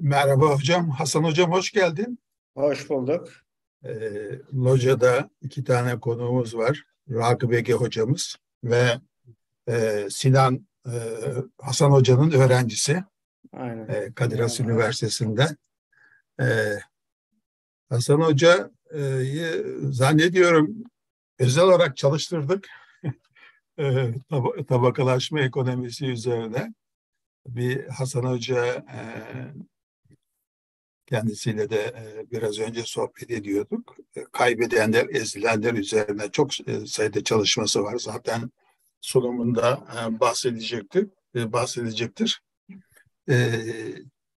Merhaba hocam. Hasan hocam hoş geldin. Hoş bulduk. E, Loca'da iki tane konuğumuz var. Rakip Ege hocamız ve e, Sinan e, Hasan hocanın öğrencisi. Aynen. E, Kadir Has Üniversitesi'nden. E, Hasan hoca'yı zannediyorum özel olarak çalıştırdık. e, tab- tabakalaşma ekonomisi üzerine bir Hasan Hoca e, Kendisiyle de e, biraz önce sohbet ediyorduk. E, kaybedenler, ezilenler üzerine çok e, sayıda çalışması var. Zaten sunumunda bahsedecektir. bahsedecektir.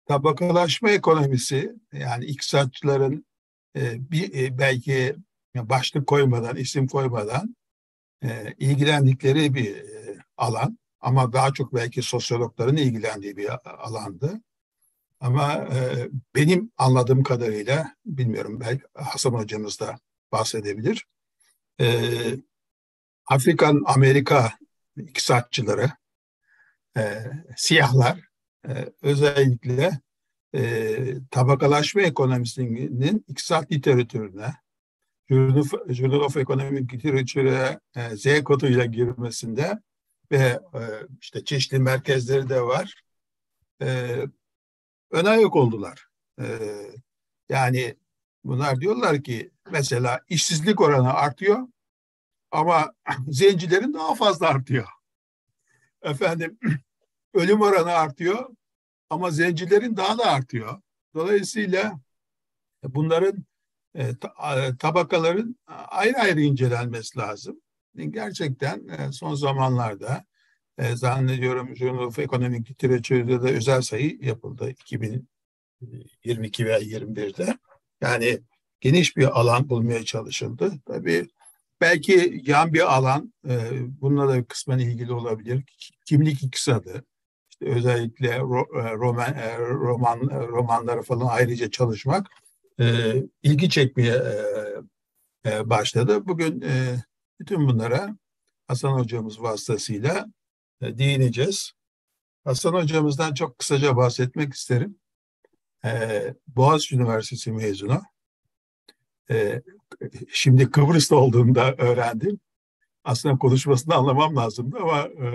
Tabakalaşma ekonomisi yani iktisatçıların bir belki başlık koymadan, isim koymadan ilgilendikleri bir alan ama daha çok belki sosyologların ilgilendiği bir alandı. Ama e, benim anladığım kadarıyla, bilmiyorum belki Hasan hocamız da bahsedebilir. E, Afrikan Amerika iktisatçıları, e, siyahlar e, özellikle e, tabakalaşma ekonomisinin iktisat literatürüne, Journal of Economic Literature'e e, Z koduyla girmesinde ve e, işte çeşitli merkezleri de var. E, ön ayak oldular. Ee, yani bunlar diyorlar ki mesela işsizlik oranı artıyor ama zencilerin daha fazla artıyor. Efendim ölüm oranı artıyor ama zencilerin daha da artıyor. Dolayısıyla bunların e, tabakaların ayrı ayrı incelenmesi lazım. Gerçekten e, son zamanlarda e, zannediyorum Journal of Economic Literature'da da özel sayı yapıldı 2022 veya 21'de. Yani geniş bir alan bulmaya çalışıldı. Tabii belki yan bir alan e, bununla da kısmen ilgili olabilir. Kimlik iktisadı, işte özellikle ro, e, roman, e, roman e, romanlara falan ayrıca çalışmak e, ilgi çekmeye e, başladı. Bugün e, bütün bunlara Hasan hocamız vasıtasıyla e, değineceğiz. Hasan hocamızdan çok kısaca bahsetmek isterim. Ee, Boğaziçi Üniversitesi mezunu. E, şimdi Kıbrıs'ta olduğunda öğrendim. Aslında konuşmasını anlamam lazımdı ama e,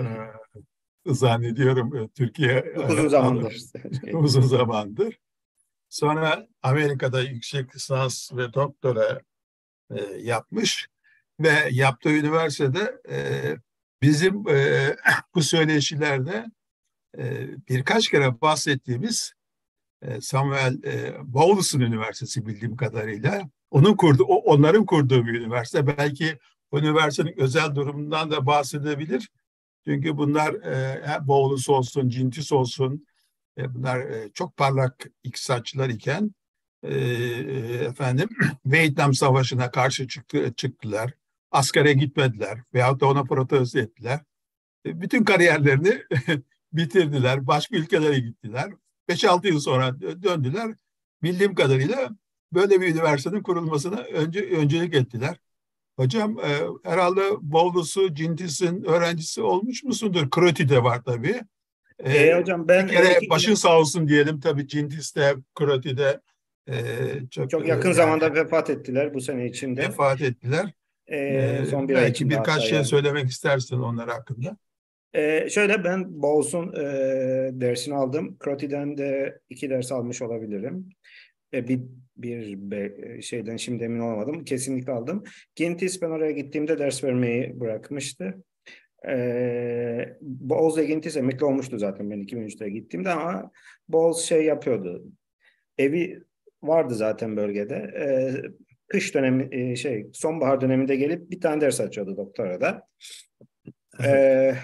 zannediyorum Türkiye uzun zamandır. uzun zamandır. Sonra Amerika'da yüksek lisans ve doktora e, yapmış ve yaptığı üniversitede e, Bizim e, bu söyleşilerde e, birkaç kere bahsettiğimiz e, Samuel e, Bowles'un Üniversitesi bildiğim kadarıyla onun kurdu, onların kurduğu bir üniversite. Belki bu üniversitenin özel durumundan da bahsedebilir. Çünkü bunlar e, Bowles olsun, Cintis olsun, e, bunlar e, çok parlak iktisatçılar iken e, e efendim Vietnam Savaşı'na karşı çıktı, çıktılar askere gitmediler veyahut da ona protesto ettiler. E, bütün kariyerlerini bitirdiler. Başka ülkelere gittiler. 5-6 yıl sonra döndüler. Bildiğim kadarıyla böyle bir üniversitenin kurulmasına önce, öncülük ettiler. Hocam e, herhalde Bowlus'u, Cintis'in öğrencisi olmuş musundur? Kroti de var tabii. E, e, hocam ben... Bir kere e, başın sağ olsun diyelim tabii Cintis'te, Kroti'de. E, çok, çok e, yakın e, yani, zamanda vefat ettiler bu sene içinde. Vefat ettiler. Ee, ee, son bir belki birkaç şey yani. söylemek istersin onlar hakkında. Ee, şöyle ben Bowles'un e, dersini aldım. Croti'den de iki ders almış olabilirim. E, bir bir be, şeyden şimdi emin olamadım Kesinlikle aldım. Gintis ben oraya gittiğimde ders vermeyi bırakmıştı. Ee, Bowles ve Gintis emekli olmuştu zaten ben 2003'te gittiğimde ama Bowles şey yapıyordu. Evi vardı zaten bölgede. Ee, kış dönemi e, şey sonbahar döneminde gelip bir tane ders açıyordu doktora da. Evet. Ee,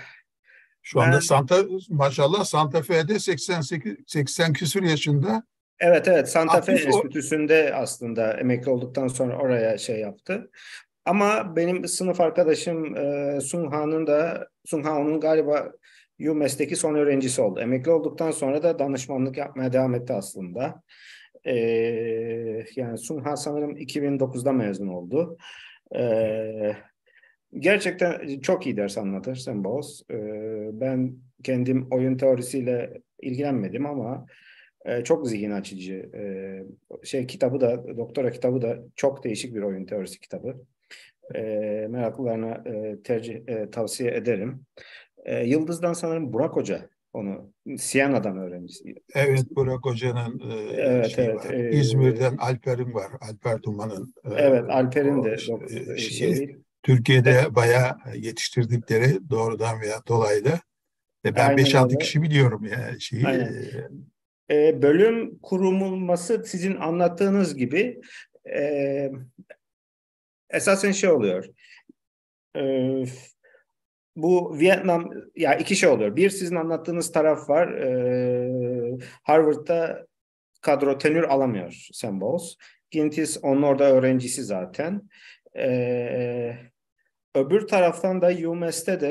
Şu anda Santa maşallah Santa Fe'de 88 80 küsur yaşında. Evet evet Santa Fe Enstitüsü'nde aslında emekli olduktan sonra oraya şey yaptı. Ama benim sınıf arkadaşım e, Sunha'nın da Sunha onun galiba UMass'teki son öğrencisi oldu. Emekli olduktan sonra da danışmanlık yapmaya devam etti aslında. E, yani Sunha sanırım 2009'da mezun oldu. E, gerçekten çok iyi ders anlatır Semboz. E, ben kendim oyun teorisiyle ilgilenmedim ama e, çok zihin açıcı. E, şey kitabı da doktora kitabı da çok değişik bir oyun teorisi kitabı. E, meraklılarına e, tercih e, tavsiye ederim. E, Yıldız'dan sanırım Burak Hoca onu Siyana'dan öğrencisi. Evet Burak Hoca'nın e, evet, şey evet, var. E, İzmir'den Alper'in var. Alper Duman'ın. E, evet Alper'in de şey, e, şey, şey, Türkiye'de evet. bayağı yetiştirdikleri doğrudan veya dolaylı. E, ben 5-6 kişi biliyorum ya şeyi. Aynen. E, e, bölüm kurulması sizin anlattığınız gibi e, esasen şey oluyor. E, bu Vietnam ya iki şey oluyor. Bir sizin anlattığınız taraf var. E, Harvard'da kadro tenür alamıyor Sembols. Gintis onun orada öğrencisi zaten. Eee Öbür taraftan da UMass'te de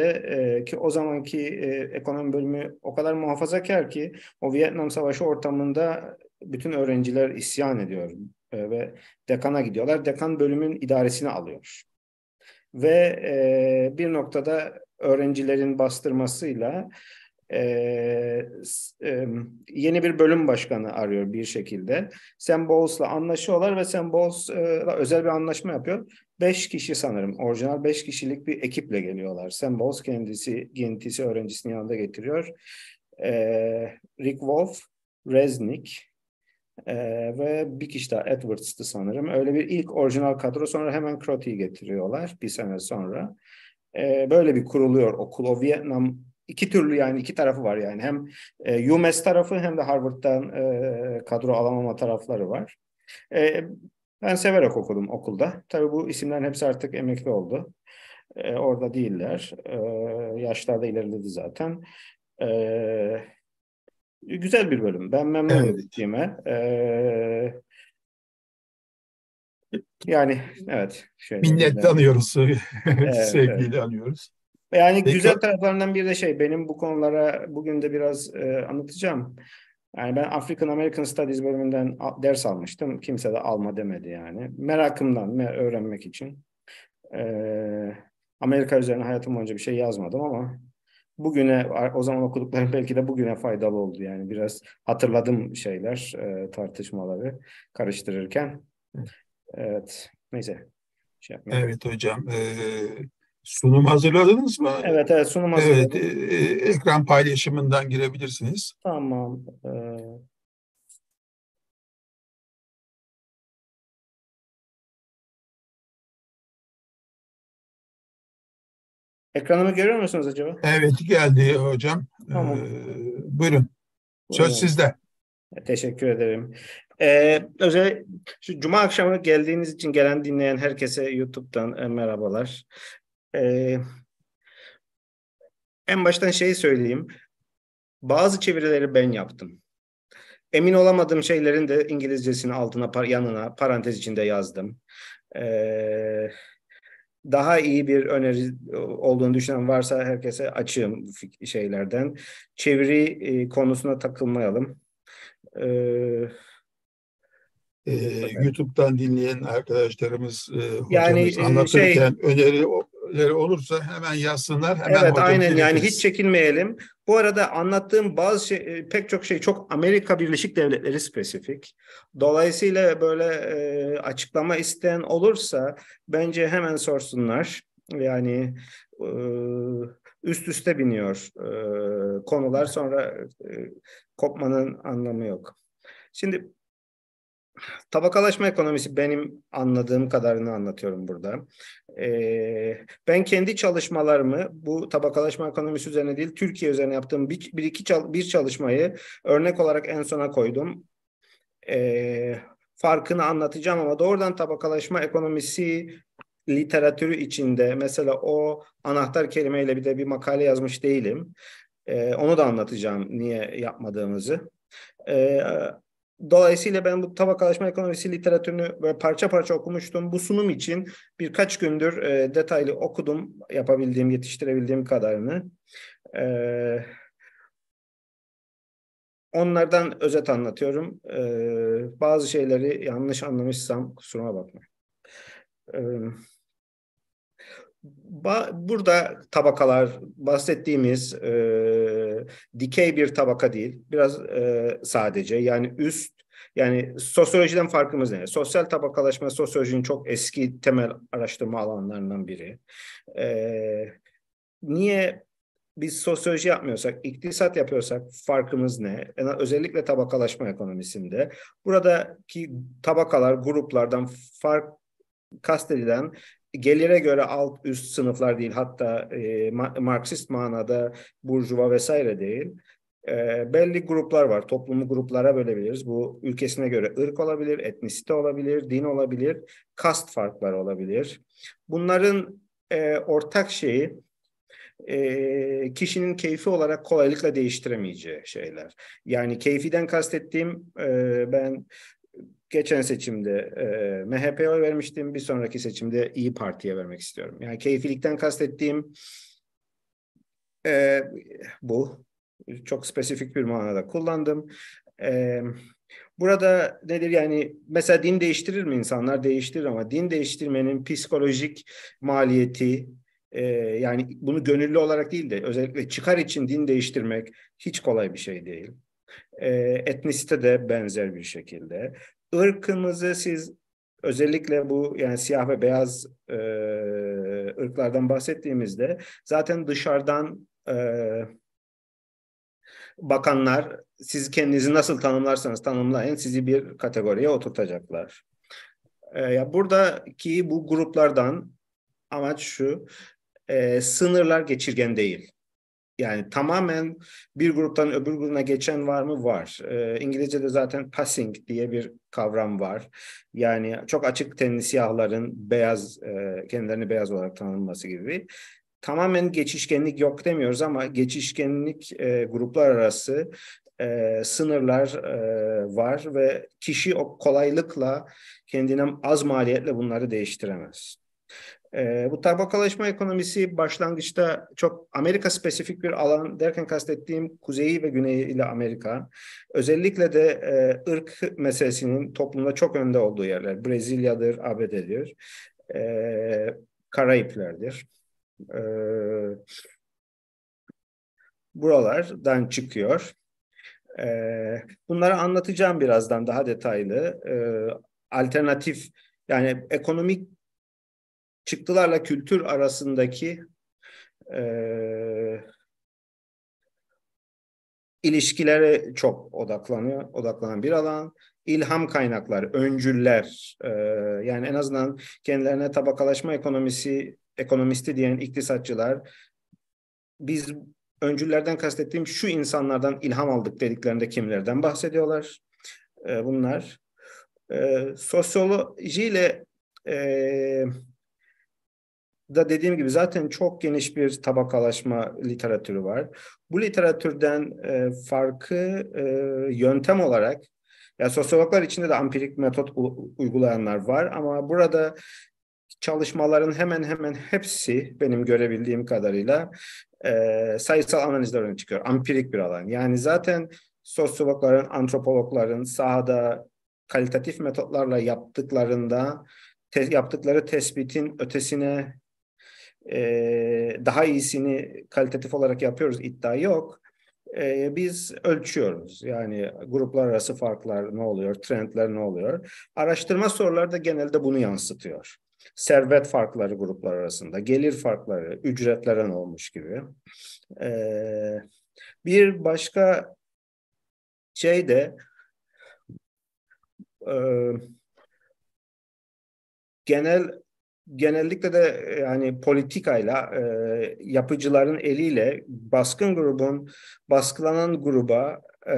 e, ki o zamanki e, ekonomi bölümü o kadar muhafazakar ki o Vietnam Savaşı ortamında bütün öğrenciler isyan ediyor e, ve dekana gidiyorlar. Dekan bölümün idaresini alıyor. Ve e, bir noktada öğrencilerin bastırmasıyla e, e, yeni bir bölüm başkanı arıyor bir şekilde. Sam Bowles'la anlaşıyorlar ve Sam Bowles'la özel bir anlaşma yapıyor. Beş kişi sanırım orijinal beş kişilik bir ekiple geliyorlar. Sam Bowles kendisi GNT'si öğrencisini yanında getiriyor. E, Rick Wolf, Resnick, ee, ve bir kişi daha Edwards'tı sanırım. Öyle bir ilk orijinal kadro sonra hemen Crotty'yi getiriyorlar bir sene sonra e, böyle bir kuruluyor okul. O Vietnam iki türlü yani iki tarafı var yani hem e, UMass tarafı hem de Harvard'dan e, kadro alamama tarafları var. E, ben severek okudum okulda. Tabii bu isimler hepsi artık emekli oldu. E, orada değiller. E, yaşlar da ilerledi zaten. E, güzel bir bölüm. Ben memnun evet. ettiğime. E, yani evet. Şöyle Minnetle yani. anıyoruz. evet, Sevgiyle evet. anıyoruz. Yani Peki. güzel taraflarından bir de şey benim bu konulara bugün de biraz e, anlatacağım. Yani ben African American Studies bölümünden ders almıştım. Kimse de alma demedi yani. Merakımdan öğrenmek için. Ee, Amerika üzerine hayatım boyunca bir şey yazmadım ama bugüne o zaman okuduklarım belki de bugüne faydalı oldu yani biraz hatırladım şeyler e, tartışmaları karıştırırken Evet. Neyse. Şey yapmayayım. evet hocam. E, ee, sunum hazırladınız mı? Evet, evet sunum hazırladım. Evet, e, ekran paylaşımından girebilirsiniz. Tamam. E, Ekranımı görüyor musunuz acaba? Evet geldi hocam. Tamam. Ee, buyurun. Söz buyurun. sizde. Teşekkür ederim. Ee, özel şu cuma akşamı geldiğiniz için gelen dinleyen herkese YouTube'dan e, merhabalar. Ee, en baştan şey söyleyeyim. Bazı çevirileri ben yaptım. Emin olamadığım şeylerin de İngilizcesini altına par yanına parantez içinde yazdım. Ee, daha iyi bir öneri olduğunu düşünen varsa herkese açığım şeylerden. Çeviri e, konusuna takılmayalım. Ee, e, YouTube'dan dinleyen arkadaşlarımız e, yani e, anlatırken şey, önerileri olursa hemen yazsınlar. Hemen evet aynen yani hiç çekinmeyelim. Bu arada anlattığım bazı şey, e, pek çok şey çok Amerika Birleşik Devletleri spesifik. Dolayısıyla böyle e, açıklama isteyen olursa bence hemen sorsunlar. Yani e, üst üste biniyor e, konular sonra e, kopmanın anlamı yok. Şimdi tabakalaşma ekonomisi benim anladığım kadarını anlatıyorum burada. Ee, ben kendi çalışmalarımı bu tabakalaşma ekonomisi üzerine değil Türkiye üzerine yaptığım bir, bir iki çal bir çalışmayı örnek olarak en sona koydum. Ee, farkını anlatacağım ama doğrudan tabakalaşma ekonomisi literatürü içinde mesela o anahtar kelimeyle bir de bir makale yazmış değilim. Ee, onu da anlatacağım niye yapmadığımızı. Ee, Dolayısıyla ben bu tabakalaşma ekonomisi literatürünü böyle parça parça okumuştum. Bu sunum için birkaç gündür e, detaylı okudum yapabildiğim, yetiştirebildiğim kadarını. E, onlardan özet anlatıyorum. E, bazı şeyleri yanlış anlamışsam kusuruma bakmayın. E, Burada tabakalar bahsettiğimiz e, dikey bir tabaka değil, biraz e, sadece yani üst yani sosyolojiden farkımız ne? Sosyal tabakalaşma sosyolojinin çok eski temel araştırma alanlarından biri. E, niye biz sosyoloji yapmıyorsak, iktisat yapıyorsak farkımız ne? En özellikle tabakalaşma ekonomisinde. Buradaki tabakalar, gruplardan fark kastedilen gelire göre alt üst sınıflar değil hatta e, Marksist manada burjuva vesaire değil. E, belli gruplar var. Toplumu gruplara bölebiliriz. Bu ülkesine göre ırk olabilir, etnisite olabilir, din olabilir, kast farkları olabilir. Bunların e, ortak şeyi e, kişinin keyfi olarak kolaylıkla değiştiremeyeceği şeyler. Yani keyfiden kastettiğim e, ben geçen seçimde e, MHP'ye oy vermiştim. Bir sonraki seçimde İyi Parti'ye vermek istiyorum. Yani keyiflikten kastettiğim e, bu. Çok spesifik bir manada kullandım. E, burada nedir yani mesela din değiştirir mi insanlar? Değiştirir ama din değiştirmenin psikolojik maliyeti e, yani bunu gönüllü olarak değil de özellikle çıkar için din değiştirmek hiç kolay bir şey değil. E, etnisite de benzer bir şekilde ırkımızı siz özellikle bu yani siyah ve beyaz e, ırklardan bahsettiğimizde zaten dışarıdan e, bakanlar siz kendinizi nasıl tanımlarsanız tanımlayın sizi bir kategoriye oturtacaklar. E, ya buradaki bu gruplardan amaç şu e, sınırlar geçirgen değil yani tamamen bir gruptan öbür gruba geçen var mı? Var. E, İngilizce'de zaten passing diye bir kavram var. Yani çok açık tenli siyahların beyaz e, kendilerini beyaz olarak tanınması gibi. Tamamen geçişkenlik yok demiyoruz ama geçişkenlik e, gruplar arası e, sınırlar e, var ve kişi o kolaylıkla kendine az maliyetle bunları değiştiremez. E, bu tabakalaşma ekonomisi başlangıçta çok Amerika spesifik bir alan derken kastettiğim kuzeyi ve güneyi ile Amerika. Özellikle de e, ırk meselesinin toplumda çok önde olduğu yerler. Brezilya'dır, ABD'dir, e, Karayipler'dir. E, buralardan çıkıyor. E, bunları anlatacağım birazdan daha detaylı. E, alternatif yani ekonomik çıktılarla kültür arasındaki e, ilişkilere çok odaklanıyor, odaklanan bir alan. İlham kaynakları, öncüller, e, yani en azından kendilerine tabakalaşma ekonomisi ekonomisti diyen iktisatçılar, biz öncüllerden kastettiğim şu insanlardan ilham aldık dediklerinde kimlerden bahsediyorlar? E, bunlar. E, sosyolojiyle e, da dediğim gibi zaten çok geniş bir tabakalaşma literatürü var. Bu literatürden e, farkı e, yöntem olarak ya sosyologlar içinde de ampirik metot uygulayanlar var ama burada çalışmaların hemen hemen hepsi benim görebildiğim kadarıyla e, sayısal analizler öne çıkıyor. Ampirik bir alan. Yani zaten sosyologların, antropologların sahada kalitatif metotlarla yaptıklarında te, yaptıkları tespitin ötesine e, daha iyisini kalitatif olarak yapıyoruz iddia yok. E, biz ölçüyoruz. Yani gruplar arası farklar ne oluyor, trendler ne oluyor. Araştırma soruları da genelde bunu yansıtıyor. Servet farkları gruplar arasında, gelir farkları, ücretlere ne olmuş gibi. E, bir başka şey de e, genel genellikle de yani e, politikayla e, yapıcıların eliyle baskın grubun baskılanan gruba e,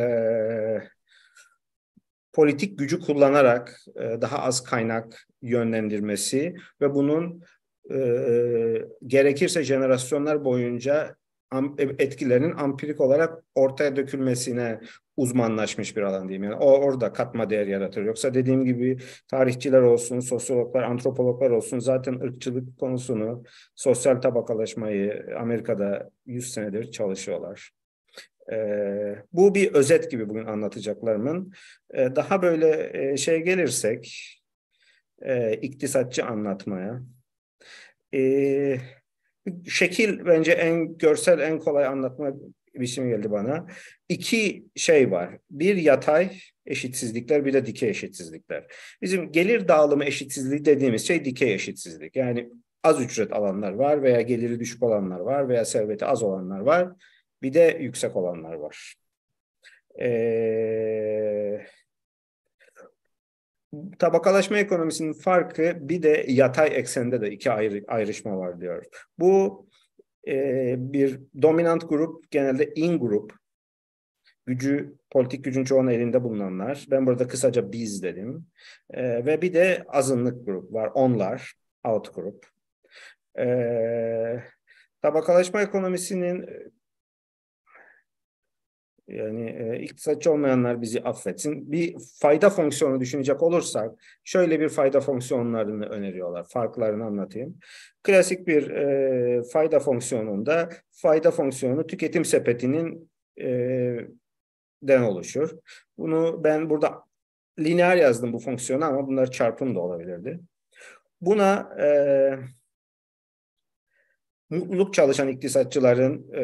politik gücü kullanarak e, daha az kaynak yönlendirmesi ve bunun e, e gerekirse jenerasyonlar boyunca e, etkilerinin ampirik olarak ortaya dökülmesine uzmanlaşmış bir alan diyeyim. Yani o orada katma değer yaratır. Yoksa dediğim gibi tarihçiler olsun, sosyologlar, antropologlar olsun zaten ırkçılık konusunu, sosyal tabakalaşmayı Amerika'da 100 senedir çalışıyorlar. Ee, bu bir özet gibi bugün anlatacaklarımın. Ee, daha böyle e, şey gelirsek e, iktisatçı anlatmaya. Eee şekil bence en görsel en kolay anlatma biçimi geldi bana. İki şey var. Bir yatay eşitsizlikler bir de dikey eşitsizlikler. Bizim gelir dağılımı eşitsizliği dediğimiz şey dikey eşitsizlik. Yani az ücret alanlar var veya geliri düşük olanlar var veya serveti az olanlar var. Bir de yüksek olanlar var. Ee, tabakalaşma ekonomisinin farkı bir de yatay eksende de iki ayrı, ayrışma var diyor. Bu e, bir dominant grup genelde in grup gücü politik gücün çoğunun elinde bulunanlar. Ben burada kısaca biz dedim. E, ve bir de azınlık grup var. Onlar out grup. E, tabakalaşma ekonomisinin yani e, iktisatçı olmayanlar bizi affetsin. Bir fayda fonksiyonu düşünecek olursak şöyle bir fayda fonksiyonlarını öneriyorlar. Farklarını anlatayım. Klasik bir e, fayda fonksiyonunda fayda fonksiyonu tüketim sepetinin e, den oluşur. Bunu ben burada lineer yazdım bu fonksiyonu ama bunlar çarpım da olabilirdi. Buna e, mutluluk çalışan iktisatçıların e,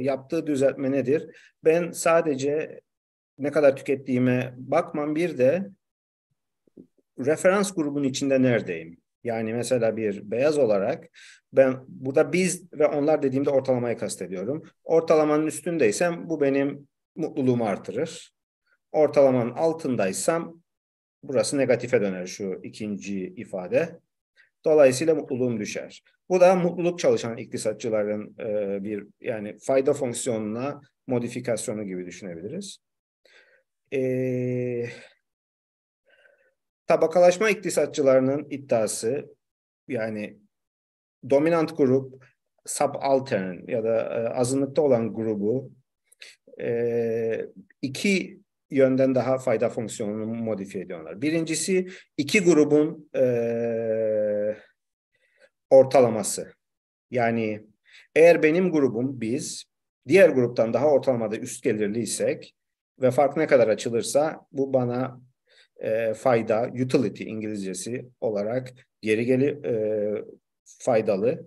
yaptığı düzeltme nedir? Ben sadece ne kadar tükettiğime bakmam bir de referans grubun içinde neredeyim? Yani mesela bir beyaz olarak ben burada biz ve onlar dediğimde ortalamayı kastediyorum. Ortalamanın üstündeysem bu benim mutluluğumu artırır. Ortalamanın altındaysam burası negatife döner şu ikinci ifade. Dolayısıyla mutluluğum düşer. Bu da mutluluk çalışan iktisatçıların e, bir yani fayda fonksiyonuna modifikasyonu gibi düşünebiliriz. E, tabakalaşma iktisatçılarının iddiası yani dominant grup subaltern ya da e, azınlıkta olan grubu e, iki yönden daha fayda fonksiyonunu modifiye ediyorlar. Birincisi iki grubun e, ortalaması. Yani eğer benim grubum biz diğer gruptan daha ortalamada üst gelirliysek ve fark ne kadar açılırsa bu bana e, fayda, utility İngilizcesi olarak geri geli e, faydalı.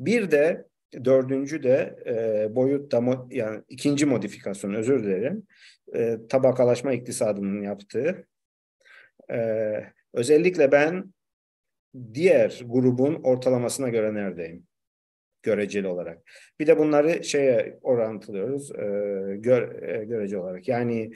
Bir de dördüncü de e, boyutta yani ikinci modifikasyon özür dilerim e, tabakalaşma iktisadının yaptığı. E, özellikle ben diğer grubun ortalamasına göre neredeyim? göreceli olarak. Bir de bunları şeye orantılıyoruz e, gör, e, görece olarak. Yani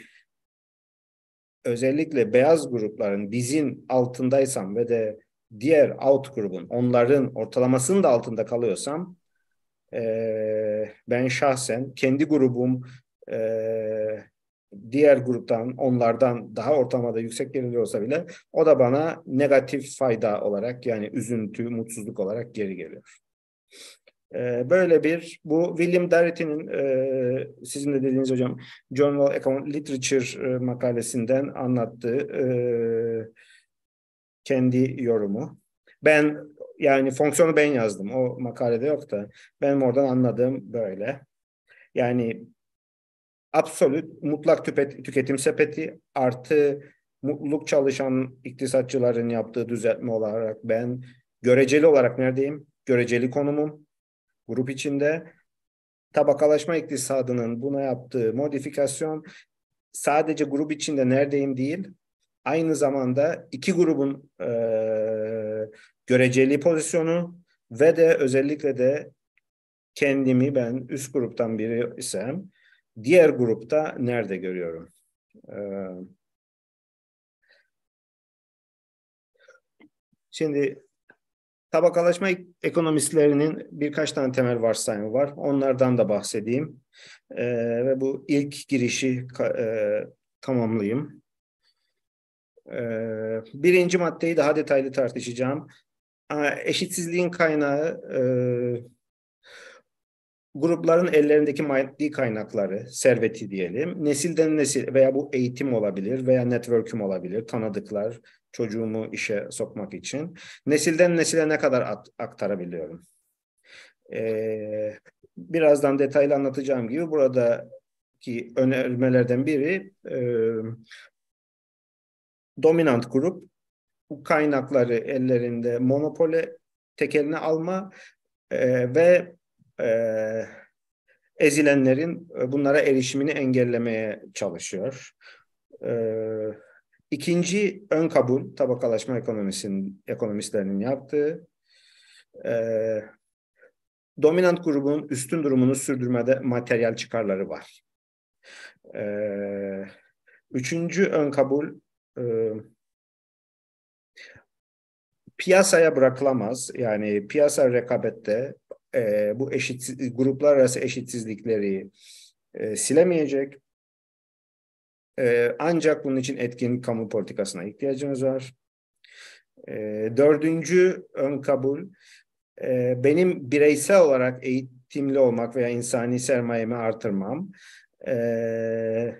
özellikle beyaz grupların bizim altındaysam ve de diğer out grubun onların ortalamasının da altında kalıyorsam e, ben şahsen kendi grubum e, diğer gruptan onlardan daha ortamada yüksek gelirli olsa bile o da bana negatif fayda olarak yani üzüntü, mutsuzluk olarak geri geliyor. Ee, böyle bir bu William Darity'nin e, sizin de dediğiniz hocam Journal Economic Literature e, makalesinden anlattığı e, kendi yorumu. Ben yani fonksiyonu ben yazdım. O makalede yok da benim oradan anladığım böyle. Yani absolut mutlak tüpet, tüketim sepeti artı mutluluk çalışan iktisatçıların yaptığı düzeltme olarak ben göreceli olarak neredeyim? Göreceli konumum grup içinde. Tabakalaşma iktisadının buna yaptığı modifikasyon sadece grup içinde neredeyim değil, aynı zamanda iki grubun e, göreceli pozisyonu ve de özellikle de kendimi ben üst gruptan biri isem Diğer grupta nerede görüyorum? Ee, şimdi tabakalaşma ekonomistlerinin birkaç tane temel varsayımı var. Onlardan da bahsedeyim. Ee, ve bu ilk girişi e, tamamlayayım. Ee, birinci maddeyi daha detaylı tartışacağım. Eşitsizliğin kaynağı e, grupların ellerindeki maddi kaynakları, serveti diyelim, nesilden nesil veya bu eğitim olabilir veya network'üm olabilir, tanıdıklar, çocuğumu işe sokmak için nesilden nesile ne kadar aktarabiliyorum. Ee, birazdan detaylı anlatacağım gibi buradaki önermelerden biri e, dominant grup bu kaynakları ellerinde monopole tekeline alma e, ve ee, e, ezilenlerin bunlara erişimini engellemeye çalışıyor. E, ikinci ön kabul tabakalaşma ekonomisinin ekonomistlerinin yaptığı e, dominant grubun üstün durumunu sürdürmede materyal çıkarları var. E, üçüncü ön kabul e, piyasaya bırakılamaz. Yani piyasa rekabette e, bu eşit gruplar arası eşitsizlikleri e, silemeyecek. E, ancak bunun için etkin kamu politikasına ihtiyacımız var. E, dördüncü ön kabul, e, benim bireysel olarak eğitimli olmak veya insani sermayemi artırmam, e,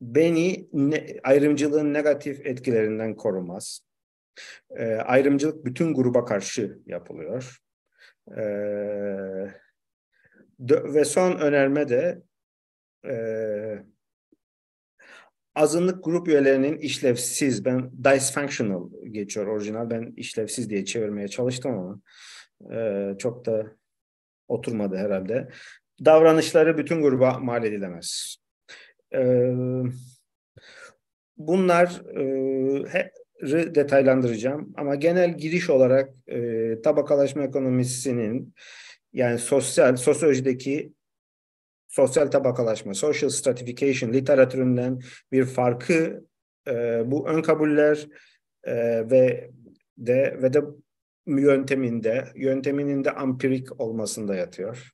beni ne, ayrımcılığın negatif etkilerinden korumaz. E, ayrımcılık bütün gruba karşı yapılıyor. E, ve son önerme de e, azınlık grup üyelerinin işlevsiz, ben dysfunctional geçiyor orijinal, ben işlevsiz diye çevirmeye çalıştım ama e, çok da oturmadı herhalde. Davranışları bütün gruba mal edilemez. E, bunlar e, he, detaylandıracağım ama genel giriş olarak e, tabakalaşma ekonomisinin yani sosyal sosyolojideki sosyal tabakalaşma, social stratification literatüründen bir farkı e, bu ön kabuller e, ve de ve de yönteminde, yönteminin de ampirik olmasında yatıyor.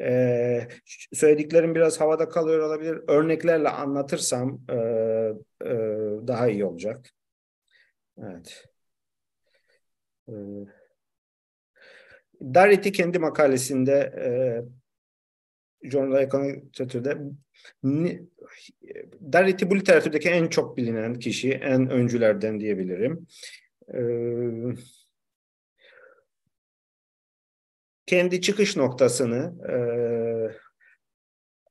Ee, söylediklerim biraz havada kalıyor olabilir. Örneklerle anlatırsam e, e, daha iyi olacak. Evet. Ee, Darity kendi makalesinde e, Journal Economic Literature'de Darity bu literatürdeki en çok bilinen kişi, en öncülerden diyebilirim. Ee, kendi çıkış noktasını e,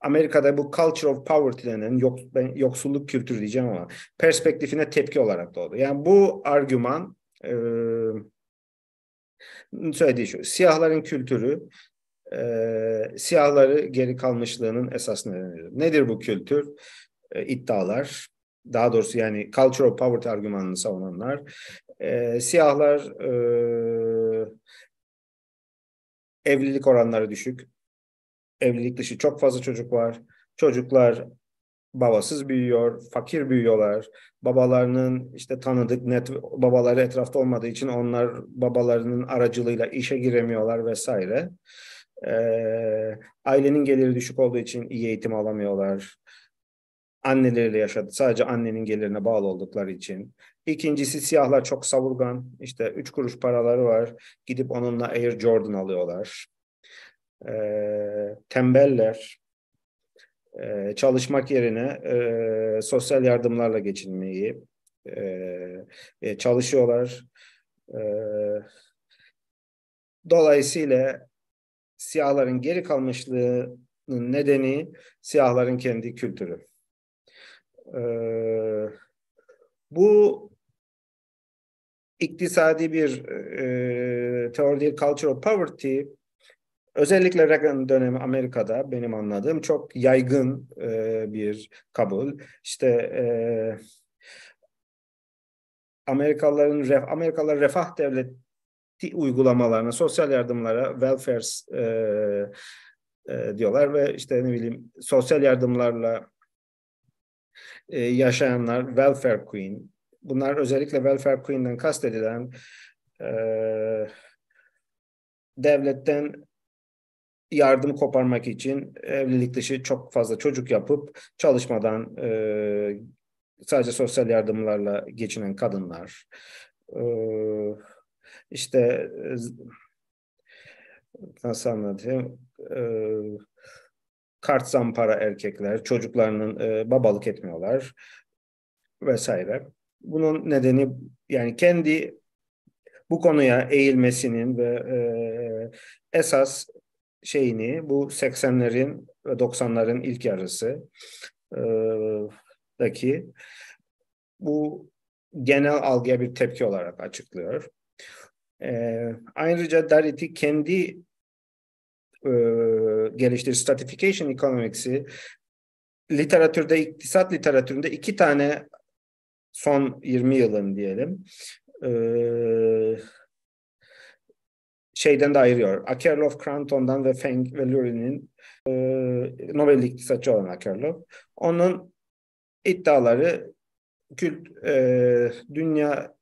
Amerika'da bu culture of poverty denen yok, ben yoksulluk kültürü diyeceğim ama perspektifine tepki olarak doğdu. Yani bu argüman e, söylediği şu siyahların kültürü e, siyahları geri kalmışlığının esas nedenidir. Nedir bu kültür? E, iddialar daha doğrusu yani culture of poverty argümanını savunanlar e, siyahlar e, evlilik oranları düşük evlilik dışı çok fazla çocuk var. Çocuklar babasız büyüyor, fakir büyüyorlar. Babalarının işte tanıdık net babaları etrafta olmadığı için onlar babalarının aracılığıyla işe giremiyorlar vesaire. Ee, ailenin geliri düşük olduğu için iyi eğitim alamıyorlar. Anneleriyle yaşadı. Sadece annenin gelirine bağlı oldukları için. İkincisi siyahlar çok savurgan. İşte üç kuruş paraları var. Gidip onunla Air Jordan alıyorlar e, tembeller, e, çalışmak yerine e, sosyal yardımlarla geçinmeyi e, e çalışıyorlar. E, dolayısıyla siyahların geri kalmışlığı nedeni siyahların kendi kültürü. E, bu iktisadi bir e, teori değil, cultural poverty Özellikle Reagan dönemi Amerika'da benim anladığım çok yaygın e, bir kabul. İşte e, Amerikalıların ref, Amerikalılar refah devleti uygulamalarına, sosyal yardımlara, welfare e, e, diyorlar ve işte ne bileyim sosyal yardımlarla e, yaşayanlar welfare queen. Bunlar özellikle welfare queen'den kastedilen e, devletten yardım koparmak için evlilik dışı çok fazla çocuk yapıp çalışmadan e, sadece sosyal yardımlarla geçinen kadınlar e, işte e, nasıl anlatayım e, kart zampara erkekler çocuklarının e, babalık etmiyorlar vesaire. Bunun nedeni yani kendi bu konuya eğilmesinin ve e, esas şeyini bu 80'lerin ve 90'ların ilk yarısı e, daki bu genel algıya bir tepki olarak açıklıyor. E, ayrıca Darity kendi e, geliştirdiği stratification economics'i literatürde, iktisat literatüründe iki tane son 20 yılın diyelim e, şeyden de ayırıyor. Akerlof, Cranton'dan ve Feng ve Lurie'nin e, Nobel iktisatçı olan Akerlof. Onun iddiaları kült, e, dünya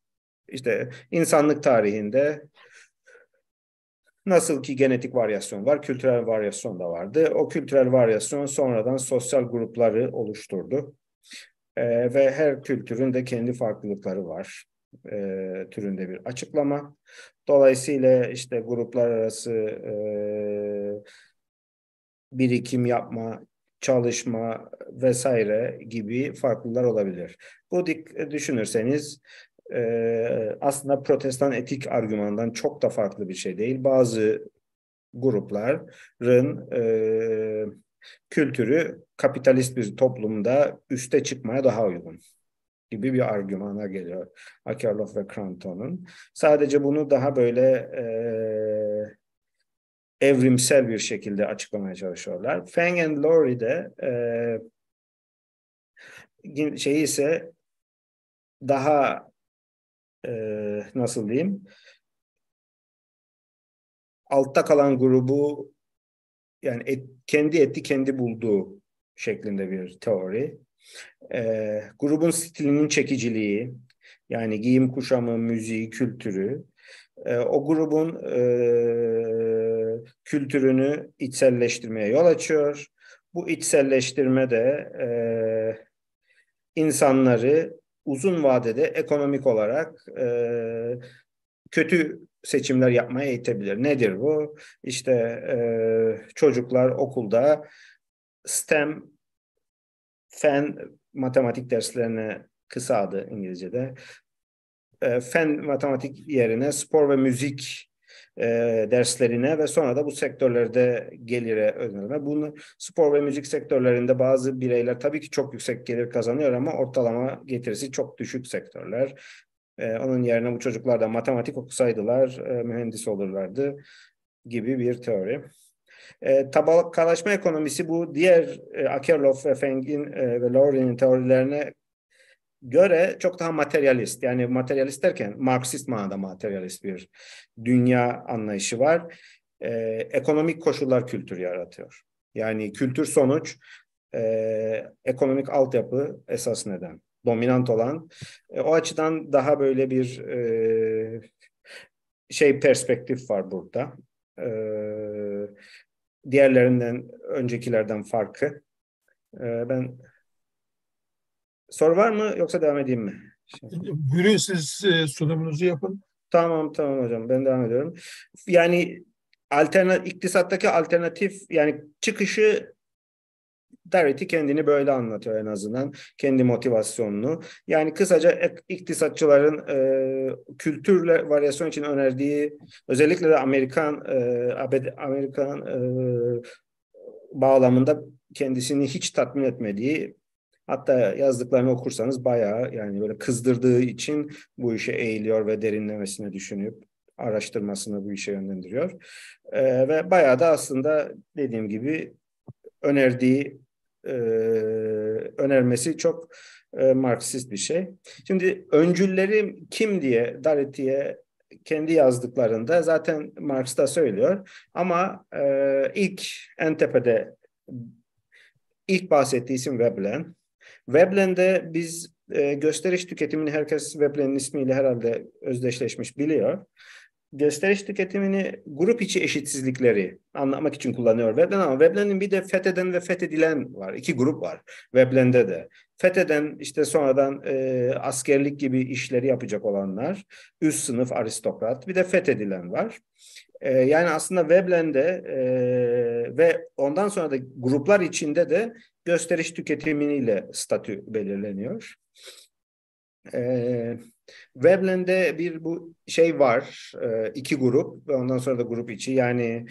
işte insanlık tarihinde Nasıl ki genetik varyasyon var, kültürel varyasyon da vardı. O kültürel varyasyon sonradan sosyal grupları oluşturdu. Ee, ve her kültürün de kendi farklılıkları var e, türünde bir açıklama. Dolayısıyla işte gruplar arası e, birikim yapma, çalışma vesaire gibi farklılar olabilir. Bu dik e, düşünürseniz e, aslında protestan etik argümandan çok da farklı bir şey değil. Bazı grupların e, kültürü kapitalist bir toplumda üste çıkmaya daha uygun gibi bir argümana geliyor Akerlof ve Cranton'un. Sadece bunu daha böyle e, evrimsel bir şekilde açıklamaya çalışıyorlar. Feng and Laurie de e, şeyi ise daha e, nasıl diyeyim altta kalan grubu yani et, kendi etti kendi bulduğu şeklinde bir teori. E, grubun stilinin çekiciliği, yani giyim kuşamı, müziği, kültürü, e, o grubun e, kültürünü içselleştirmeye yol açıyor. Bu içselleştirme de e, insanları uzun vadede ekonomik olarak e, kötü seçimler yapmaya itebilir. Nedir bu? İşte e, çocuklar okulda STEM fen matematik derslerine kısa adı İngilizce'de. E, fen matematik yerine spor ve müzik e, derslerine ve sonra da bu sektörlerde gelire önerme. Bunu spor ve müzik sektörlerinde bazı bireyler tabii ki çok yüksek gelir kazanıyor ama ortalama getirisi çok düşük sektörler. E, onun yerine bu çocuklar da matematik okusaydılar e, mühendis olurlardı gibi bir teori. E, tabakalaşma ekonomisi bu diğer e, Akerlof ve Feng'in e, ve Laurin'in teorilerine göre çok daha materyalist. Yani materyalist derken Marksist manada materyalist bir dünya anlayışı var. E, ekonomik koşullar kültür yaratıyor. Yani kültür sonuç, e, ekonomik altyapı esas neden. Dominant olan. E, o açıdan daha böyle bir e, şey perspektif var burada. E, diğerlerinden öncekilerden farkı. E, ben soru var mı yoksa devam edeyim mi? Buyurun siz e, sunumunuzu yapın. Tamam tamam hocam ben devam ediyorum. Yani alternatif iktisattaki alternatif yani çıkışı Darity kendini böyle anlatıyor en azından. Kendi motivasyonunu. Yani kısaca iktisatçıların e, kültürle varyasyon için önerdiği özellikle de Amerikan e, Amerikan e, bağlamında kendisini hiç tatmin etmediği hatta yazdıklarını okursanız bayağı yani böyle kızdırdığı için bu işe eğiliyor ve derinlemesine düşünüp araştırmasını bu işe yönlendiriyor. E, ve bayağı da aslında dediğim gibi önerdiği e, önermesi çok e, Marksist bir şey. Şimdi öncülleri kim diye Daretti'ye kendi yazdıklarında zaten Marx da söylüyor ama e, ilk en tepede ilk bahsettiği isim Veblen. Veblen'de biz e, gösteriş tüketimini herkes Veblen'in ismiyle herhalde özdeşleşmiş biliyor gösteriş tüketimini grup içi eşitsizlikleri anlamak için kullanıyor Veblen ama Veblen'in bir de fetheden ve fethedilen var. İki grup var Veblen'de de. Fetheden işte sonradan e, askerlik gibi işleri yapacak olanlar, üst sınıf aristokrat bir de fethedilen var. E, yani aslında Veblen'de e, ve ondan sonra da gruplar içinde de gösteriş tüketiminiyle statü belirleniyor. Evet. Webland'de bir bu şey var. E, iki grup ve ondan sonra da grup içi. Yani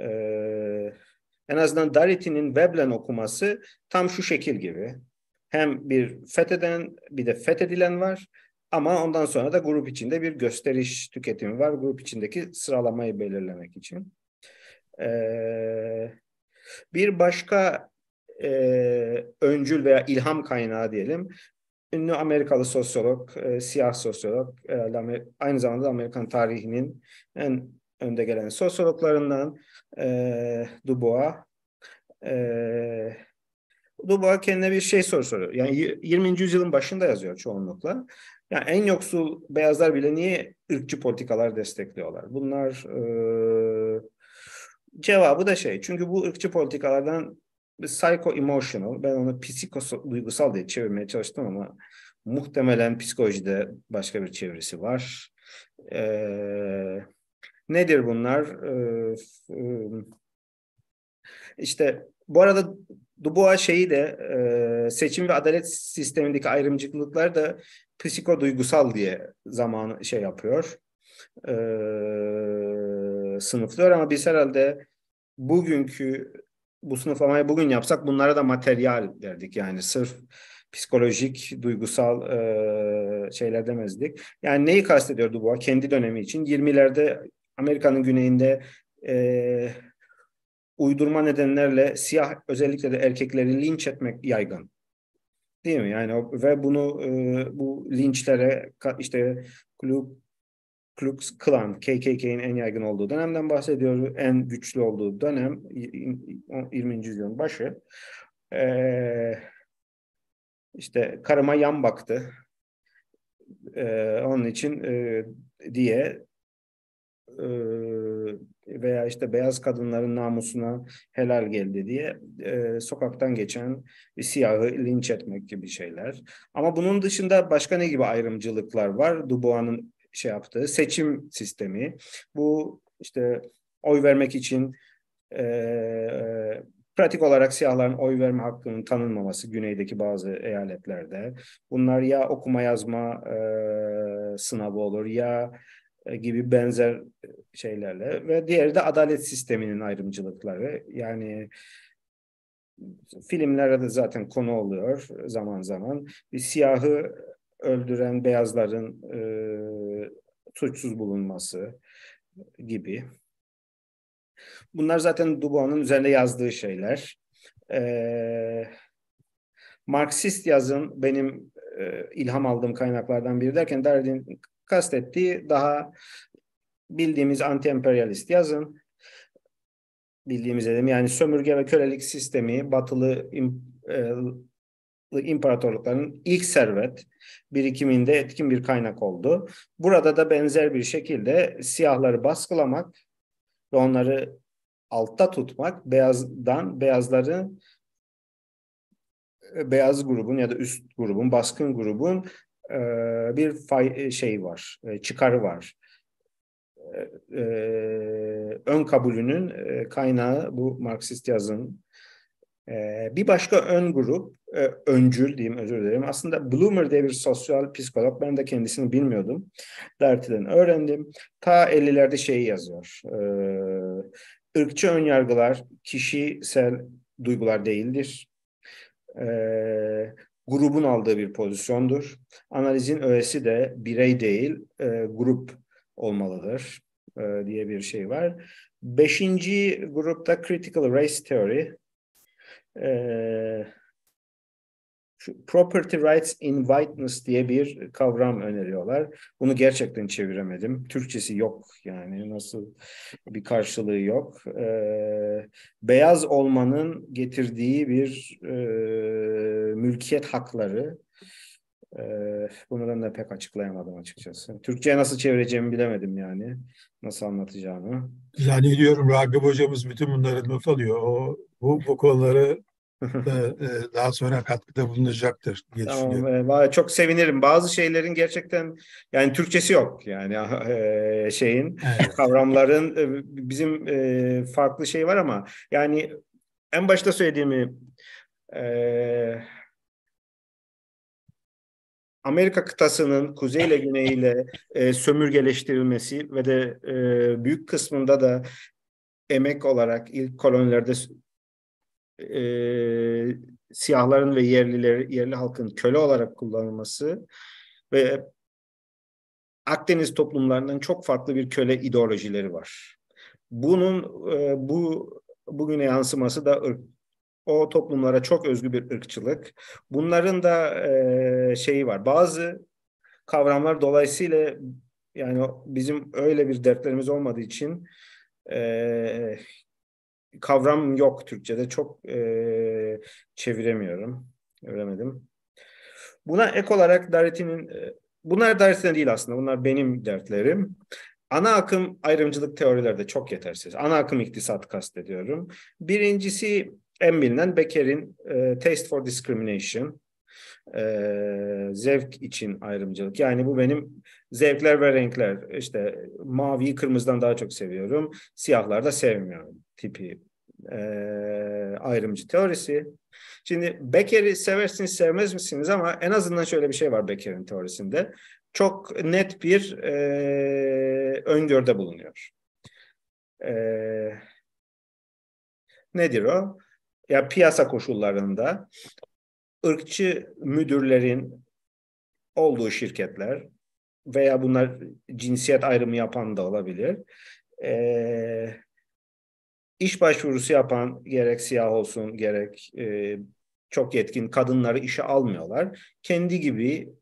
e, en azından Darity'nin Webland okuması tam şu şekil gibi. Hem bir fetheden bir de fethedilen var. Ama ondan sonra da grup içinde bir gösteriş tüketimi var. Grup içindeki sıralamayı belirlemek için. E, bir başka öncül veya ilham kaynağı diyelim ünlü Amerikalı sosyolog, e, siyah sosyolog, e, aynı zamanda Amerikan tarihinin en önde gelen sosyologlarından e, Dubois. E, Dubois kendine bir şey soru soruyor. Yani 20. yüzyılın başında yazıyor çoğunlukla. Yani en yoksul beyazlar bile niye ırkçı politikalar destekliyorlar? Bunlar e, cevabı da şey. Çünkü bu ırkçı politikalardan psycho emotional ben onu psiko duygusal diye çevirmeye çalıştım ama muhtemelen psikolojide başka bir çevirisi var. Ee, nedir bunlar? Ee, işte bu arada Dubois şeyi de e, seçim ve adalet sistemindeki ayrımcılıklar da psiko duygusal diye zaman şey yapıyor. E, sınıflıyor ama biz herhalde bugünkü bu sınıflamayı bugün yapsak bunlara da materyal derdik yani sırf psikolojik, duygusal e, şeyler demezdik. Yani neyi kastediyordu bu? Kendi dönemi için 20'lerde Amerika'nın güneyinde e, uydurma nedenlerle siyah özellikle de erkekleri linç etmek yaygın. Değil mi? Yani ve bunu e, bu linçlere işte kulüp Klux Klan, KKK'nin en yaygın olduğu dönemden bahsediyoruz. En güçlü olduğu dönem 20. yüzyılın başı. Ee, işte karıma yan baktı. Ee, onun için e, diye e, veya işte beyaz kadınların namusuna helal geldi diye e, sokaktan geçen siyahı linç etmek gibi şeyler. Ama bunun dışında başka ne gibi ayrımcılıklar var? Dubois'un şey yaptığı seçim sistemi. Bu işte oy vermek için e, e, pratik olarak siyahların oy verme hakkının tanınmaması güneydeki bazı eyaletlerde. Bunlar ya okuma yazma e, sınavı olur ya e, gibi benzer şeylerle ve diğeri de adalet sisteminin ayrımcılıkları. Yani filmlerde zaten konu oluyor zaman zaman. Bir siyahı öldüren beyazların e, suçsuz bulunması gibi. Bunlar zaten Dubois'un üzerine yazdığı şeyler. E, Marksist yazın benim e, ilham aldığım kaynaklardan biri derken Derrideau'nun kastettiği daha bildiğimiz anti-emperyalist yazın bildiğimiz dedim yani sömürge ve kölelik sistemi batılı e, imparatorlukların ilk servet birikiminde etkin bir kaynak oldu. Burada da benzer bir şekilde siyahları baskılamak ve onları altta tutmak beyazdan beyazların e, beyaz grubun ya da üst grubun baskın grubun e, bir fay, e, şey var çıkarı var ön kabulünün kaynağı bu Marksist yazın ee, bir başka ön grup, e, öncül diyeyim özür dilerim. Aslında Bloomer diye bir sosyal psikolog. Ben de kendisini bilmiyordum. Dertiden öğrendim. Ta 50'lerde şeyi yazıyor. Irkçı e, önyargılar kişisel duygular değildir. E, grubun aldığı bir pozisyondur. Analizin öğesi de birey değil, grup olmalıdır diye bir şey var. Beşinci grupta Critical Race Theory Property Rights in Whiteness diye bir kavram öneriyorlar. Bunu gerçekten çeviremedim. Türkçesi yok yani nasıl bir karşılığı yok. Ee, beyaz olmanın getirdiği bir e, mülkiyet hakları. Ee, bunu ben de pek açıklayamadım açıkçası. Türkçe'ye nasıl çevireceğimi bilemedim yani. Nasıl anlatacağımı. Zannediyorum Ragıp hocamız bütün bunları not alıyor. O bu, bu konuları e, daha sonra katkıda bulunacaktır diye tamam, düşünüyorum. E, çok sevinirim. Bazı şeylerin gerçekten yani Türkçesi yok yani ah, e, şeyin evet. kavramların bizim farklı şey var ama yani en başta söylediğimi Amerika kıtasının kuzey ile güney ile sömürgeleştirilmesi ve de büyük kısmında da emek olarak ilk kolonilerde e, siyahların ve yerlileri, yerli halkın köle olarak kullanılması ve Akdeniz toplumlarının çok farklı bir köle ideolojileri var. Bunun e, bu bugüne yansıması da ırk, o toplumlara çok özgü bir ırkçılık. Bunların da e, şeyi var. Bazı kavramlar dolayısıyla yani bizim öyle bir dertlerimiz olmadığı için e, kavram yok Türkçe'de. Çok e, çeviremiyorum. Öğrenemedim. Buna ek olarak Dareti'nin, e, bunlar dersine değil aslında, bunlar benim dertlerim. Ana akım ayrımcılık teorileri de çok yetersiz. Ana akım iktisat kastediyorum. Birincisi en bilinen Becker'in e, Taste for Discrimination, e, zevk için ayrımcılık. Yani bu benim zevkler ve renkler. işte maviyi kırmızıdan daha çok seviyorum, siyahlar da sevmiyorum tipi e, ayrımcı teorisi. Şimdi Becker'i seversiniz sevmez misiniz ama en azından şöyle bir şey var Becker'in teorisinde. Çok net bir e, öngörde bulunuyor. E, nedir o? Ya piyasa koşullarında ırkçı müdürlerin olduğu şirketler veya bunlar cinsiyet ayrımı yapan da olabilir. Ee, iş başvurusu yapan gerek siyah olsun gerek e, çok yetkin kadınları işe almıyorlar. Kendi gibi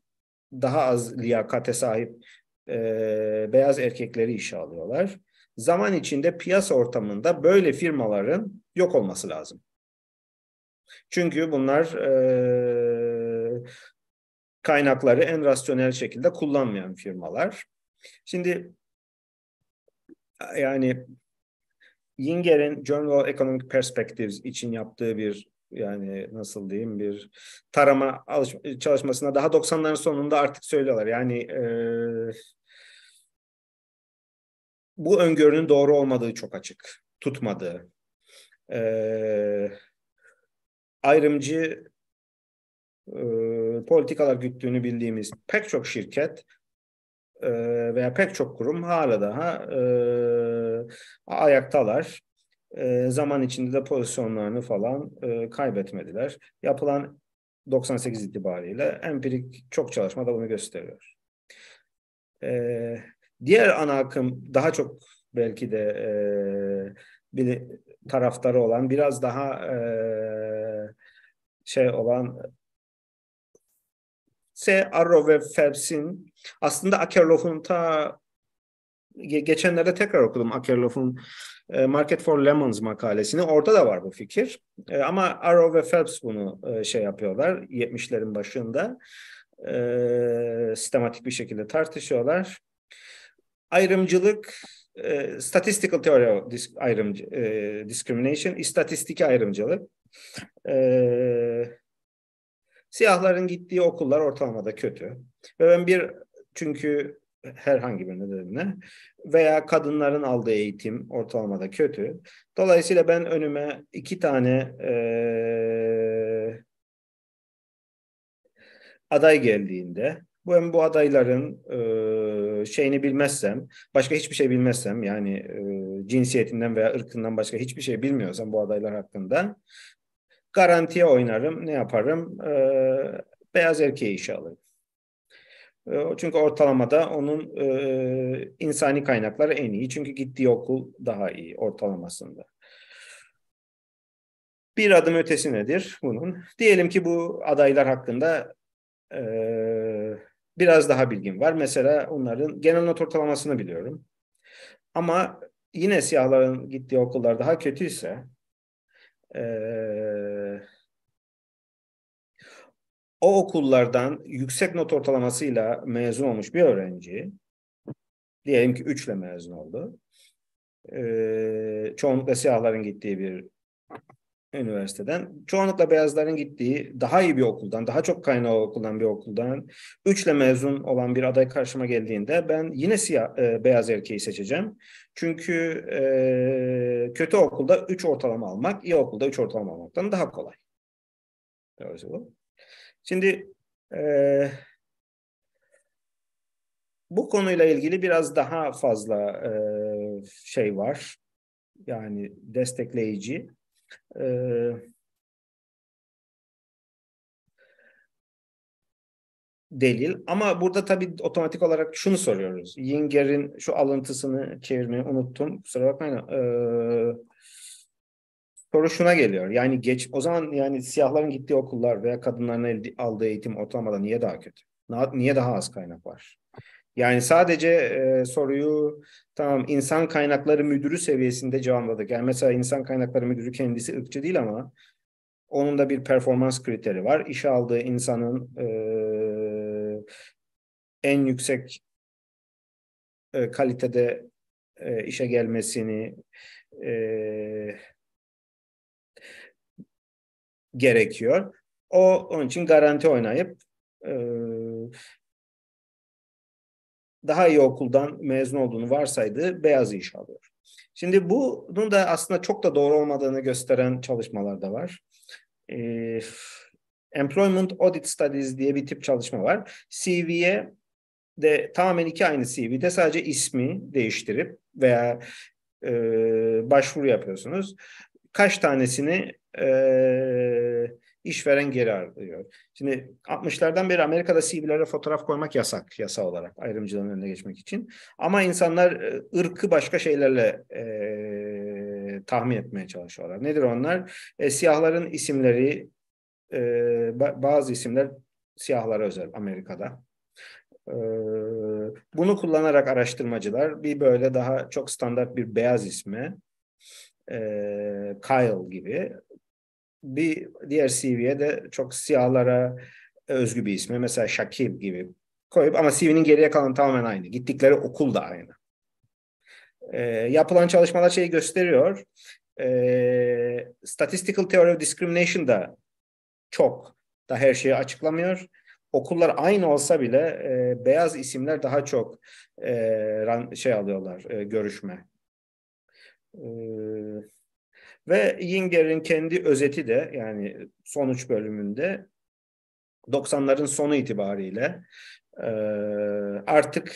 daha az liyakate sahip e, beyaz erkekleri işe alıyorlar. Zaman içinde piyasa ortamında böyle firmaların yok olması lazım. Çünkü bunlar e, kaynakları en rasyonel şekilde kullanmayan firmalar. Şimdi yani Yinger'in Journal of Economic Perspectives için yaptığı bir yani nasıl diyeyim bir tarama alış- çalışmasına daha 90'ların sonunda artık söylüyorlar. Yani e, bu öngörünün doğru olmadığı çok açık. Tutmadığı. E, ayrımcı e, politikalar güttüğünü bildiğimiz pek çok şirket ee, veya pek çok kurum hala daha e, ayaktalar. E, zaman içinde de pozisyonlarını falan e, kaybetmediler. Yapılan 98 itibariyle empirik çok çalışma da bunu gösteriyor. E, diğer ana akım daha çok belki de e, bir taraftarı olan biraz daha e, şey olan S. Arrow ve Phelps'in aslında Akerlof'un ta geçenlerde tekrar okudum Akerlof'un e, Market for Lemons makalesini. Orada da var bu fikir. E, ama Arrow ve Phelps bunu e, şey yapıyorlar 70'lerin başında. Sistematik bir şekilde tartışıyorlar. Ayrımcılık statistical theory of discrimination, istatistiki ayrımcılık. siyahların gittiği okullar ortalamada kötü. Ve ben bir çünkü herhangi bir nedenle veya kadınların aldığı eğitim ortalamada kötü. Dolayısıyla ben önüme iki tane e, aday geldiğinde bu hem bu adayların e, şeyini bilmezsem, başka hiçbir şey bilmezsem yani e, cinsiyetinden veya ırkından başka hiçbir şey bilmiyorsam bu adaylar hakkında garantiye oynarım, ne yaparım? E, beyaz erkeği işe alırım. Ee, çünkü ortalamada onun e, insani kaynakları en iyi. Çünkü gittiği okul daha iyi ortalamasında. Bir adım ötesi nedir bunun? Diyelim ki bu adaylar hakkında e, biraz daha bilgim var. Mesela onların genel not ortalamasını biliyorum. Ama yine siyahların gittiği okullar daha kötüyse e, o okullardan yüksek not ortalamasıyla mezun olmuş bir öğrenci diyelim ki üçle mezun oldu. Ee, çoğunlukla siyahların gittiği bir üniversiteden. Çoğunlukla beyazların gittiği daha iyi bir okuldan, daha çok kaynağı okuldan bir okuldan üçle mezun olan bir aday karşıma geldiğinde ben yine siyah e, beyaz erkeği seçeceğim. Çünkü e, kötü okulda üç ortalama almak, iyi okulda üç ortalama almaktan daha kolay. Doğrusu bu. Şimdi e, bu konuyla ilgili biraz daha fazla e, şey var. Yani destekleyici. E, delil. Ama burada tabii otomatik olarak şunu soruyoruz. Yinger'in şu alıntısını çevirmeyi unuttum. Kusura bakmayın. Ee, soru şuna geliyor. Yani geç o zaman yani siyahların gittiği okullar veya kadınların aldığı eğitim ortalamada niye daha kötü? Niye daha az kaynak var? Yani sadece e, soruyu tamam insan kaynakları müdürü seviyesinde cevapladık. Yani mesela insan kaynakları müdürü kendisi ırkçı değil ama onun da bir performans kriteri var. İşe aldığı insanın e, en yüksek e, kalitede e, işe gelmesini e, gerekiyor. O onun için garanti oynayıp e, daha iyi okuldan mezun olduğunu varsaydı beyaz iş alıyor. Şimdi bunun da aslında çok da doğru olmadığını gösteren çalışmalar da var. E, Employment Audit Studies diye bir tip çalışma var. CV'ye de tamamen iki aynı CV'de sadece ismi değiştirip veya e, başvuru yapıyorsunuz kaç tanesini e, işveren geri alıyor. Şimdi 60'lardan beri Amerika'da CV'lere fotoğraf koymak yasak yasa olarak ayrımcılığın önüne geçmek için. Ama insanlar ırkı başka şeylerle e, tahmin etmeye çalışıyorlar. Nedir onlar? E, siyahların isimleri, e, bazı isimler siyahlara özel Amerika'da. E, bunu kullanarak araştırmacılar bir böyle daha çok standart bir beyaz isme e, Kyle gibi. Bir diğer CV'ye de çok siyahlara özgü bir ismi. Mesela Shakib gibi koyup ama CV'nin geriye kalan tamamen aynı. Gittikleri okul da aynı. E, yapılan çalışmalar şeyi gösteriyor. E, statistical Theory of Discrimination da çok da her şeyi açıklamıyor. Okullar aynı olsa bile e, beyaz isimler daha çok e, ran, şey alıyorlar e, görüşme ee, ve Yinger'in kendi özeti de yani son üç bölümünde 90'ların sonu itibariyle e, artık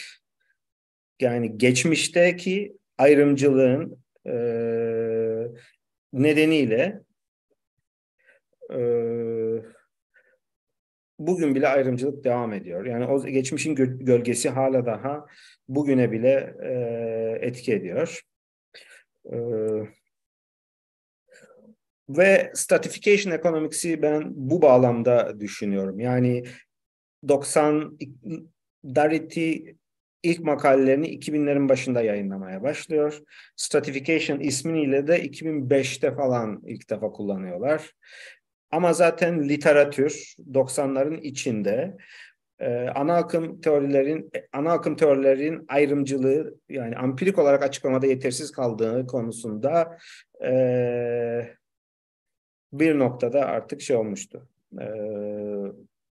yani geçmişteki ayrımcılığın e, nedeniyle e, bugün bile ayrımcılık devam ediyor. Yani o geçmişin gölgesi hala daha bugüne bile e, etki ediyor. Ee, ve stratification economics'i ben bu bağlamda düşünüyorum. Yani 90 Darity ilk makalelerini 2000'lerin başında yayınlamaya başlıyor. Stratification isminiyle de 2005'te falan ilk defa kullanıyorlar. Ama zaten literatür 90'ların içinde ee, ana akım teorilerin ana akım teorilerin ayrımcılığı yani ampirik olarak açıklamada yetersiz kaldığı konusunda e, bir noktada artık şey olmuştu. E,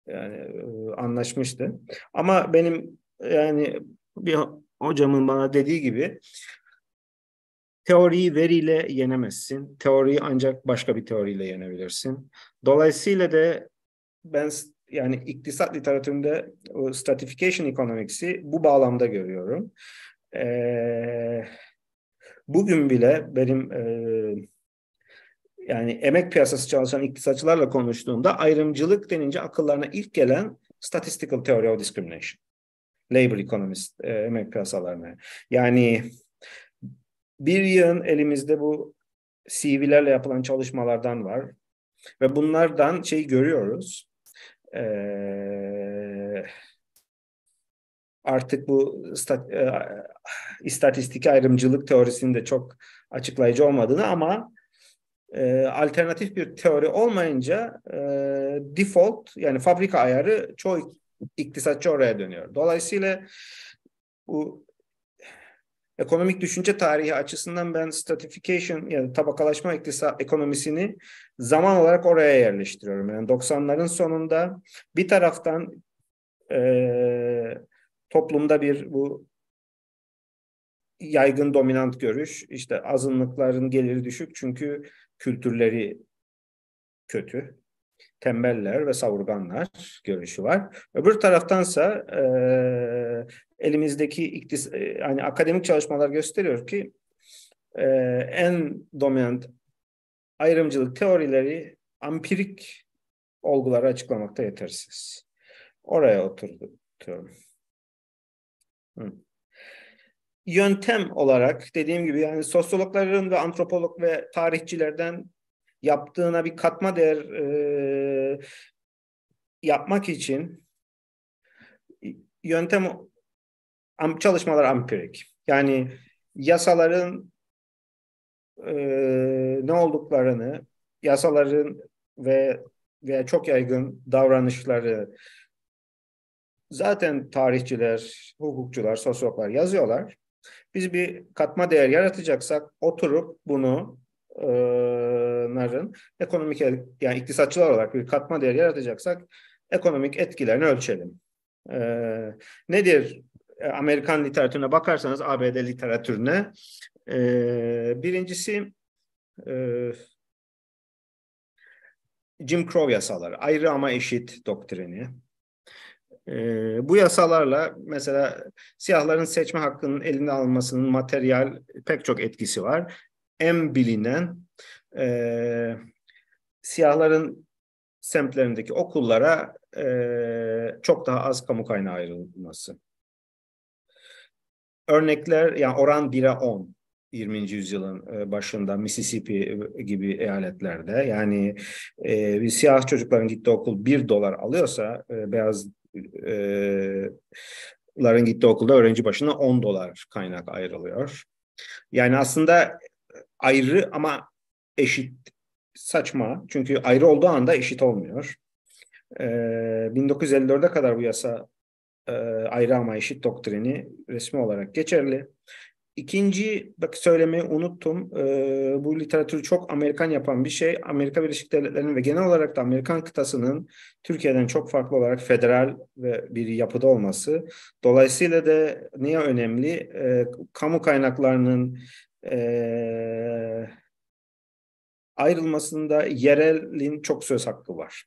yani e, anlaşmıştı. Ama benim yani bir hocamın bana dediği gibi Teoriyi veriyle yenemezsin. Teoriyi ancak başka bir teoriyle yenebilirsin. Dolayısıyla de ben yani iktisat literatüründe o stratification economics'i bu bağlamda görüyorum. E, bugün bile benim e, yani emek piyasası çalışan iktisatçılarla konuştuğumda ayrımcılık denince akıllarına ilk gelen statistical theory of discrimination. Labor economist e, emek piyasalarına. Yani bir yığın elimizde bu CV'lerle yapılan çalışmalardan var. Ve bunlardan şey görüyoruz. Ee, artık bu stat, e, istatistik ayrımcılık teorisinin de çok açıklayıcı olmadığını ama e, alternatif bir teori olmayınca e, default yani fabrika ayarı çoğu iktisatçı oraya dönüyor. Dolayısıyla bu ekonomik düşünce tarihi açısından ben stratification yani tabakalaşma ekonomisini zaman olarak oraya yerleştiriyorum. Yani 90'ların sonunda bir taraftan e, toplumda bir bu yaygın dominant görüş işte azınlıkların geliri düşük çünkü kültürleri kötü tembeller ve savurganlar görüşü var. Öbür taraftansa e, elimizdeki iktis, e, yani akademik çalışmalar gösteriyor ki e, en dominant ayrımcılık teorileri ampirik olguları açıklamakta yetersiz. Oraya oturtuyorum. Yöntem olarak dediğim gibi yani sosyologların ve antropolog ve tarihçilerden yaptığına bir katma değer e, yapmak için yöntem çalışmalar ampirik. Yani yasaların e, ne olduklarını, yasaların ve veya çok yaygın davranışları zaten tarihçiler, hukukçular, sosyologlar yazıyorlar. Biz bir katma değer yaratacaksak oturup bunu politikaların ekonomik yani iktisatçılar olarak bir katma değer yaratacaksak ekonomik etkilerini ölçelim. Ee, nedir Amerikan literatürüne bakarsanız ABD literatürüne ee, birincisi e, Jim Crow yasaları, ayrı ama eşit doktrini. Ee, bu yasalarla mesela siyahların seçme hakkının eline alınmasının materyal pek çok etkisi var en bilinen e, siyahların semtlerindeki okullara e, çok daha az kamu kaynağı ayrılması. Örnekler yani oran 1'e 10 20. yüzyılın e, başında Mississippi gibi eyaletlerde yani e, bir siyah çocukların gittiği okul 1 dolar alıyorsa e, beyaz e, gittiği okulda öğrenci başına 10 dolar kaynak ayrılıyor. Yani aslında ayrı ama eşit saçma. Çünkü ayrı olduğu anda eşit olmuyor. E, ee, 1954'e kadar bu yasa e, ayrı ama eşit doktrini resmi olarak geçerli. İkinci bak söylemeyi unuttum. E, bu literatürü çok Amerikan yapan bir şey. Amerika Birleşik Devletleri'nin ve genel olarak da Amerikan kıtasının Türkiye'den çok farklı olarak federal ve bir yapıda olması. Dolayısıyla da neye önemli? E, kamu kaynaklarının e, ayrılmasında yerelin çok söz hakkı var.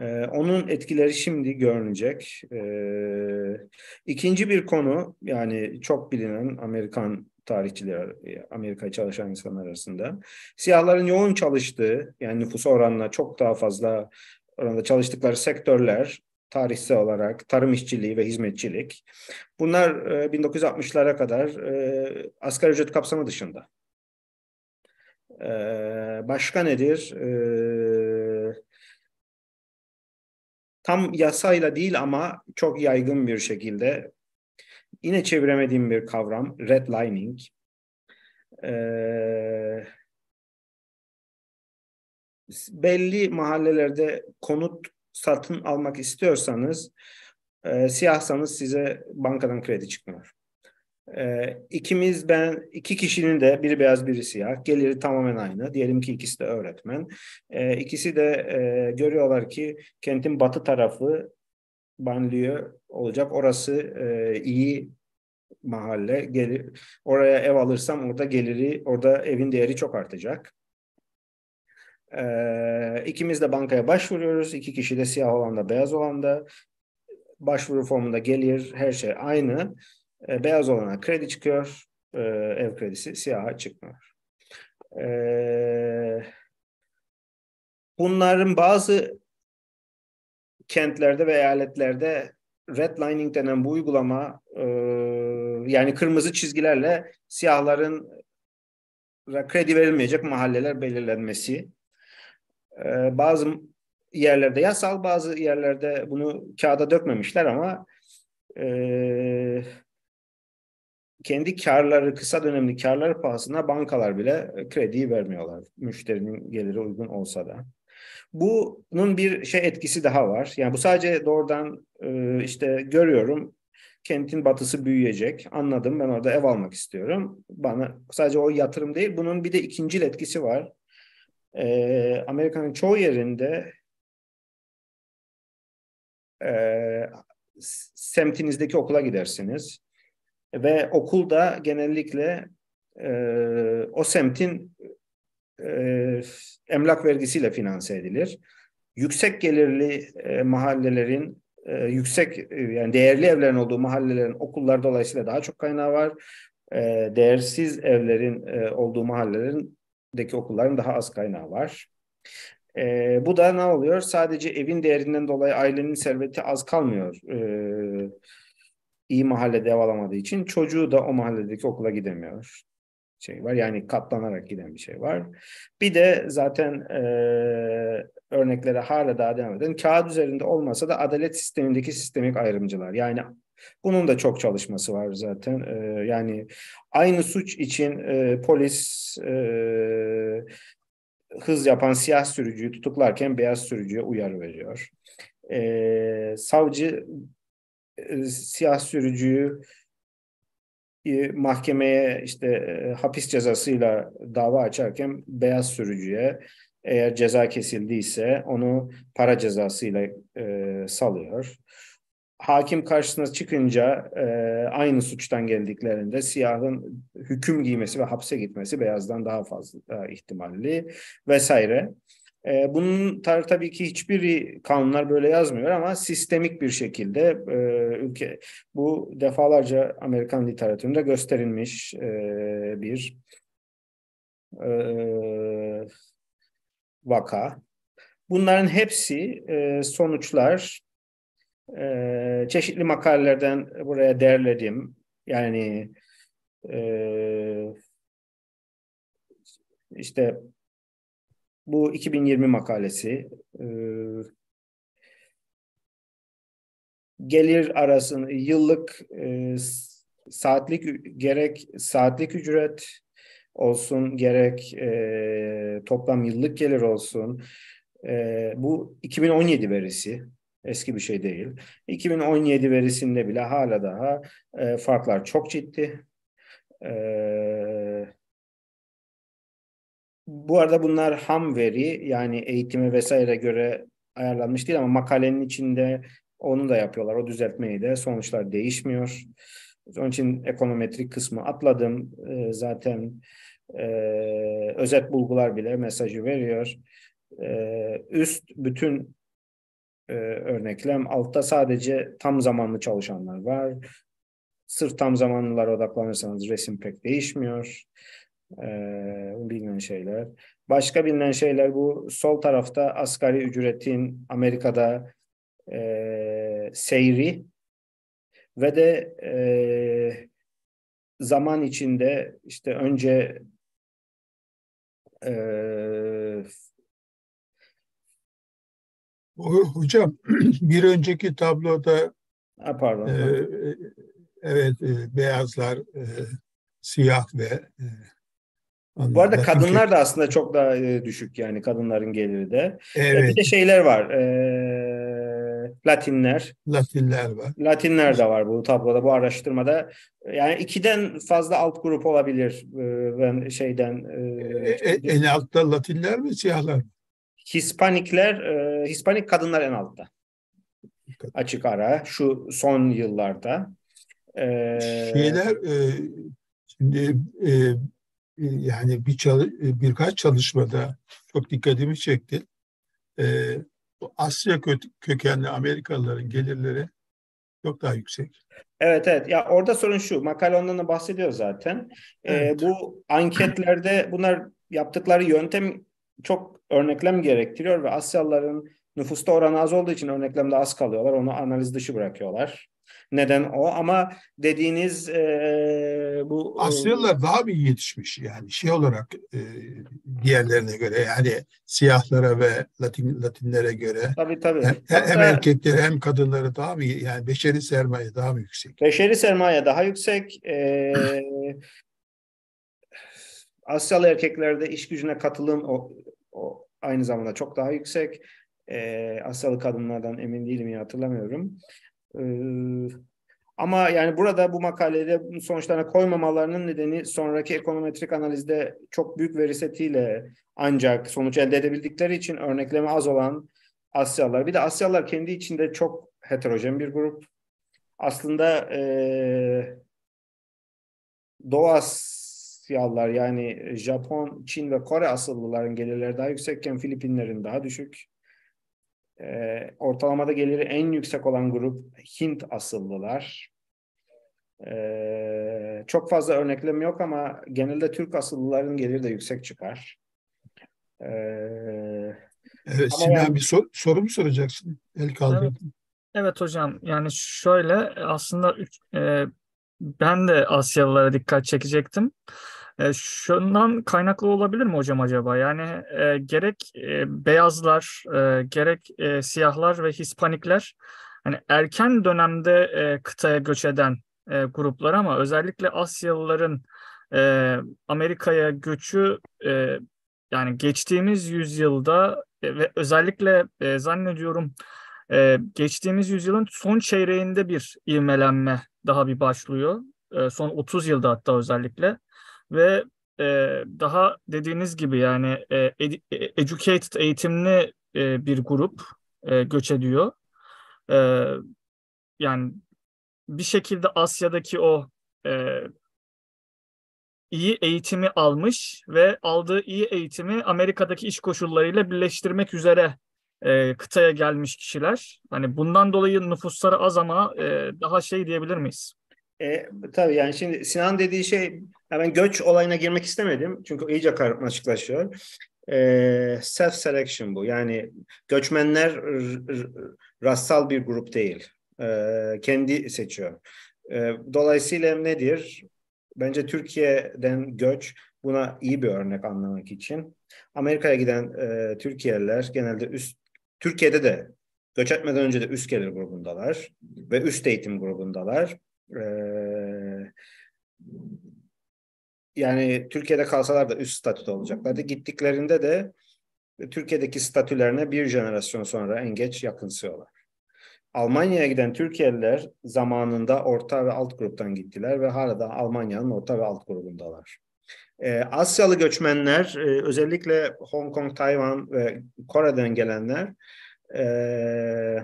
Ee, onun etkileri şimdi görünecek. Ee, ikinci bir konu yani çok bilinen Amerikan tarihçiler, Amerika'ya çalışan insanlar arasında siyahların yoğun çalıştığı yani nüfus oranına çok daha fazla oranda çalıştıkları sektörler tarihsel olarak tarım işçiliği ve hizmetçilik. Bunlar 1960'lara e, kadar e, asgari ücret kapsamı dışında. E, başka nedir? Tam yasayla değil ama çok yaygın bir şekilde yine çeviremediğim bir kavram redlining. Ee, belli mahallelerde konut satın almak istiyorsanız e, siyahsanız size bankadan kredi çıkmıyor. E, ikimiz ben iki kişinin de biri beyaz biri siyah geliri tamamen aynı. Diyelim ki ikisi de öğretmen. E, ikisi de e, görüyorlar ki kentin batı tarafı banliyö olacak. Orası e, iyi mahalle. Gelir, oraya ev alırsam orada geliri, orada evin değeri çok artacak. Ee, ikimiz de bankaya başvuruyoruz. İki kişi de siyah olan da beyaz olan da. Başvuru formunda gelir. Her şey aynı. Ee, beyaz olana kredi çıkıyor. Ee, ev kredisi siyaha çıkmıyor. Ee, bunların bazı kentlerde ve eyaletlerde redlining denen bu uygulama e, yani kırmızı çizgilerle siyahların kredi verilmeyecek mahalleler belirlenmesi ee, bazı yerlerde yasal, bazı yerlerde bunu kağıda dökmemişler ama e, kendi karları, kısa dönemli karları pahasına bankalar bile krediyi vermiyorlar. Müşterinin geliri uygun olsa da. Bunun bir şey etkisi daha var. Yani bu sadece doğrudan e, işte görüyorum kentin batısı büyüyecek. Anladım ben orada ev almak istiyorum. Bana sadece o yatırım değil bunun bir de ikinci etkisi var e, Amerika'nın çoğu yerinde e, semtinizdeki okula gidersiniz ve okulda genellikle e, o semtin e, emlak vergisiyle finanse edilir. Yüksek gelirli e, mahallelerin e, yüksek e, yani değerli evlerin olduğu mahallelerin okullar dolayısıyla daha çok kaynağı var. E, değersiz evlerin e, olduğu mahallelerin deki okulların daha az kaynağı var. E, bu da ne oluyor? Sadece evin değerinden dolayı ailenin serveti az kalmıyor. E, iyi mahallede ev alamadığı için çocuğu da o mahalledeki okula gidemiyor şey var. Yani katlanarak giden bir şey var. Bir de zaten e, örneklere hala daha devam eden kağıt üzerinde olmasa da adalet sistemindeki sistemik ayrımcılar. Yani bunun da çok çalışması var zaten. E, yani aynı suç için e, polis e, hız yapan siyah sürücüyü tutuklarken beyaz sürücüye uyarı veriyor. E, savcı e, siyah sürücüyü e, mahkemeye işte e, hapis cezasıyla dava açarken beyaz sürücüye eğer ceza kesildiyse onu para cezasıyla e, salıyor hakim karşısına çıkınca e, aynı suçtan geldiklerinde siyahın hüküm giymesi ve hapse gitmesi beyazdan daha fazla e, ihtimalli vesaire. E, bunun tar tabii ki hiçbir kanunlar böyle yazmıyor ama sistemik bir şekilde e, ülke bu defalarca Amerikan literatüründe gösterilmiş e, bir e, vaka. Bunların hepsi e, sonuçlar e, çeşitli makalelerden buraya derledim. Yani e, işte bu 2020 makalesi e, gelir arasını yıllık e, saatlik gerek saatlik ücret olsun gerek e, toplam yıllık gelir olsun e, bu 2017 verisi Eski bir şey değil. 2017 verisinde bile hala daha e, farklar çok ciddi. E, bu arada bunlar ham veri yani eğitime vesaire göre ayarlanmış değil ama makalenin içinde onu da yapıyorlar. O düzeltmeyi de sonuçlar değişmiyor. Onun için ekonometrik kısmı atladım. E, zaten e, özet bulgular bile mesajı veriyor. E, üst bütün e, örneklem. Altta sadece tam zamanlı çalışanlar var. Sırf tam zamanlılara odaklanırsanız resim pek değişmiyor. E, bilinen şeyler. Başka bilinen şeyler bu sol tarafta asgari ücretin Amerika'da e, seyri ve de e, zaman içinde işte önce e, Hocam bir önceki tabloda ha, pardon, e, e, evet e, beyazlar e, siyah ve e, Bu arada kadınlar da aslında çok daha e, düşük yani kadınların geliri de. Evet. Bir de şeyler var. E, Latinler. Latinler var. Latinler de var bu tabloda, bu araştırmada. Yani ikiden fazla alt grup olabilir ben şeyden. en altta Latinler mi siyahlar mı? Hispanikler, e, Hispanik kadınlar en altta. Açık ara şu son yıllarda. E, Şeyler e, şimdi e, e yani bir çalış, e, birkaç çalışmada çok dikkatimi çekti. E, Asya kökenli Amerikalıların gelirleri çok daha yüksek. Evet evet. Ya orada sorun şu. Makale ondan da bahsediyor zaten. E, evet. E, bu anketlerde bunlar yaptıkları yöntem çok örneklem gerektiriyor ve Asyalıların nüfusta oranı az olduğu için örneklemde az kalıyorlar. Onu analiz dışı bırakıyorlar. Neden o? Ama dediğiniz e, bu... E, Asyalılar daha bir yetişmiş yani şey olarak e, diğerlerine göre yani siyahlara ve Latin Latinlere göre tabii, tabii. Hem, Hatta, hem erkekleri hem kadınları daha mı yani beşeri sermaye daha mı yüksek? Beşeri sermaye daha yüksek. E, Asyalı erkeklerde iş gücüne katılım o, o aynı zamanda çok daha yüksek. E, Asyalı kadınlardan emin değilim ya hatırlamıyorum. E, ama yani burada bu makalede sonuçlarına koymamalarının nedeni sonraki ekonometrik analizde çok büyük veri setiyle ancak sonuç elde edebildikleri için örnekleme az olan Asyalılar. Bir de Asyalılar kendi içinde çok heterojen bir grup. Aslında e, Doğu As Asyalılar yani e, Japon, Çin ve Kore asıllıların gelirleri daha yüksekken Filipinlerin daha düşük. E, ortalamada geliri en yüksek olan grup Hint asıllılar. E, çok fazla örneklem yok ama genelde Türk asıllıların geliri de yüksek çıkar. E, evet, Sinan yani, bir sor, soru mu soracaksın? El kaldı. Evet, evet hocam yani şöyle aslında e, ben de Asyalılara dikkat çekecektim. E, şundan kaynaklı olabilir mi hocam acaba? Yani e, gerek e, beyazlar, e, gerek e, siyahlar ve Hispanikler hani erken dönemde e, kıtaya göç eden e, gruplar ama özellikle Asyalıların e, Amerika'ya göçü e, yani geçtiğimiz yüzyılda e, ve özellikle e, zannediyorum e, geçtiğimiz yüzyılın son çeyreğinde bir ivmelenme daha bir başlıyor. E, son 30 yılda hatta özellikle ve e, daha dediğiniz gibi yani e, ed- e, educated eğitimli e, bir grup e, göç ediyor. E, yani bir şekilde Asya'daki o e, iyi eğitimi almış ve aldığı iyi eğitimi Amerika'daki iş koşullarıyla birleştirmek üzere e, kıtaya gelmiş kişiler. Hani bundan dolayı nüfusları az ama e, daha şey diyebilir miyiz? E, tabii yani şimdi Sinan dediği şey ben göç olayına girmek istemedim. Çünkü iyice karmaşıklaşıyor. E, self selection bu. Yani göçmenler rastsal bir grup değil. E, kendi seçiyor. E, dolayısıyla nedir? Bence Türkiye'den göç buna iyi bir örnek anlamak için. Amerika'ya giden e, Türkiye'liler genelde üst Türkiye'de de göç etmeden önce de üst gelir grubundalar ve üst eğitim grubundalar. Ee, yani Türkiye'de kalsalar da üst statüde olacaklardı. Gittiklerinde de Türkiye'deki statülerine bir jenerasyon sonra en geç yakınsıyorlar. Almanya'ya giden Türkiye'liler zamanında orta ve alt gruptan gittiler ve hala da Almanya'nın orta ve alt grubundalar. Ee, Asyalı göçmenler, e, özellikle Hong Kong, Tayvan ve Kore'den gelenler e,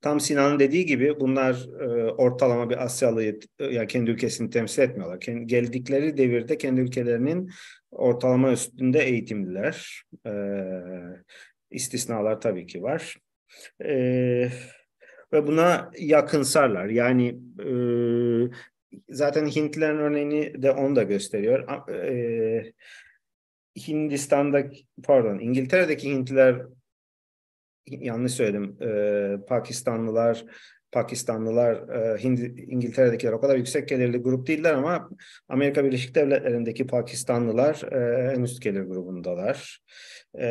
Tam Sinan'ın dediği gibi bunlar e, ortalama bir Asyalı'yı ya e, yani kendi ülkesini temsil etmiyorlar. Kendi, geldikleri devirde kendi ülkelerinin ortalama üstünde eğitimliler. E, istisnalar tabii ki var. E, ve buna yakınsarlar. Yani e, zaten Hintlilerin örneğini de onu da gösteriyor. E, Hindistan'daki pardon İngiltere'deki Hintliler yanlış söyledim. E, Pakistanlılar Pakistanlılar, e, Hindi, İngiltere'dekiler o kadar yüksek gelirli grup değiller ama Amerika Birleşik Devletleri'ndeki Pakistanlılar e, en üst gelir grubundalar. E,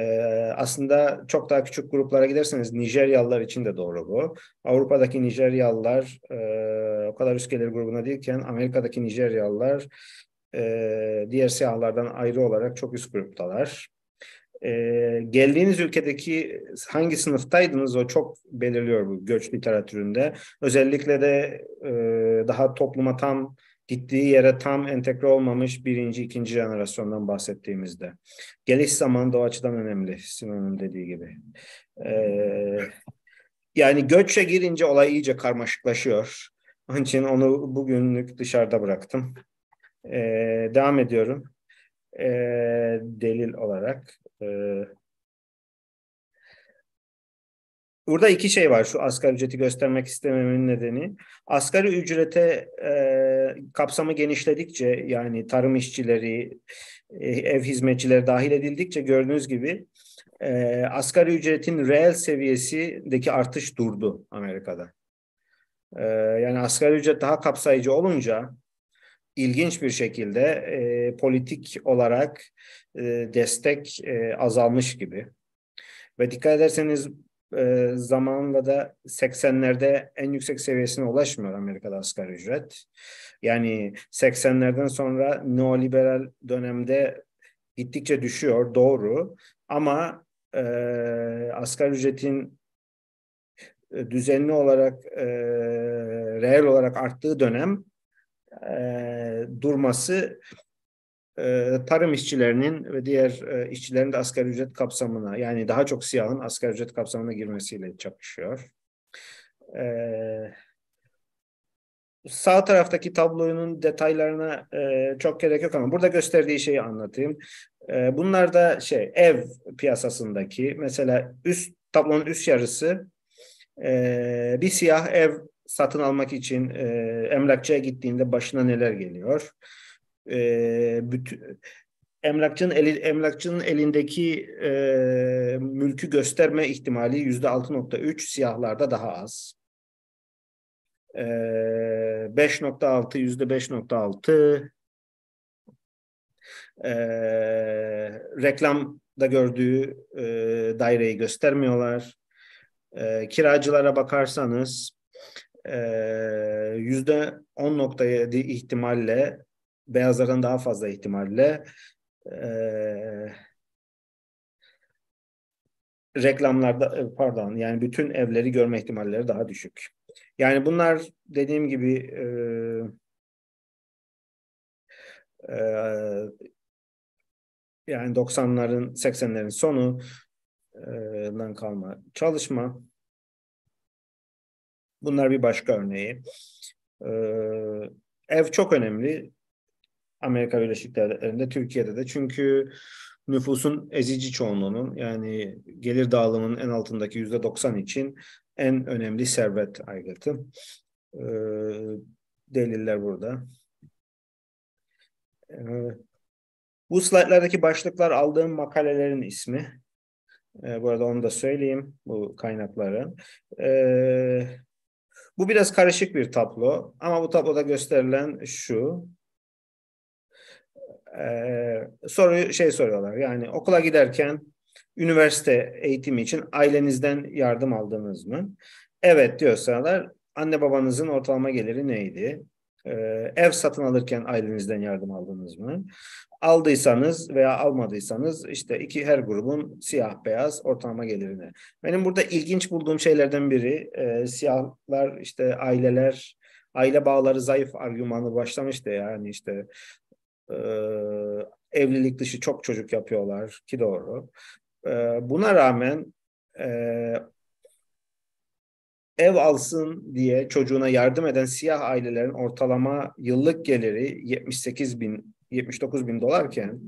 aslında çok daha küçük gruplara giderseniz Nijeryalılar için de doğru bu. Avrupa'daki Nijeryalılar e, o kadar üst gelir grubuna değilken Amerika'daki Nijeryalılar diğer siyahlardan ayrı olarak çok üst gruptalar e, geldiğiniz ülkedeki hangi sınıftaydınız o çok belirliyor bu göç literatüründe. Özellikle de e, daha topluma tam gittiği yere tam entegre olmamış birinci, ikinci jenerasyondan bahsettiğimizde. Geliş zaman da o açıdan önemli Sinan'ın dediği gibi. Ee, yani göçe girince olay iyice karmaşıklaşıyor. Onun için onu bugünlük dışarıda bıraktım. Ee, devam ediyorum e, delil olarak e, Burada iki şey var şu asgari ücreti göstermek istememin nedeni. Asgari ücrete e, kapsamı genişledikçe yani tarım işçileri, e, ev hizmetçileri dahil edildikçe gördüğünüz gibi e, asgari ücretin reel seviyesindeki artış durdu Amerika'da. E, yani asgari ücret daha kapsayıcı olunca ilginç bir şekilde e, politik olarak e, destek e, azalmış gibi. Ve dikkat ederseniz e, zamanla da 80'lerde en yüksek seviyesine ulaşmıyor Amerika'da asgari ücret. Yani 80'lerden sonra neoliberal dönemde gittikçe düşüyor doğru ama e, asgari ücretin e, düzenli olarak e, reel olarak arttığı dönem e, durması e, tarım işçilerinin ve diğer e, işçilerin de asgari ücret kapsamına yani daha çok siyahın asgari ücret kapsamına girmesiyle çakışıyor. Evet sağ taraftaki tablonun detaylarına e, çok gerek yok ama burada gösterdiği şeyi anlatayım. E, bunlar da şey ev piyasasındaki mesela üst tablonun üst yarısı e, bir siyah ev satın almak için e, emlakçıya gittiğinde başına neler geliyor? E, bütün, emlakçının eli, emlakçının elindeki e, mülkü gösterme ihtimali yüzde 6.3 siyahlarda daha az. E, 5.6 yüzde 5.6 e, reklamda gördüğü e, daireyi göstermiyorlar. E, kiracılara bakarsanız ee, yüzde %10.7 ihtimalle beyazların daha fazla ihtimalle ee, e, reklamlarda pardon yani bütün evleri görme ihtimalleri daha düşük. Yani bunlar dediğim gibi e, e, yani 90'ların 80'lerin sonu e, kalma çalışma. Bunlar bir başka örneği. Ee, ev çok önemli. Amerika Birleşik Devletleri'nde, Türkiye'de de. Çünkü nüfusun ezici çoğunluğunun yani gelir dağılımının en altındaki yüzde 90 için en önemli servet aygıtı. Ee, deliller burada. Ee, bu slaytlardaki başlıklar aldığım makalelerin ismi. Ee, bu arada onu da söyleyeyim bu kaynakları. Ee, bu biraz karışık bir tablo ama bu tabloda gösterilen şu. Ee, soruyu şey soruyorlar yani okula giderken üniversite eğitimi için ailenizden yardım aldınız mı? Evet diyorsalar anne babanızın ortalama geliri neydi? Ee, ev satın alırken ailenizden yardım aldınız mı? Aldıysanız veya almadıysanız işte iki her grubun siyah beyaz ortalama gelirini. Benim burada ilginç bulduğum şeylerden biri e, siyahlar işte aileler aile bağları zayıf argümanı başlamıştı yani işte e, evlilik dışı çok çocuk yapıyorlar ki doğru. E, buna rağmen e, ev alsın diye çocuğuna yardım eden siyah ailelerin ortalama yıllık geliri 78 bin 79 bin dolarken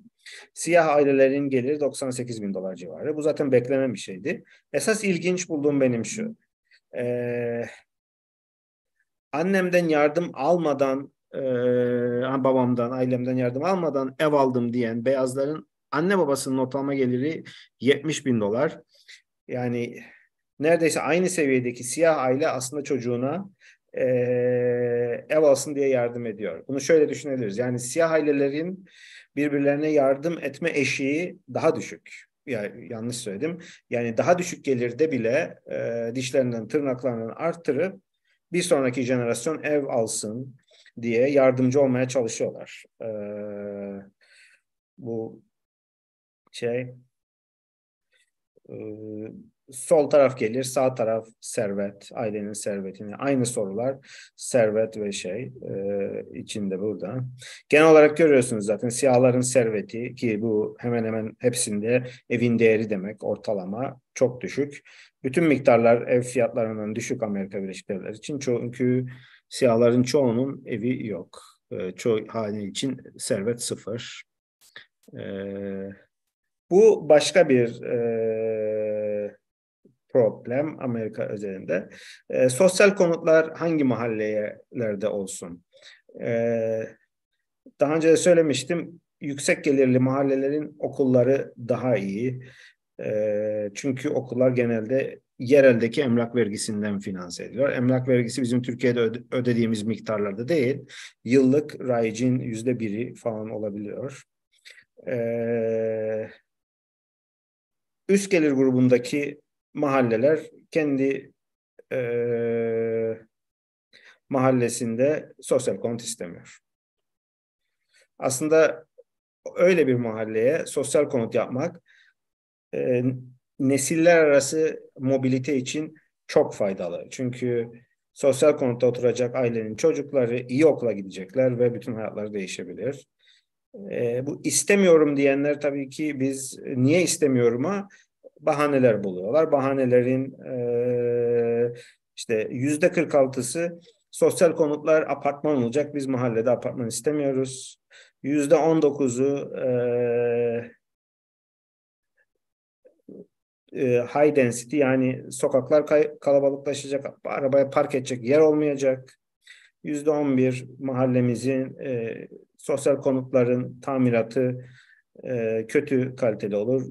siyah ailelerin geliri 98 bin dolar civarı. Bu zaten beklenen bir şeydi. Esas ilginç bulduğum benim şu. Ee, annemden yardım almadan e, babamdan, ailemden yardım almadan ev aldım diyen beyazların anne babasının ortalama geliri 70 bin dolar. Yani neredeyse aynı seviyedeki siyah aile aslında çocuğuna e, ev alsın diye yardım ediyor. Bunu şöyle düşünebiliriz. Yani siyah ailelerin birbirlerine yardım etme eşiği daha düşük. Ya, yanlış söyledim. Yani daha düşük gelirde bile e, dişlerinden tırnaklarından arttırıp bir sonraki jenerasyon ev alsın diye yardımcı olmaya çalışıyorlar. E, bu şey e, sol taraf gelir, sağ taraf servet, ailenin servetini. Aynı sorular servet ve şey e, içinde burada. Genel olarak görüyorsunuz zaten siyahların serveti ki bu hemen hemen hepsinde evin değeri demek ortalama çok düşük. Bütün miktarlar ev fiyatlarından düşük Amerika Birleşik Devletleri için çünkü siyahların çoğunun evi yok. E, çoğu hane için servet sıfır. E, bu başka bir e, problem Amerika özelinde. E, sosyal konutlar hangi mahallelerde olsun? E, daha önce de söylemiştim, yüksek gelirli mahallelerin okulları daha iyi. E, çünkü okullar genelde yereldeki emlak vergisinden finanse ediliyor. Emlak vergisi bizim Türkiye'de ödediğimiz miktarlarda değil. Yıllık rayicin yüzde biri falan olabiliyor. Ee, üst gelir grubundaki mahalleler kendi e, mahallesinde sosyal konut istemiyor. Aslında öyle bir mahalleye sosyal konut yapmak e, nesiller arası mobilite için çok faydalı. Çünkü sosyal konutta oturacak ailenin çocukları iyi okula gidecekler ve bütün hayatları değişebilir. E, bu istemiyorum diyenler tabii ki biz niye istemiyorum'a bahaneler buluyorlar. Bahanelerin e, işte yüzde 46'sı sosyal konutlar apartman olacak. Biz mahallede apartman istemiyoruz. Yüzde 19'u e, e, high density yani sokaklar kay- kalabalıklaşacak, arabaya park edecek yer olmayacak. Yüzde 11 mahallemizin e, sosyal konutların tamiratı e, kötü kaliteli olur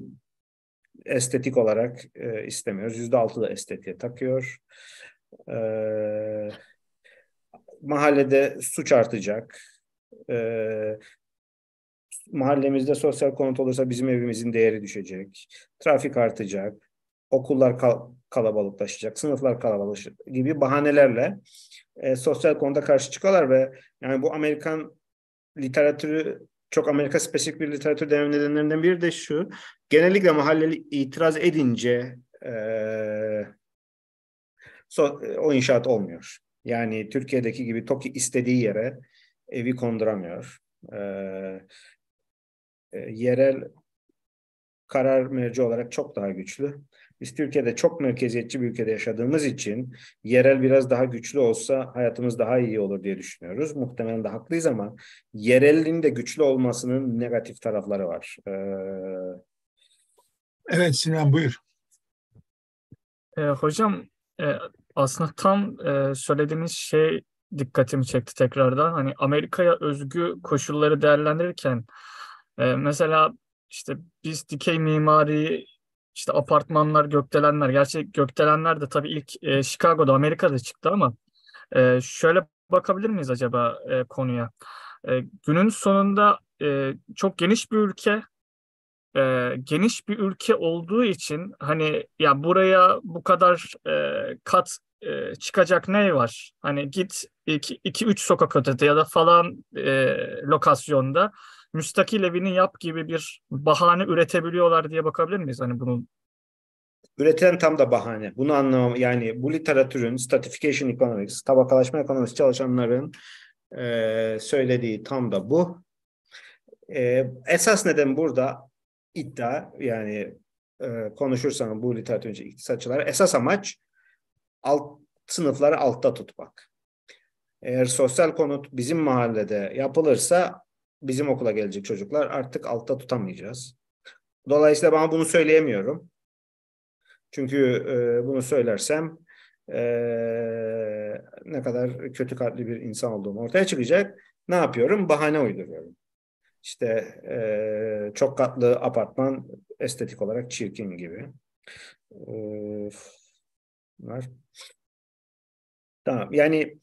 estetik olarak e, istemiyoruz. Yüzde altı da estetiğe takıyor. E, mahallede suç artacak. E, mahallemizde sosyal konut olursa bizim evimizin değeri düşecek. Trafik artacak. Okullar kal- kalabalıklaşacak, sınıflar kalabalıklaşacak gibi bahanelerle e, sosyal konuda karşı çıkıyorlar ve yani bu Amerikan literatürü çok Amerika spesifik bir literatür deneme nedenlerinden biri de şu. Genellikle mahalleli itiraz edince e, so, e, o inşaat olmuyor. Yani Türkiye'deki gibi TOKİ istediği yere evi konduramıyor. E, e, yerel karar merci olarak çok daha güçlü. Biz Türkiye'de çok merkeziyetçi bir ülkede yaşadığımız için yerel biraz daha güçlü olsa hayatımız daha iyi olur diye düşünüyoruz. Muhtemelen de haklıyız ama yerelin de güçlü olmasının negatif tarafları var. Ee... Evet Sinan buyur. E, hocam e, aslında tam e, söylediğiniz şey dikkatimi çekti tekrardan. Hani Amerika'ya özgü koşulları değerlendirirken e, mesela işte biz dikey mimari işte apartmanlar, gökdelenler. Gerçi gökdelenler de tabii ilk e, Chicago'da, Amerika'da çıktı ama e, şöyle bakabilir miyiz acaba e, konuya? E, günün sonunda e, çok geniş bir ülke, e, geniş bir ülke olduğu için hani ya buraya bu kadar e, kat e, çıkacak ne var? Hani git 2-3 sokak ötede ya da falan e, lokasyonda müstakil evini yap gibi bir bahane üretebiliyorlar diye bakabilir miyiz? Hani bunun üreten tam da bahane. Bunu anlamam yani bu literatürün stratification economics, tabakalaşma ekonomisi çalışanların e, söylediği tam da bu. E, esas neden burada iddia yani e, konuşursam bu literatürcü iktisatçılar esas amaç alt sınıfları altta tutmak. Eğer sosyal konut bizim mahallede yapılırsa bizim okula gelecek çocuklar artık altta tutamayacağız. Dolayısıyla ben bunu söyleyemiyorum. Çünkü e, bunu söylersem e, ne kadar kötü kalpli bir insan olduğum ortaya çıkacak. Ne yapıyorum? Bahane uyduruyorum. İşte e, çok katlı apartman estetik olarak çirkin gibi. E, bunlar. Tamam. Yani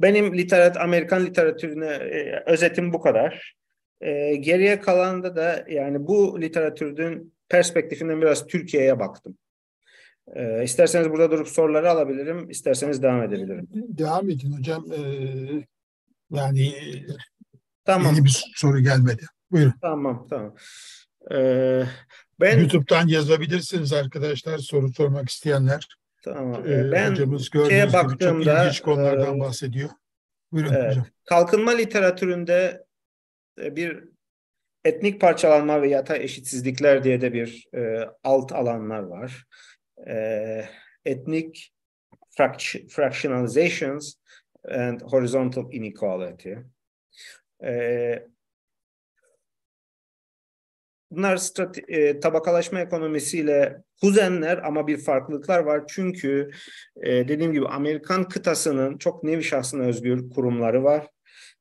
benim literat Amerikan literatürüne e, özetim bu kadar. E, geriye kalanda da yani bu literatürün perspektifinden biraz Türkiye'ye baktım. E, isterseniz burada durup soruları alabilirim, isterseniz devam edebilirim. Devam edin hocam. yani tamam. yeni bir soru gelmedi. Buyurun. Tamam, tamam. Ee, ben YouTube'dan yazabilirsiniz arkadaşlar soru sormak isteyenler. Tamam. Ee, ee, ben hocamız şeye baktığımda çok ilginç konulardan e, bahsediyor. Buyurun evet, hocam. Kalkınma literatüründe e, bir etnik parçalanma ve yatay eşitsizlikler diye de bir e, alt alanlar var. etnik fractionalizations and horizontal inequality. bunlar strate- tabakalaşma ekonomisiyle kuzenler ama bir farklılıklar var. Çünkü e, dediğim gibi Amerikan kıtasının çok nevi şahsına özgür kurumları var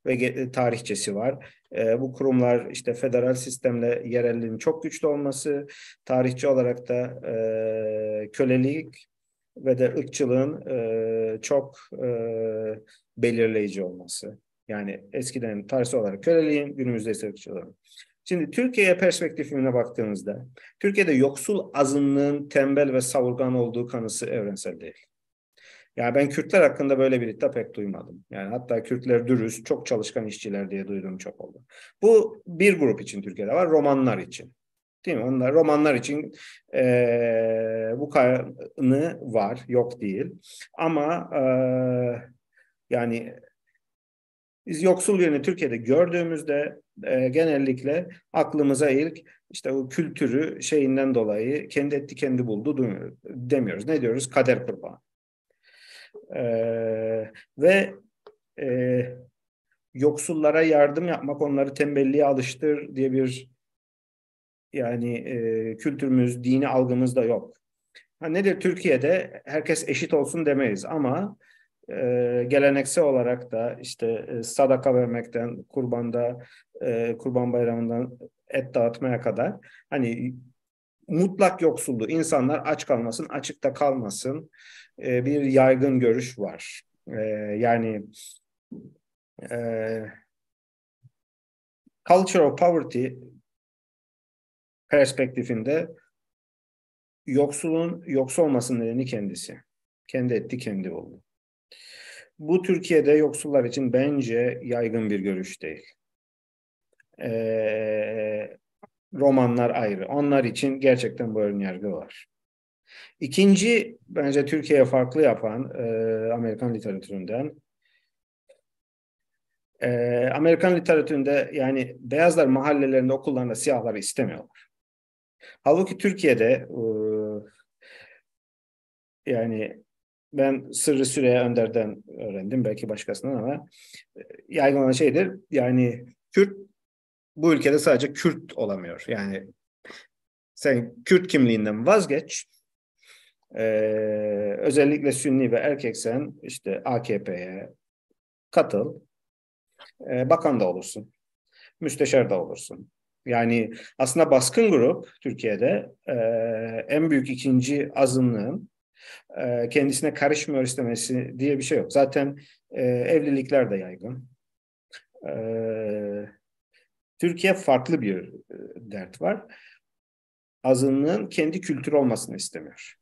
ve e, tarihçesi var. E, bu kurumlar işte federal sistemle yerelliğin çok güçlü olması, tarihçi olarak da e, kölelik ve de ırkçılığın e, çok e, belirleyici olması. Yani eskiden tarihsel olarak köleliğin, günümüzde ise ırkçılığın. Şimdi Türkiye perspektifine baktığımızda Türkiye'de yoksul azınlığın tembel ve savurgan olduğu kanısı evrensel değil. Yani ben Kürtler hakkında böyle bir iddia pek duymadım. Yani hatta Kürtler dürüst, çok çalışkan işçiler diye duyduğum çok oldu. Bu bir grup için Türkiye'de var, romanlar için. Değil mi? Onlar romanlar için e, bu kanı var, yok değil. Ama e, yani biz yoksul yönü Türkiye'de gördüğümüzde e, genellikle aklımıza ilk işte o kültürü şeyinden dolayı kendi etti kendi buldu demiyoruz. Ne diyoruz? Kader kurbanı. E, ve e, yoksullara yardım yapmak, onları tembelliğe alıştır diye bir yani e, kültürümüz, dini algımız da yok. Ha, nedir Türkiye'de herkes eşit olsun demeyiz ama e, geleneksel olarak da işte e, sadaka vermekten, kurbanda, e, kurban bayramından et dağıtmaya kadar hani mutlak yoksulluğu, insanlar aç kalmasın, açıkta kalmasın e, bir yaygın görüş var. E, yani e, culture of poverty perspektifinde yoksulun yoksul olmasının nedeni kendisi. Kendi etti, kendi oldu. Bu Türkiye'de yoksullar için bence yaygın bir görüş değil. Ee, romanlar ayrı. Onlar için gerçekten bu önyargı var. İkinci bence Türkiye'ye farklı yapan e, Amerikan literatüründen e, Amerikan literatüründe yani beyazlar mahallelerinde okullarında siyahları istemiyorlar. Halbuki Türkiye'de e, yani ben Sırrı Süreyya Önder'den öğrendim belki başkasından ama e, yaygın olan şeydir. Yani Kürt bu ülkede sadece Kürt olamıyor. Yani sen Kürt kimliğinden vazgeç. Ee, özellikle Sünni ve erkeksen işte AKP'ye katıl. Ee, bakan da olursun. Müsteşar da olursun. Yani aslında baskın grup Türkiye'de e, en büyük ikinci azınlığın e, kendisine karışmıyor istemesi diye bir şey yok. Zaten e, evlilikler de yaygın. E, Türkiye farklı bir e, dert var. Azınlığın kendi kültürü olmasını istemiyor.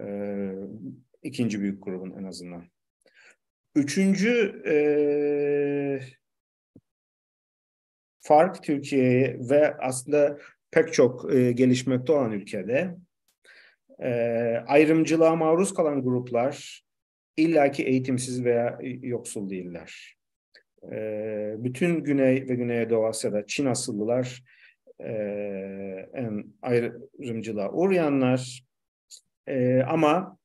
E, ikinci büyük grubun en azından. Üçüncü e, fark Türkiye'ye ve aslında pek çok e, gelişmekte olan ülkede e, ayrımcılığa maruz kalan gruplar illaki eğitimsiz veya yoksul değiller. E, bütün Güney ve Güneydoğu Asya'da Çin asıllılar e, en ayrımcılığa uğrayanlar e, ama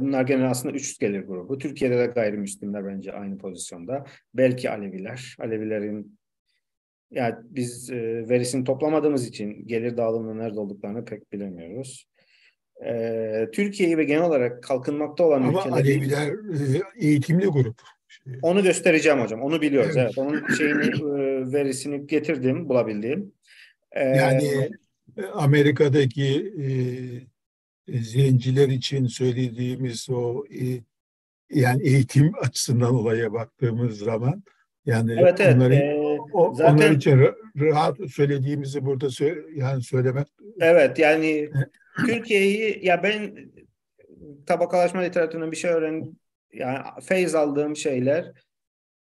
bunlar genel aslında üç gelir grubu. Türkiye'de de gayrimüslimler bence aynı pozisyonda. Belki Aleviler. Alevilerin yani biz e, verisini toplamadığımız için gelir dağılımının nerede olduklarını pek bilemiyoruz. E, Türkiye'yi ve genel olarak kalkınmakta olan Ama ülkeleri... Aleviler e, eğitimli grup. Onu göstereceğim hocam. Onu biliyoruz. Evet. evet. Onun şeyini e, verisini getirdim bulabildiğim. E, yani e, Amerika'daki e, e, zenciler için söylediğimiz o e, yani eğitim açısından olaya baktığımız zaman yani evet, evet. onların e, o, zaten onlar için rahat söylediğimizi burada sö yani söylemek. Evet yani Türkiye'yi ya ben tabakalaşma literatüründen bir şey öğren yani feyz aldığım şeyler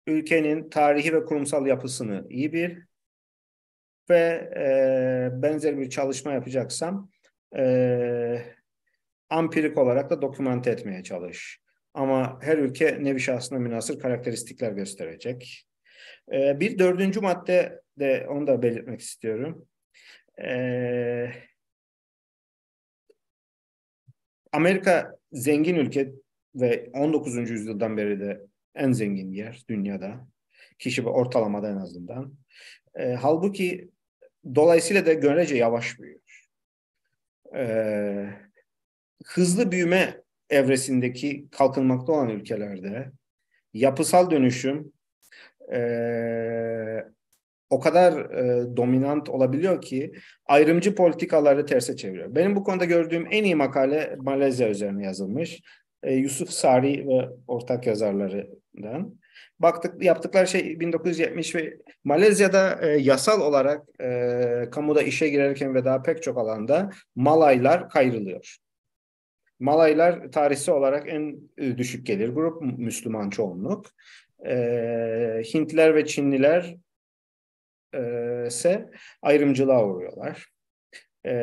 ülkenin tarihi ve kurumsal yapısını iyi bir ve e, benzer bir çalışma yapacaksam e, ampirik olarak da dokümante etmeye çalış. Ama her ülke nevi şahsına münasır karakteristikler gösterecek. E, bir dördüncü madde de onu da belirtmek istiyorum. E, Amerika zengin ülke ve 19. yüzyıldan beri de en zengin yer dünyada. Kişi ortalamada en azından. E, halbuki dolayısıyla da görece yavaş büyüyor. E, hızlı büyüme evresindeki kalkınmakta olan ülkelerde yapısal dönüşüm e, o kadar e, dominant olabiliyor ki ayrımcı politikaları terse çeviriyor. Benim bu konuda gördüğüm en iyi makale Malezya üzerine yazılmış. E, Yusuf Sari ve ortak yazarlarından. Baktık yaptıkları şey 1970 ve Malezya'da e, yasal olarak e, kamuda işe girerken ve daha pek çok alanda Malaylar kayrılıyor. Malaylar tarihsel olarak en e, düşük gelir grup, Müslüman çoğunluk e, ee, Hintler ve Çinliler e, ise ayrımcılığa uğruyorlar. E,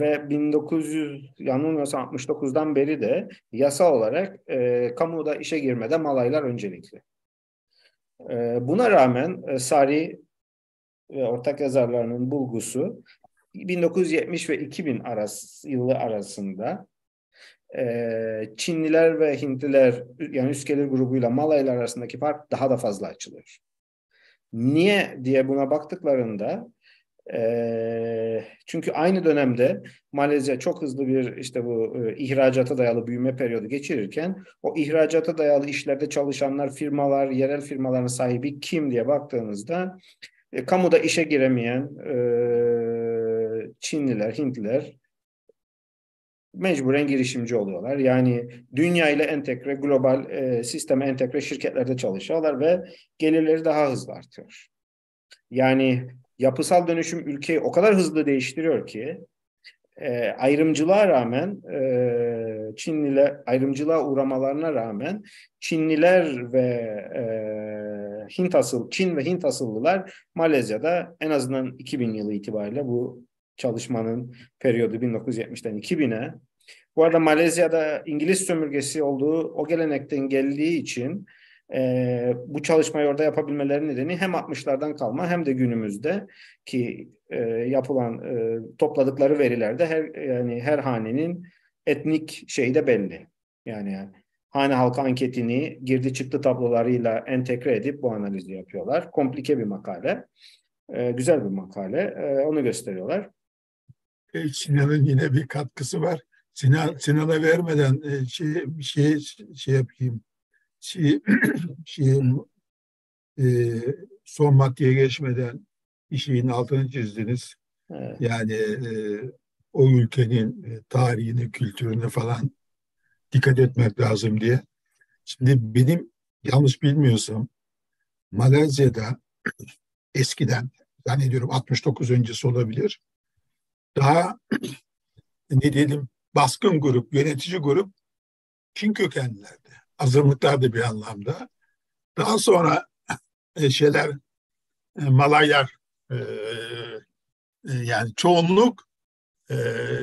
ve 1900 yanılmıyorsam 69'dan beri de yasa olarak e, kamuda işe girmede Malaylar öncelikli. E, buna rağmen e, Sari ve ortak yazarlarının bulgusu 1970 ve 2000 arası, yılı arasında Çinliler ve Hintliler yani üst gelir grubuyla Malaylar arasındaki fark daha da fazla açılıyor. Niye diye buna baktıklarında çünkü aynı dönemde Malezya çok hızlı bir işte bu ihracata dayalı büyüme periyodu geçirirken o ihracata dayalı işlerde çalışanlar, firmalar, yerel firmaların sahibi kim diye baktığınızda e, kamuda işe giremeyen Çinliler, Hintliler mecburen girişimci oluyorlar. Yani dünya ile entegre, global e, sisteme entegre şirketlerde çalışıyorlar ve gelirleri daha hızlı artıyor. Yani yapısal dönüşüm ülkeyi o kadar hızlı değiştiriyor ki e, ayrımcılığa rağmen e, Çinliler ayrımcılığa uğramalarına rağmen Çinliler ve e, Hint asıl Çin ve Hint asıllılar Malezya'da en azından 2000 yılı itibariyle bu çalışmanın periyodu 1970'ten 2000'e. Bu arada Malezya'da İngiliz sömürgesi olduğu o gelenekten geldiği için e, bu çalışmayı orada yapabilmelerinin nedeni hem 60'lardan kalma hem de günümüzde ki e, yapılan e, topladıkları verilerde her yani her hanenin etnik şeyi de belli. Yani hane halkı anketini girdi çıktı tablolarıyla entegre edip bu analizi yapıyorlar. Komplike bir makale. E, güzel bir makale. E, onu gösteriyorlar e, Sinan'ın yine bir katkısı var. Sinan Sinan'a vermeden e, şey şey şey yapayım. Şey, şey e, son maddeye geçmeden işin altını çizdiniz. Yani e, o ülkenin e, tarihini, kültürünü falan dikkat etmek lazım diye. Şimdi benim yanlış bilmiyorsam Malezya'da eskiden zannediyorum 69 öncesi olabilir daha ne diyelim baskın grup, yönetici grup Çin kökenlilerdi. Azınlıklardı bir anlamda. Daha sonra e, şeyler e, Malaylar e, e, yani çoğunluk e,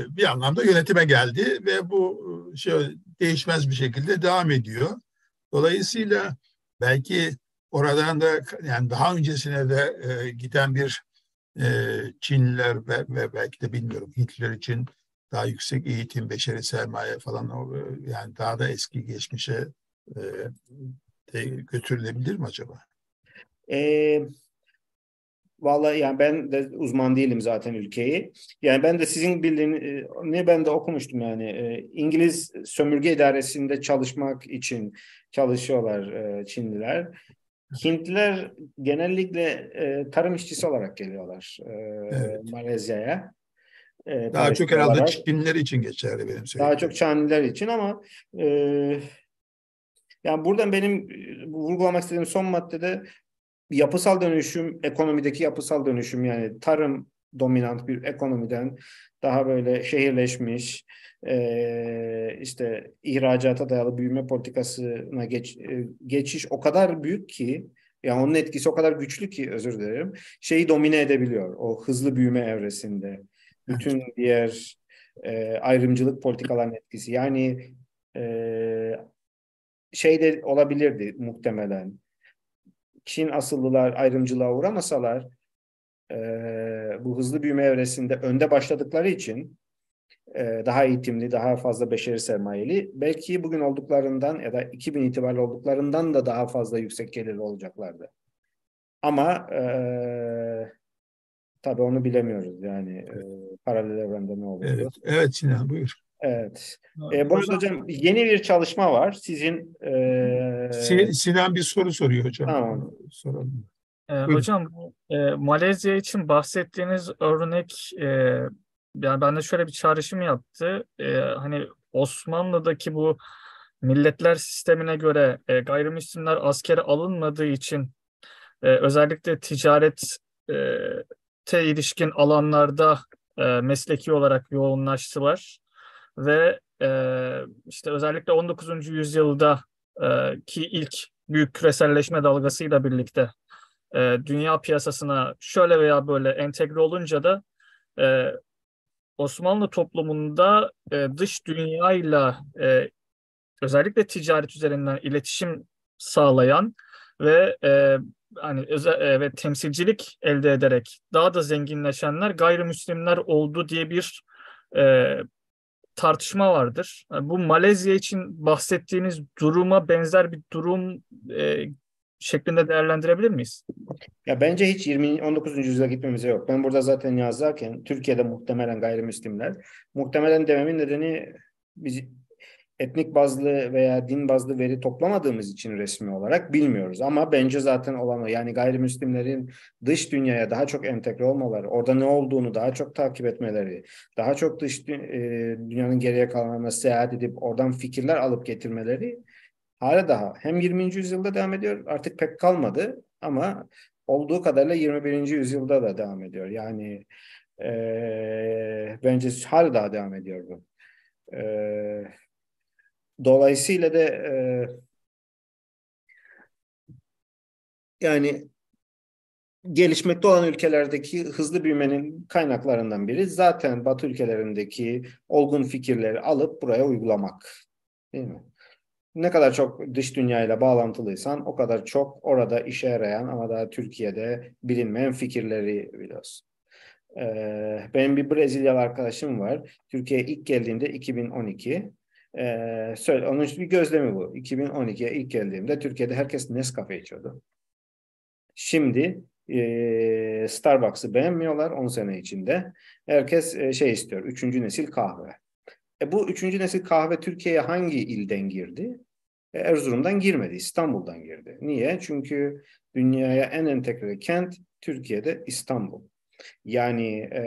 bir anlamda yönetime geldi ve bu e, şey değişmez bir şekilde devam ediyor. Dolayısıyla belki oradan da yani daha öncesine de e, giden bir e, Çinliler ve, ve belki de bilmiyorum Hintliler için daha yüksek eğitim, beşeri sermaye falan e, yani daha da eski geçmişe e, de götürülebilir mi acaba? E, vallahi yani ben de uzman değilim zaten ülkeyi. Yani ben de sizin bildiğini e, ben de okumuştum yani. E, İngiliz sömürge idaresinde çalışmak için çalışıyorlar e, Çinliler. Hintliler genellikle e, tarım işçisi olarak geliyorlar e, evet. Malezya'ya. E, daha çok herhalde olarak. Çinliler için geçerli benim söylediğim. Daha çok Çinliler için ama e, yani buradan benim e, vurgulamak istediğim son maddede yapısal dönüşüm, ekonomideki yapısal dönüşüm yani tarım dominant bir ekonomiden daha böyle şehirleşmiş e, işte ihracata dayalı büyüme politikasına geç, e, geçiş o kadar büyük ki yani onun etkisi o kadar güçlü ki özür dilerim şeyi domine edebiliyor o hızlı büyüme evresinde bütün diğer e, ayrımcılık politikaların etkisi yani e, şey de olabilirdi muhtemelen Çin asıllılar ayrımcılığa uğramasalar ee, bu hızlı büyüme evresinde önde başladıkları için e, daha eğitimli, daha fazla beşeri sermayeli belki bugün olduklarından ya da 2000 itibariyle olduklarından da daha fazla yüksek gelirli olacaklardı. Ama e, tabii onu bilemiyoruz yani e, paralel evrende ne oluyor. Evet, evet Sinan buyur. Evet. E, bu arada hocam yeni bir çalışma var. Sizin e... Sinan bir soru soruyor hocam. Tamam. Soralım. E, hocam e, Malezya için bahsettiğiniz örnek e, yani de şöyle bir çağrışım yaptı. E, hani Osmanlı'daki bu milletler sistemine göre e, gayrimüslimler askere alınmadığı için e, özellikle ticaret e, te ilişkin alanlarda e, mesleki olarak yoğunlaştılar ve e, işte özellikle 19. yüzyılda e, ki ilk büyük küreselleşme dalgasıyla birlikte e, dünya piyasasına şöyle veya böyle entegre olunca da e, Osmanlı toplumunda e, dış dünyayla e, özellikle ticaret üzerinden iletişim sağlayan ve e, hani özel e, ve temsilcilik elde ederek daha da zenginleşenler gayrimüslimler oldu diye bir e, tartışma vardır. E, bu Malezya için bahsettiğiniz duruma benzer bir durum e, şeklinde değerlendirebilir miyiz? Ya bence hiç 20 19. yüzyıla gitmemize yok. Ben burada zaten yazarken Türkiye'de muhtemelen gayrimüslimler. Muhtemelen dememin nedeni biz etnik bazlı veya din bazlı veri toplamadığımız için resmi olarak bilmiyoruz. Ama bence zaten olan o. Yani gayrimüslimlerin dış dünyaya daha çok entegre olmaları, orada ne olduğunu daha çok takip etmeleri, daha çok dış e, dünyanın geriye kalanına seyahat edip oradan fikirler alıp getirmeleri hala daha hem 20. yüzyılda devam ediyor artık pek kalmadı ama olduğu kadarıyla 21. yüzyılda da devam ediyor. Yani e, bence hala daha devam ediyor bu. E, dolayısıyla da e, yani gelişmekte olan ülkelerdeki hızlı büyümenin kaynaklarından biri zaten Batı ülkelerindeki olgun fikirleri alıp buraya uygulamak. Değil mi? ne kadar çok dış dünyayla bağlantılıysan o kadar çok orada işe yarayan ama daha Türkiye'de bilinmeyen fikirleri biliyorsun. Ee, benim bir Brezilyalı arkadaşım var. Türkiye'ye ilk geldiğimde 2012. Ee, söyle, onun bir gözlemi bu. 2012'ye ilk geldiğimde Türkiye'de herkes Nescafe içiyordu. Şimdi e, Starbucks'ı beğenmiyorlar 10 sene içinde. Herkes e, şey istiyor, üçüncü nesil kahve. E bu üçüncü nesil kahve Türkiye'ye hangi ilden girdi? E, Erzurum'dan girmedi, İstanbul'dan girdi. Niye? Çünkü dünyaya en entegre kent Türkiye'de İstanbul. Yani e,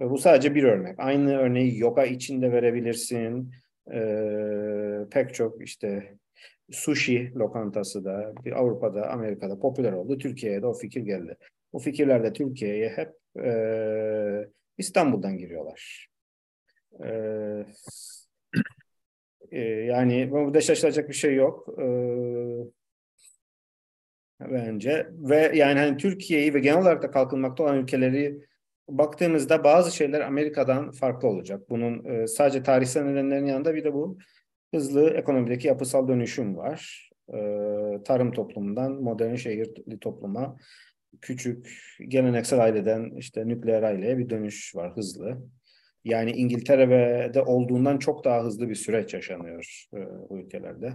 e bu sadece bir örnek. Aynı örneği yoga içinde verebilirsin. E, pek çok işte sushi lokantası da Avrupa'da, Amerika'da popüler oldu. Türkiye'ye de o fikir geldi. Bu fikirler de Türkiye'ye hep e, İstanbul'dan giriyorlar. Ee, e, yani burada şaşılacak bir şey yok. Ee, bence. Ve yani hani Türkiye'yi ve genel olarak da kalkınmakta olan ülkeleri baktığımızda bazı şeyler Amerika'dan farklı olacak. Bunun e, sadece tarihsel nedenlerin yanında bir de bu hızlı ekonomideki yapısal dönüşüm var. E, tarım toplumundan modern şehirli topluma, küçük geleneksel aileden işte nükleer aileye bir dönüş var hızlı. Yani İngiltere'de olduğundan çok daha hızlı bir süreç yaşanıyor e, bu ülkelerde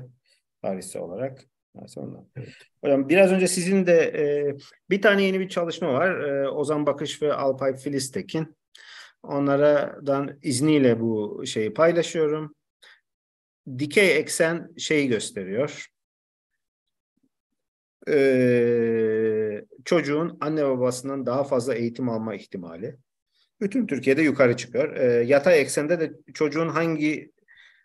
tarihsel olarak. Sonra. Evet. Hocam biraz önce sizin de e, bir tane yeni bir çalışma var. E, Ozan Bakış ve Alpay Filistekin. Onlardan izniyle bu şeyi paylaşıyorum. Dikey eksen şeyi gösteriyor. Ee, çocuğun anne babasından daha fazla eğitim alma ihtimali bütün Türkiye'de yukarı çıkıyor. E, yatay eksende de çocuğun hangi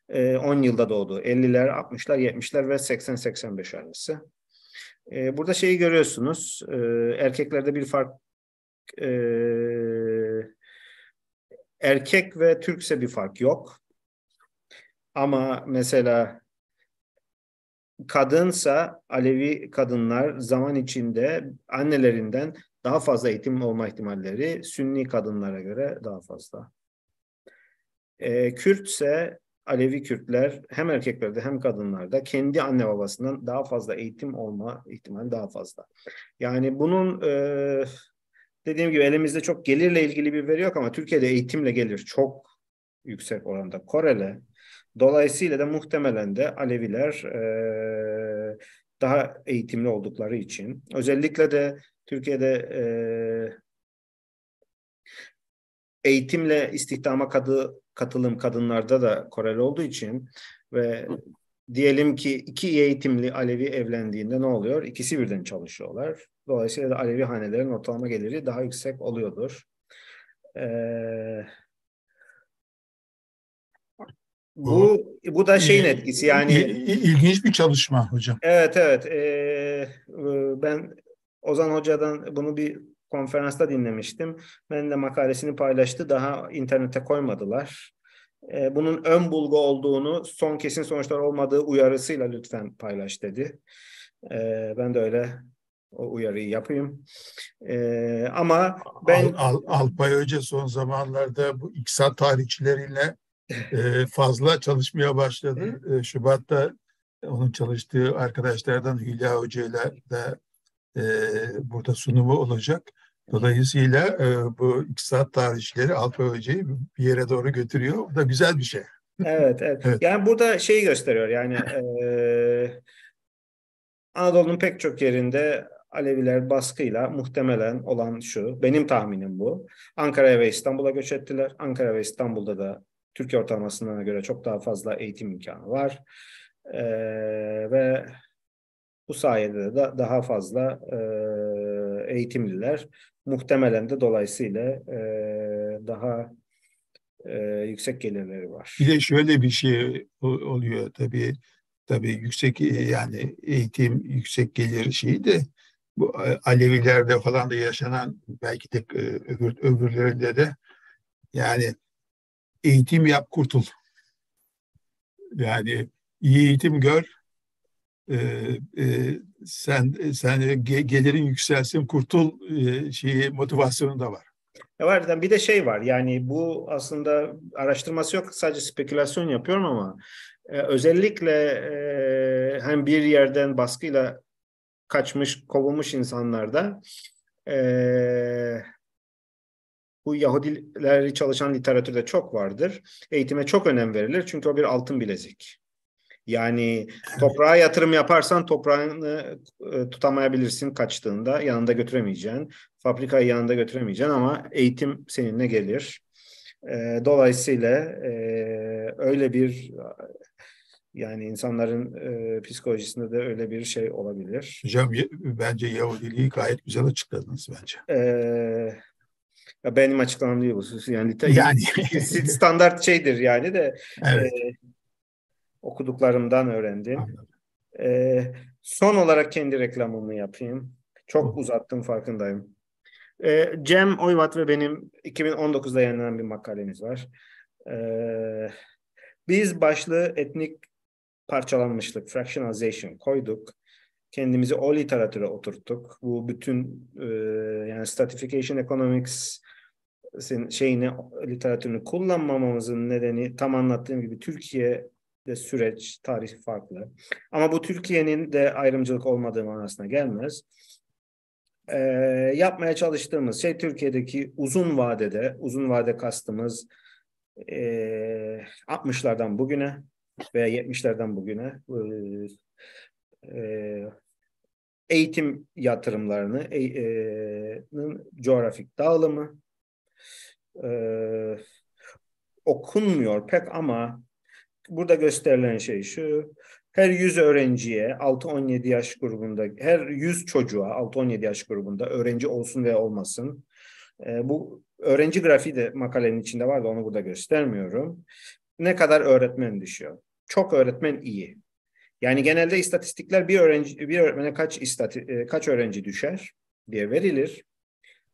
e, 10 yılda doğduğu 50'ler, 60'lar, 70'ler ve 80-85 arası. E, burada şeyi görüyorsunuz. E, erkeklerde bir fark e, erkek ve Türkse bir fark yok. Ama mesela kadınsa Alevi kadınlar zaman içinde annelerinden daha fazla eğitim olma ihtimalleri Sünni kadınlara göre daha fazla. E, Kürt ise Alevi Kürtler hem erkeklerde hem kadınlarda kendi anne babasından daha fazla eğitim olma ihtimali daha fazla. Yani bunun e, dediğim gibi elimizde çok gelirle ilgili bir veri yok ama Türkiye'de eğitimle gelir çok yüksek oranda Korele. Dolayısıyla da muhtemelen de Aleviler e, daha eğitimli oldukları için özellikle de Türkiye'de e, eğitimle istihdama kadı, katılım kadınlarda da korel olduğu için ve diyelim ki iki eğitimli Alevi evlendiğinde ne oluyor? İkisi birden çalışıyorlar. Dolayısıyla da Alevi hanelerin ortalama geliri daha yüksek oluyordur. Ee, bu bu da şeyin etkisi yani ilginç bir çalışma hocam. Evet evet. E, ben Ozan Hoca'dan bunu bir konferansta dinlemiştim. Ben de makalesini paylaştı. Daha internete koymadılar. E, bunun ön bulgu olduğunu, son kesin sonuçlar olmadığı uyarısıyla lütfen paylaş dedi. E, ben de öyle o uyarıyı yapayım. E, ama ben Al, Al, Alpay Hoca son zamanlarda bu iktisat tarihçileriyle fazla çalışmaya başladı. Şubat'ta onun çalıştığı arkadaşlardan Hülya Hoca ile de e, burada sunumu olacak. Dolayısıyla e, bu iktisat tarihçileri Alfa Hoca'yı bir yere doğru götürüyor. Bu da güzel bir şey. Evet, evet. evet. Yani burada şeyi gösteriyor yani e, Anadolu'nun pek çok yerinde Aleviler baskıyla muhtemelen olan şu, benim tahminim bu. Ankara'ya ve İstanbul'a göç ettiler. Ankara ve İstanbul'da da Türkiye ortalamasına göre çok daha fazla eğitim imkanı var. Ee, ve bu sayede de daha fazla e, eğitimliler muhtemelen de dolayısıyla e, daha e, yüksek gelirleri var. Bir de şöyle bir şey oluyor tabii tabii yüksek e, yani eğitim yüksek gelir şeyi de bu e, Alevilerde falan da yaşanan belki de e, öbür, öbürlerinde de yani eğitim yap kurtul. Yani iyi eğitim gör e, e, sen sen gelirin yükselsin kurtul e, şeyi motivasyonu da var. Ya e, var bir de şey var yani bu aslında araştırması yok sadece spekülasyon yapıyorum ama e, özellikle e, hem bir yerden baskıyla kaçmış kovulmuş insanlarda e, bu Yahudileri çalışan literatürde çok vardır. Eğitime çok önem verilir çünkü o bir altın bilezik. Yani toprağa yatırım yaparsan toprağını e, tutamayabilirsin kaçtığında yanında götüremeyeceksin. Fabrikayı yanında götüremeyeceksin ama eğitim seninle gelir. E, dolayısıyla e, öyle bir yani insanların e, psikolojisinde de öyle bir şey olabilir. Hocam bence Yahudiliği gayet güzel açıkladınız bence. Ee, benim açıklamam değil bu. Yani, yani. standart şeydir yani de. Evet. Okuduklarımdan öğrendim. E, son olarak kendi reklamımı yapayım. Çok uzattım farkındayım. E, Cem Oyvat ve benim 2019'da yayınlanan bir makalemiz var. E, biz başlığı etnik parçalanmışlık, fractionalization koyduk. Kendimizi o literatüre oturttuk. Bu bütün e, yani stratification economics şeyini literatürünü kullanmamamızın nedeni tam anlattığım gibi Türkiye de süreç, tarih farklı. Ama bu Türkiye'nin de ayrımcılık olmadığı manasına gelmez. Ee, yapmaya çalıştığımız şey Türkiye'deki uzun vadede, uzun vade kastımız e, ee, 60'lardan bugüne veya 70'lerden bugüne e, eğitim yatırımlarını, e, e, coğrafik dağılımı, e, okunmuyor pek ama burada gösterilen şey şu. Her 100 öğrenciye 6-17 yaş grubunda, her 100 çocuğa 6-17 yaş grubunda öğrenci olsun veya olmasın. E, bu öğrenci grafiği de makalenin içinde vardı, onu burada göstermiyorum. Ne kadar öğretmen düşüyor? Çok öğretmen iyi. Yani genelde istatistikler bir öğrenci bir öğretmene kaç istati, e, kaç öğrenci düşer diye verilir.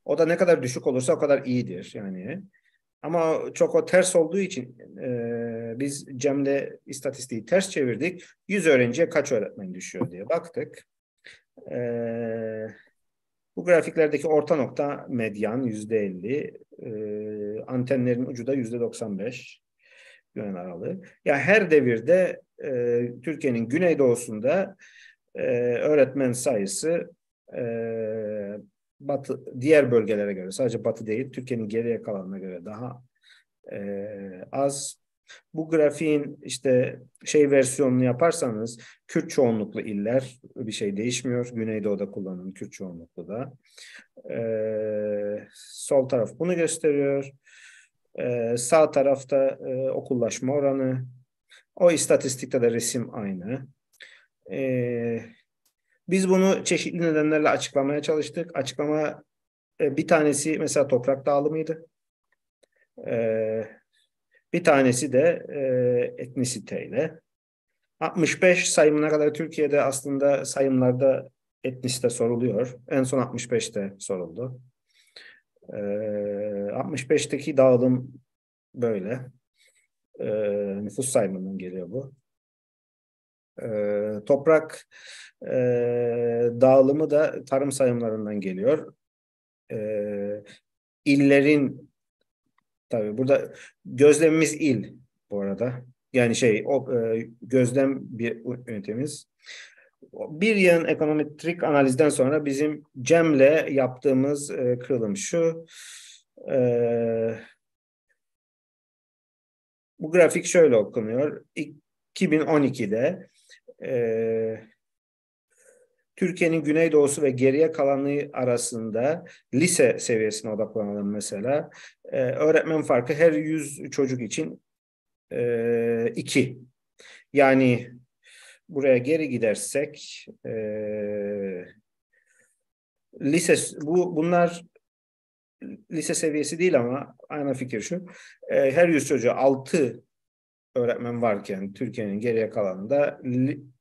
O da ne kadar düşük olursa o kadar iyidir yani. Ama çok o ters olduğu için e, biz Cem'de istatistiği ters çevirdik. 100 öğrenciye kaç öğretmen düşüyor diye baktık. E, bu grafiklerdeki orta nokta medyan yüzde elli, e, antenlerin ucu da yüzde doksan beş aralığı. Ya her devirde e, Türkiye'nin güneydoğusunda e, öğretmen sayısı e, batı diğer bölgelere göre sadece batı değil Türkiye'nin geriye kalanına göre daha e, az. Bu grafiğin işte şey versiyonunu yaparsanız Kürt çoğunluklu iller bir şey değişmiyor. Güneydoğu'da kullanılan Kürt çoğunluklu da. Ee, sol taraf bunu gösteriyor. Ee, sağ tarafta e, okullaşma oranı. O istatistikte de resim aynı. Ee, biz bunu çeşitli nedenlerle açıklamaya çalıştık. Açıklama e, bir tanesi mesela toprak dağılımıydı. E, bir tanesi de e, etnisiteyle. 65 sayımına kadar Türkiye'de aslında sayımlarda etnisite soruluyor. En son 65'te soruldu. 65'teki dağılım böyle. Nüfus sayımından geliyor bu. E, toprak e, dağılımı da tarım sayımlarından geliyor. E, illerin tabii burada gözlemimiz il bu arada. Yani şey o e, gözlem bir ünitemiz. Bir yan ekonometrik analizden sonra bizim Cem'le yaptığımız e, kırılım şu. E, bu grafik şöyle okunuyor. 2012'de ee, Türkiye'nin güneydoğusu ve geriye kalanı arasında lise seviyesine odaklanalım mesela. E, öğretmen farkı her 100 çocuk için 2. E, iki. yani buraya geri gidersek e, lise bu bunlar lise seviyesi değil ama aynı fikir şu. E, her 100 çocuğa 6 öğretmen varken Türkiye'nin geriye kalanında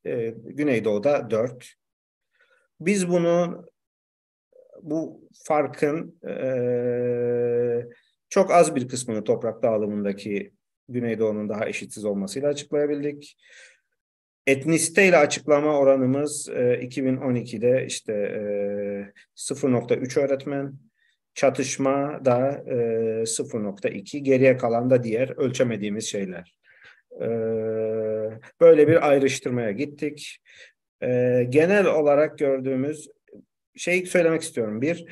e, Güneydoğu'da 4. Biz bunu bu farkın e, çok az bir kısmını toprak dağılımındaki Güneydoğu'nun daha eşitsiz olmasıyla açıklayabildik. Etniste ile açıklama oranımız e, 2012'de işte e, 0.3 öğretmen, çatışma da e, 0.2, geriye kalan da diğer ölçemediğimiz şeyler. Ee, böyle bir ayrıştırmaya gittik. Ee, genel olarak gördüğümüz şey söylemek istiyorum. Bir,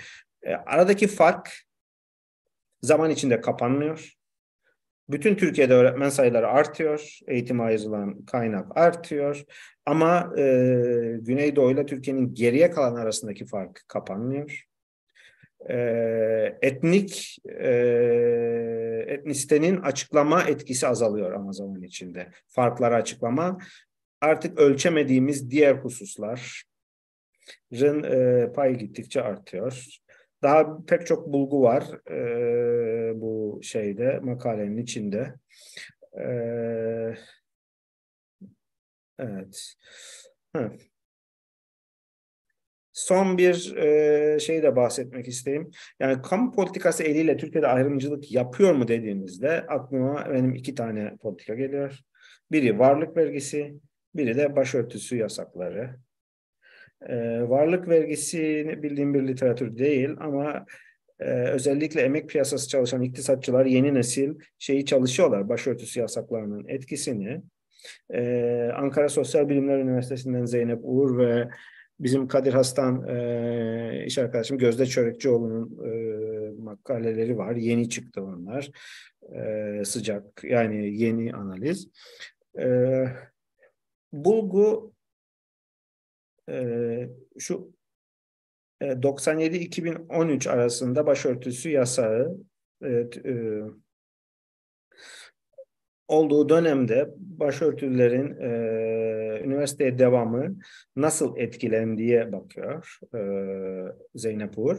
e, aradaki fark zaman içinde kapanmıyor. Bütün Türkiye'de öğretmen sayıları artıyor, eğitim ayrılan kaynak artıyor ama e, Güneydoğu ile Türkiye'nin geriye kalan arasındaki fark kapanmıyor e, etnik e, etnistenin açıklama etkisi azalıyor ama zaman içinde. Farkları açıklama artık ölçemediğimiz diğer hususların e, payı gittikçe artıyor. Daha pek çok bulgu var e, bu şeyde makalenin içinde. E, evet. Evet. Son bir e, şey de bahsetmek isteyeyim. Yani kamu politikası eliyle Türkiye'de ayrımcılık yapıyor mu dediğinizde aklıma benim iki tane politika geliyor. Biri varlık vergisi, biri de başörtüsü yasakları. E, varlık vergisi bildiğim bir literatür değil ama e, özellikle emek piyasası çalışan iktisatçılar yeni nesil şeyi çalışıyorlar başörtüsü yasaklarının etkisini. Ee, Ankara Sosyal Bilimler Üniversitesi'nden Zeynep Uğur ve bizim Kadir Hastan e, iş arkadaşım Gözde Çörekçioğlu'nun e, makaleleri var. Yeni çıktı onlar. E, sıcak yani yeni analiz. E, bulgu e, şu 97-2013 e, arasında başörtüsü yasağı e, e, olduğu dönemde başörtülerin e, üniversiteye devamı nasıl etkilendiğe bakıyor e, Zeynep Uğur.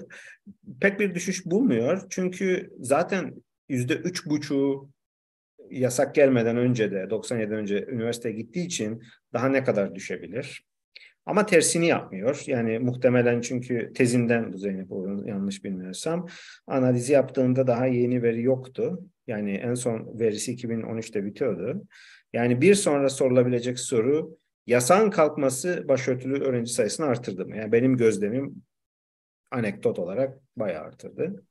Pek bir düşüş bulmuyor çünkü zaten yüzde üç buçu yasak gelmeden önce de 97 önce üniversiteye gittiği için daha ne kadar düşebilir? Ama tersini yapmıyor. Yani muhtemelen çünkü tezinden bu Zeynep Uğur'un yanlış bilmiyorsam analizi yaptığında daha yeni veri yoktu. Yani en son verisi 2013'te bitiyordu. Yani bir sonra sorulabilecek soru yasan kalkması başörtülü öğrenci sayısını artırdı mı? Yani benim gözlemim anekdot olarak bayağı artırdı.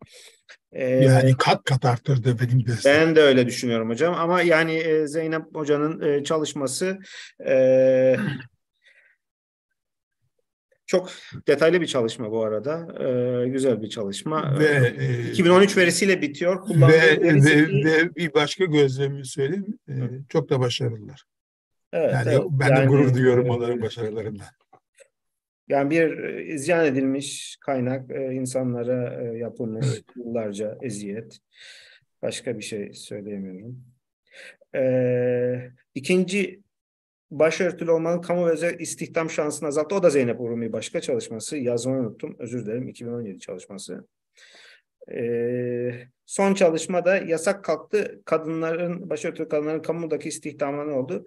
Ee, yani kat kat artırdı benim gözlemim. Ben de öyle düşünüyorum hocam ama yani e, Zeynep hocanın e, çalışması e, çok detaylı bir çalışma bu arada. Ee, güzel bir çalışma. Ve, ee, 2013 e, verisiyle bitiyor. ve, ve, ve bir başka gözlemi söyleyeyim. Ee, çok da başarılılar. Evet, yani evet, ben yani, de gurur duyuyorum onların başarılarından. Yani bir e, izyan edilmiş kaynak e, insanlara yapılmış evet. yıllarca eziyet. Başka bir şey söyleyemiyorum. Ee, ikinci başörtülü olmanın kamu ve özel istihdam şansını azalttı. O da Zeynep Urumi başka çalışması. Yazmayı unuttum. Özür dilerim. 2017 çalışması. Ee, son çalışma da yasak kalktı. Kadınların, başörtülü kadınların kamudaki istihdamı ne oldu?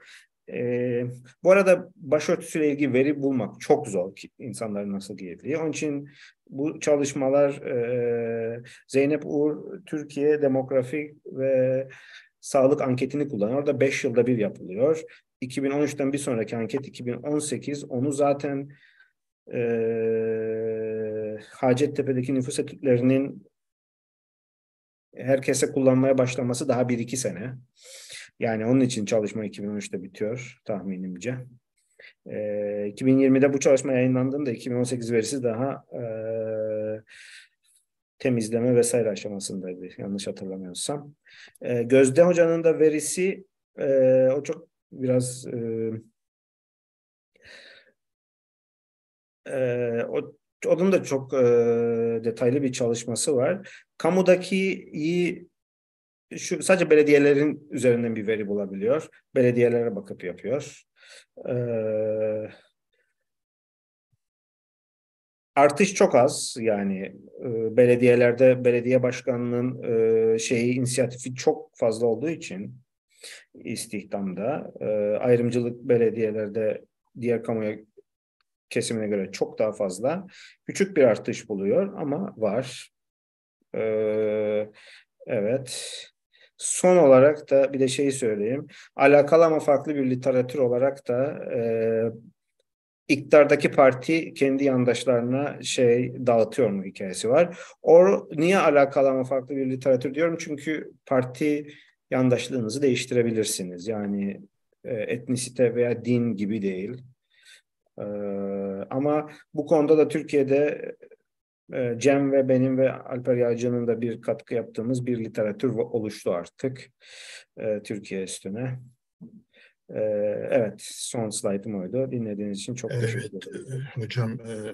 Ee, bu arada başörtüsüyle ilgili veri bulmak çok zor ki insanların nasıl giydiği. Onun için bu çalışmalar e, Zeynep Uğur Türkiye Demografik ve Sağlık Anketini kullanıyor. Orada 5 yılda bir yapılıyor. 2013'ten bir sonraki anket 2018 onu zaten e, Hacettepe'deki nüfus etütlerinin herkese kullanmaya başlaması daha 1-2 sene. Yani onun için çalışma 2013'te bitiyor tahminimce. E, 2020'de bu çalışma yayınlandığında 2018 verisi daha e, temizleme vesaire aşamasındaydı yanlış hatırlamıyorsam. E, Gözde Hoca'nın da verisi e, o çok biraz e, e, o onun da çok e, detaylı bir çalışması var. Kamudaki iyi şu sadece belediyelerin üzerinden bir veri bulabiliyor. Belediyelere bakıp yapıyor. E, artış çok az yani e, belediyelerde belediye başkanının e, şeyi inisiyatifi çok fazla olduğu için istihdamda. E, ayrımcılık belediyelerde diğer kamuya kesimine göre çok daha fazla. Küçük bir artış buluyor ama var. E, evet. Son olarak da bir de şeyi söyleyeyim. Alakalı ama farklı bir literatür olarak da e, iktidardaki parti kendi yandaşlarına şey dağıtıyor mu hikayesi var. Or niye alakalı ama farklı bir literatür diyorum? Çünkü parti yandaşlığınızı değiştirebilirsiniz. Yani e, etnisite veya din gibi değil. E, ama bu konuda da Türkiye'de e, Cem ve benim ve Alper Yağcı'nın da bir katkı yaptığımız bir literatür oluştu artık e, Türkiye üstüne. E, evet, son slaytım oydu. Dinlediğiniz için çok evet, teşekkür ederim. E, hocam, e,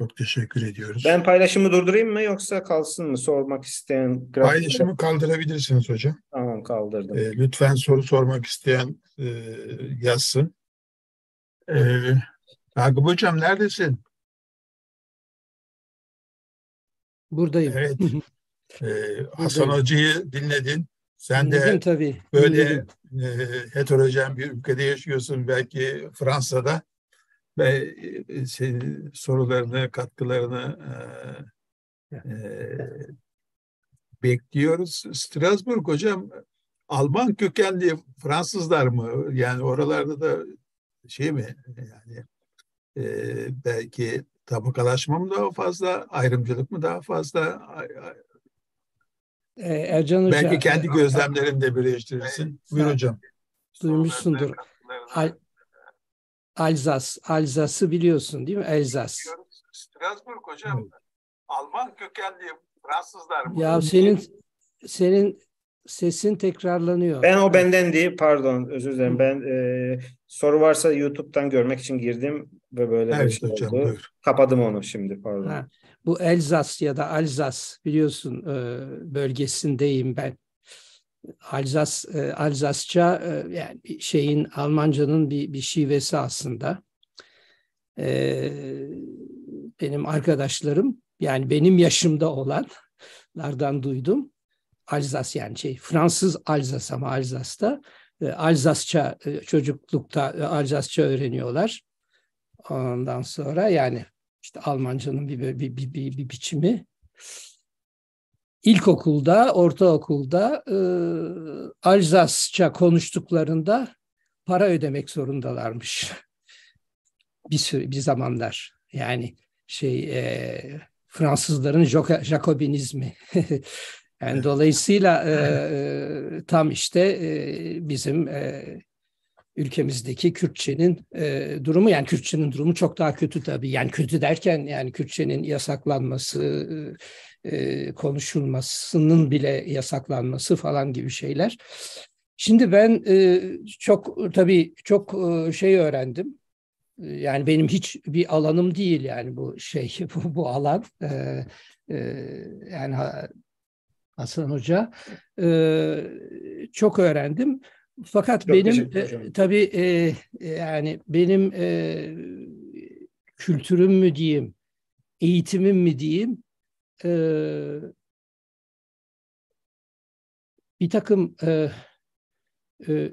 çok teşekkür ediyoruz. Ben paylaşımı durdurayım mı yoksa kalsın mı sormak isteyen? Grafik... Paylaşımı kaldırabilirsiniz hocam. Tamam kaldırdım. E, lütfen soru sormak isteyen e, yazsın. E, ee, Agıp Hocam neredesin? Buradayım. Evet. e, Hasan Hoca'yı dinledin. Sen Dinledim, de tabii. böyle e, heterojen bir ülkede yaşıyorsun belki Fransa'da ve e, e, şey, sorularını, katkılarını e, e, bekliyoruz. Strasbourg hocam Alman kökenli Fransızlar mı? Yani oralarda da şey mi? Yani e, belki tabakalaşma mı daha fazla, ayrımcılık mı daha fazla? E, Ercan Hoca, belki kendi gözlemlerimle birleştirirsin. E, Buyur hocam. Duymuşsundur. Al Alzas, Alzas'ı biliyorsun değil mi? Alzas. Strasbourg hocam. Evet. Alman kökenli Fransızlar. Ya Bunun senin senin sesin tekrarlanıyor. Ben o benden değil pardon özür dilerim. Ben e, soru varsa YouTube'dan görmek için girdim ve böyle evet, şey hocam, oldu. Buyur. Kapadım onu şimdi pardon. Ha, bu Elzas ya da Alzas biliyorsun e, bölgesindeyim ben. Alzas, e, Alzasça e, yani şeyin Almanca'nın bir, bir şivesi aslında. E, benim arkadaşlarım yani benim yaşımda olanlardan duydum. Alzas yani şey Fransız Alzas ama Alzas'ta e, Alzasça e, çocuklukta e, Alzasça öğreniyorlar. Ondan sonra yani işte Almanca'nın bir, bir, bir, bir, bir biçimi ilkokulda, ortaokulda e, Alzasça konuştuklarında para ödemek zorundalarmış. bir, sürü, bir zamanlar. Yani şey e, Fransızların Jacobinizmi. yani dolayısıyla e, e, tam işte e, bizim e, ülkemizdeki Kürtçenin e, durumu yani Kürtçenin durumu çok daha kötü tabii. Yani kötü derken yani Kürtçenin yasaklanması, e, konuşulmasının bile yasaklanması falan gibi şeyler. Şimdi ben çok tabii çok şey öğrendim. Yani benim hiç bir alanım değil yani bu şey bu, bu alan. yani Hasan Hoca çok öğrendim. Fakat çok benim e, tabii yani benim kültürüm mü diyeyim, eğitimim mi diyeyim e, bir takım e, e,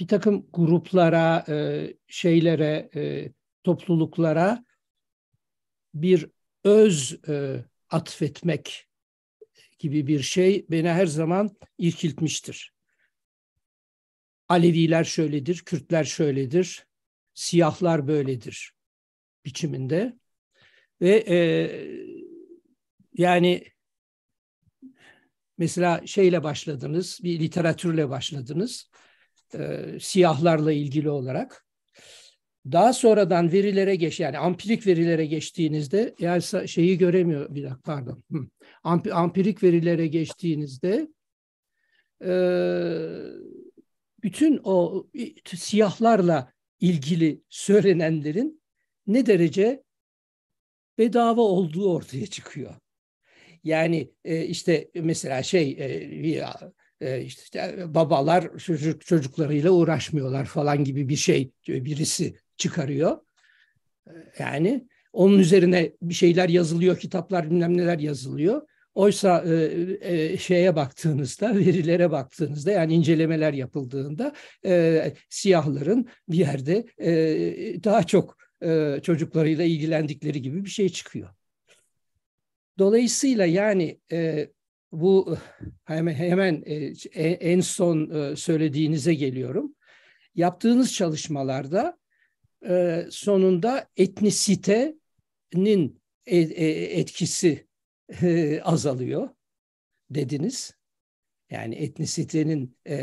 bir takım gruplara, e, şeylere, e, topluluklara bir öz e, atfetmek gibi bir şey beni her zaman irkiltmiştir. Aleviler şöyledir, Kürtler şöyledir, siyahlar böyledir biçiminde. Ve e, yani mesela şeyle başladınız, bir literatürle başladınız, e, siyahlarla ilgili olarak. Daha sonradan verilere geç, yani ampirik verilere geçtiğinizde, yani şeyi göremiyor, bir dakika pardon, Amp, ampirik verilere geçtiğinizde e, bütün o siyahlarla ilgili söylenenlerin ne derece bedava olduğu ortaya çıkıyor. Yani e, işte e, mesela şey e, e işte babalar çocuk çocuklarıyla uğraşmıyorlar falan gibi bir şey e, birisi çıkarıyor. Yani onun üzerine bir şeyler yazılıyor, kitaplar bilmem neler yazılıyor. Oysa şeye baktığınızda, verilere baktığınızda yani incelemeler yapıldığında siyahların bir yerde daha çok çocuklarıyla ilgilendikleri gibi bir şey çıkıyor. Dolayısıyla yani e, bu hemen, hemen e, e, en son e, söylediğinize geliyorum. Yaptığınız çalışmalarda e, sonunda etnisitenin e, e, etkisi e, azalıyor dediniz. Yani etnisitenin e,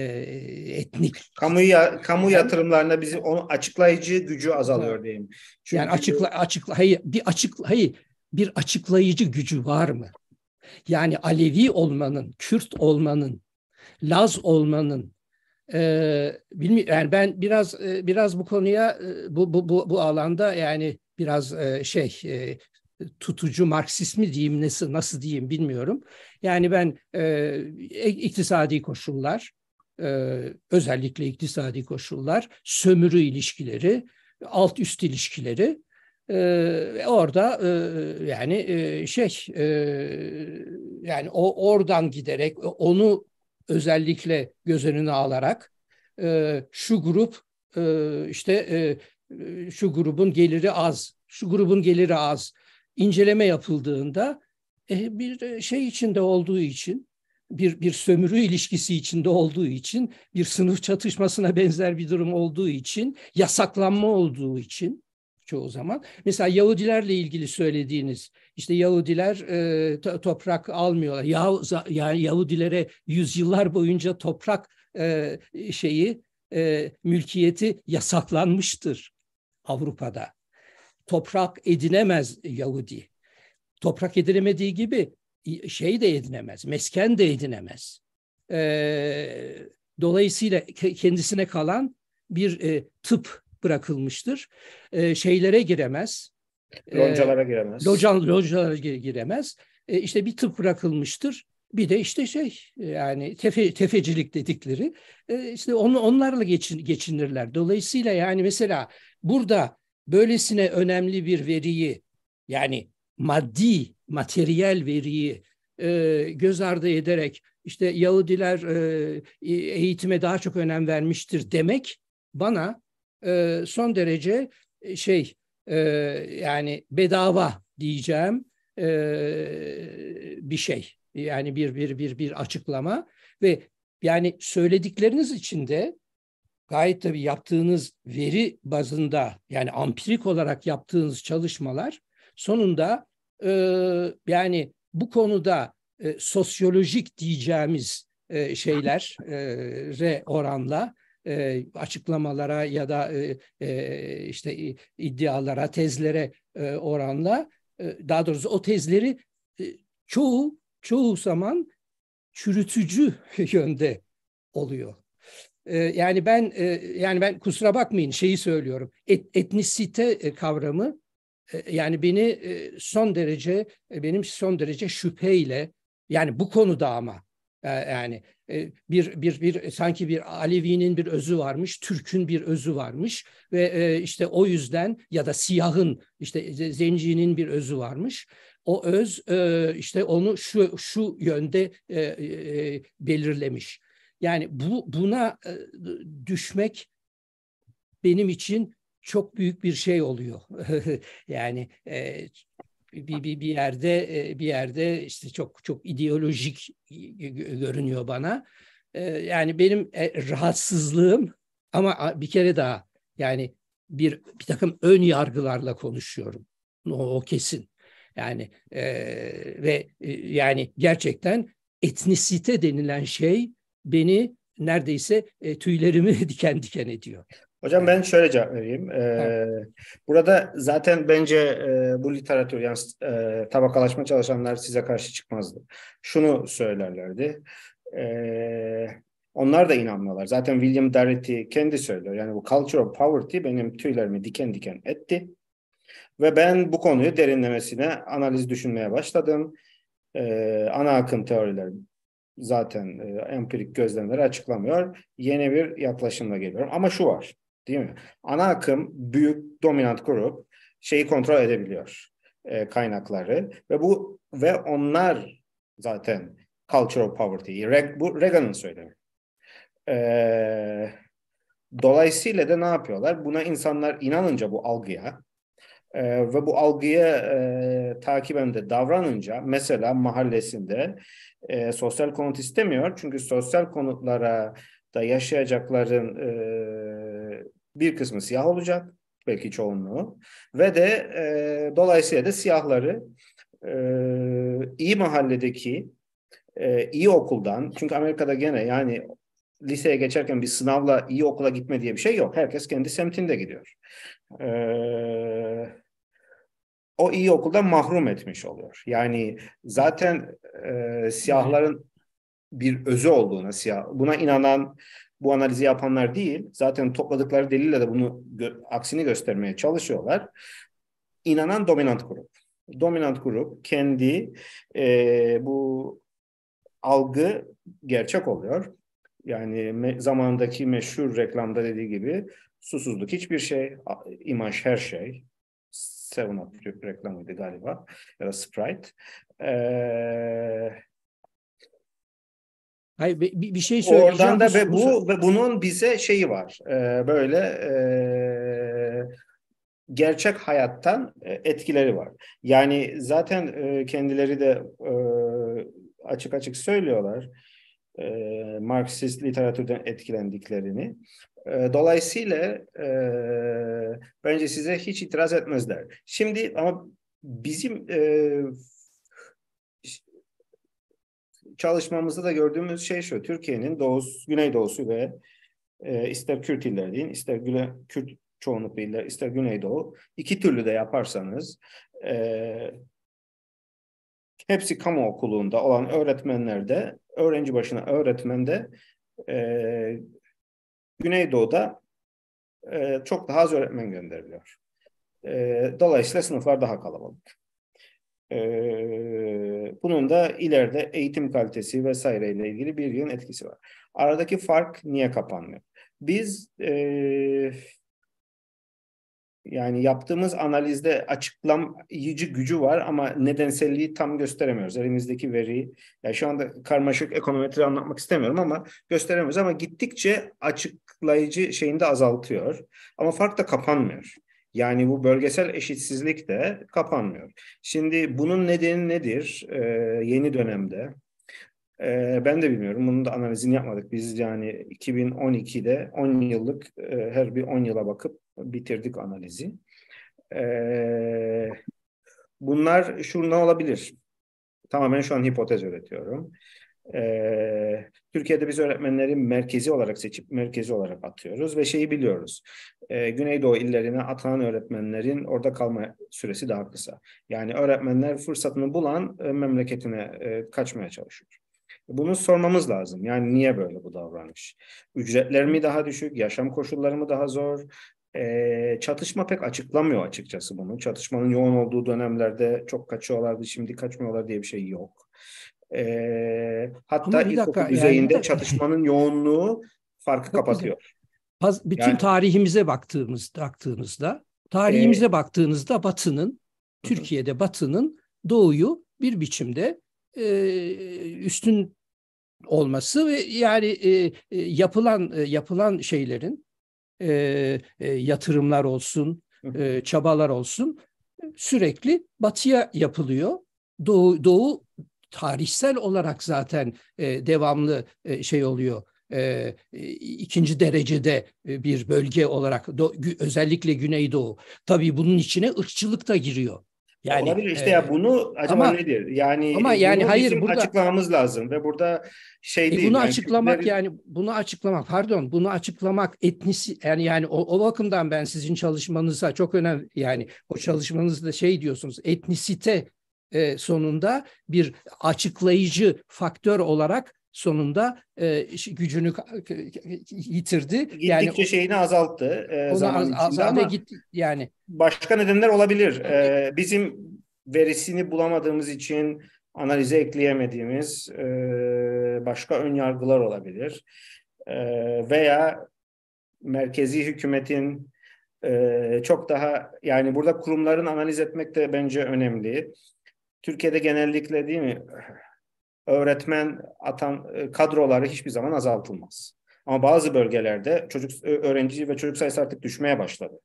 etnik kamu kamu yani, yatırımlarına bizi onu açıklayıcı gücü azalıyor diyeyim. Çünkü yani açıkla açıkla hayır bir açık hayır bir açıklayıcı gücü var mı? Yani Alevi olmanın, Kürt olmanın, Laz olmanın, e, bilmiyorum. Yani ben biraz e, biraz bu konuya e, bu, bu bu bu alanda yani biraz e, şey e, tutucu Marksist mi diyeyim nasıl nasıl diyeyim bilmiyorum. Yani ben e, iktisadi koşullar, e, özellikle iktisadi koşullar, sömürü ilişkileri, alt üst ilişkileri ee, orada e, yani e, şey e, yani o oradan giderek onu özellikle göz önüne alarak e, şu grup e, işte e, şu grubun geliri az, şu grubun geliri az inceleme yapıldığında e, bir şey içinde olduğu için bir bir sömürü ilişkisi içinde olduğu için bir sınıf çatışmasına benzer bir durum olduğu için yasaklanma olduğu için çoğu zaman. Mesela Yahudilerle ilgili söylediğiniz işte Yahudiler e, to toprak almıyorlar. Yah yani Yahudilere yüzyıllar boyunca toprak e, şeyi e, mülkiyeti yasaklanmıştır Avrupa'da. Toprak edinemez Yahudi. Toprak edinemediği gibi şey de edinemez, mesken de edinemez. E, dolayısıyla kendisine kalan bir e, tıp bırakılmıştır. E, şeylere giremez. Loncalara giremez. Loca, loncalara giremez. E, işte bir tıp bırakılmıştır. Bir de işte şey yani tefe, tefecilik dedikleri e, işte on, onlarla geçin, geçinirler. Dolayısıyla yani mesela burada böylesine önemli bir veriyi yani maddi, materyal veriyi e, göz ardı ederek işte Yahudiler e, eğitime daha çok önem vermiştir demek bana e, son derece e, şey e, yani bedava diyeceğim e, bir şey. Yani bir bir bir bir açıklama ve yani söyledikleriniz içinde gayet tabii yaptığınız veri bazında yani ampirik olarak yaptığınız çalışmalar sonunda e, yani bu konuda e, sosyolojik diyeceğimiz e, e re oranla e, açıklamalara ya da e, e işte iddialara, tezlere e, oranla e, daha doğrusu o tezleri e, çoğu çoğu zaman çürütücü yönde oluyor. E, yani ben e, yani ben kusura bakmayın şeyi söylüyorum. Et, etnisite e, kavramı e, yani beni e, son derece benim son derece şüpheyle yani bu konuda ama e, yani e, bir bir bir e, sanki bir Alevi'nin bir özü varmış, Türk'ün bir özü varmış ve işte o yüzden ya da siyahın işte zencinin bir özü varmış. O öz işte onu şu şu yönde belirlemiş. Yani bu buna düşmek benim için çok büyük bir şey oluyor. yani bir, bir, bir yerde e, bir yerde işte çok çok ideolojik görünüyor bana. E, yani benim e, rahatsızlığım ama bir kere daha yani bir bir takım ön yargılarla konuşuyorum. O, o kesin. Yani e, ve e, yani gerçekten etnisite denilen şey beni neredeyse e, tüylerimi diken diken ediyor. Hocam ben şöyle cevap vereyim. Ee, evet. Burada zaten bence e, bu literatür yani e, tabakalaşma çalışanlar size karşı çıkmazdı. Şunu söylerlerdi. E, onlar da inanmıyorlar. Zaten William Darity kendi söylüyor. Yani bu culture of poverty benim tüylerimi diken diken etti. Ve ben bu konuyu derinlemesine analiz düşünmeye başladım. Ee, ana akım teorileri zaten e, empirik gözlemleri açıklamıyor. Yeni bir yaklaşımla geliyorum. Ama şu var değil mi? Ana akım büyük dominant grup şeyi kontrol edebiliyor e, kaynakları ve bu ve onlar zaten cultural poverty. Re, bu Reagan'ın söylemi. E, dolayısıyla da ne yapıyorlar? Buna insanlar inanınca bu algıya e, ve bu algıya e, takiben de davranınca mesela mahallesinde e, sosyal konut istemiyor. Çünkü sosyal konutlara da yaşayacakların e, bir kısmı siyah olacak belki çoğunluğu ve de e, dolayısıyla da siyahları e, iyi mahalledeki e, iyi okuldan çünkü Amerika'da gene yani liseye geçerken bir sınavla iyi okula gitme diye bir şey yok. Herkes kendi semtinde gidiyor. Ee, o iyi okuldan mahrum etmiş oluyor. Yani zaten e, siyahların bir özü olduğuna, siyah, buna inanan bu analizi yapanlar değil. Zaten topladıkları delille de bunu gö- aksini göstermeye çalışıyorlar. İnanan dominant grup. Dominant grup kendi e, bu algı gerçek oluyor. Yani me- zamandaki meşhur reklamda dediği gibi susuzluk hiçbir şey, imaj her şey. Seven Up reklamıydı galiba ya da Sprite. Ee, Hayır bir, bir şey söyleyeceğim. Oradan da ve bu ve bunun bize şeyi var. E, böyle e, gerçek hayattan e, etkileri var. Yani zaten e, kendileri de e, açık açık söylüyorlar. E, Marksist literatürden etkilendiklerini. E, dolayısıyla e, bence size hiç itiraz etmezler. Şimdi ama bizim e, çalışmamızda da gördüğümüz şey şu. Türkiye'nin doğusu, güneydoğusu ve e, ister Kürt iller deyin, ister Güle, Kürt çoğunluklu iller, ister Güneydoğu. iki türlü de yaparsanız e, hepsi kamu okulunda olan öğretmenlerde, öğrenci başına öğretmende e, Güneydoğu'da e, çok daha az öğretmen gönderiliyor. E, dolayısıyla sınıflar daha kalabalık. E, bunun da ileride eğitim kalitesi ile ilgili bir yığın etkisi var. Aradaki fark niye kapanmıyor? Biz e, yani yaptığımız analizde açıklayıcı gücü var ama nedenselliği tam gösteremiyoruz. Elimizdeki veriyi, yani şu anda karmaşık ekonometri anlatmak istemiyorum ama gösteremiyoruz. Ama gittikçe açıklayıcı şeyini de azaltıyor. Ama fark da kapanmıyor. Yani bu bölgesel eşitsizlik de kapanmıyor. Şimdi bunun nedeni nedir e, yeni dönemde? E, ben de bilmiyorum. Bunun da analizini yapmadık. Biz yani 2012'de 10 yıllık e, her bir 10 yıla bakıp bitirdik analizi. E, bunlar şundan olabilir. Tamamen şu an hipotez üretiyorum. E, Türkiye'de biz öğretmenleri merkezi olarak seçip merkezi olarak atıyoruz ve şeyi biliyoruz. E, Güneydoğu illerine atanan öğretmenlerin orada kalma süresi daha kısa. Yani öğretmenler fırsatını bulan e, memleketine e, kaçmaya çalışıyor. Bunu sormamız lazım. Yani niye böyle bu davranış? Ücretler mi daha düşük? Yaşam koşulları mı daha zor? E, çatışma pek açıklamıyor açıkçası bunu. Çatışmanın yoğun olduğu dönemlerde çok kaçıyorlardı, şimdi kaçmıyorlar diye bir şey yok. E, hatta ilkokul düzeyinde yani... çatışmanın yoğunluğu farkı kapatıyor. bütün yani, tarihimize baktığımız, baktığınızda, tarihimize e, baktığınızda Batı'nın, Türkiye'de Batı'nın Doğu'yu bir biçimde e, üstün olması ve yani e, yapılan e, yapılan şeylerin e, e, yatırımlar olsun, e, çabalar olsun sürekli batıya yapılıyor. Doğu, doğu tarihsel olarak zaten e, devamlı e, şey oluyor e, ikinci derecede e, bir bölge olarak do, özellikle Güneydoğu. Tabii bunun içine ırkçılık da giriyor. Yani olabilir işte e, ya bunu acaba ama, nedir? Yani ama yani hayır burada açıklamamız lazım ve burada şey e, değil. Bunu yani açıklamak Türkleri... yani bunu açıklamak pardon bunu açıklamak etnisi yani yani o, o bakımdan ben sizin çalışmanıza çok önemli yani o çalışmanızda şey diyorsunuz etnisite e, sonunda bir açıklayıcı faktör olarak sonunda e, gücünü yitirdi. Gittikçe yani, şeyini azalttı. E, zaman az, azaldı gitti yani. Başka nedenler olabilir. E, bizim verisini bulamadığımız için analize ekleyemediğimiz e, başka ön yargılar olabilir. E, veya merkezi hükümetin e, çok daha yani burada kurumların analiz etmek de bence önemli. Türkiye'de genellikle değil mi öğretmen atan e, kadroları hiçbir zaman azaltılmaz. Ama bazı bölgelerde çocuk öğrenci ve çocuk sayısı artık düşmeye başladı.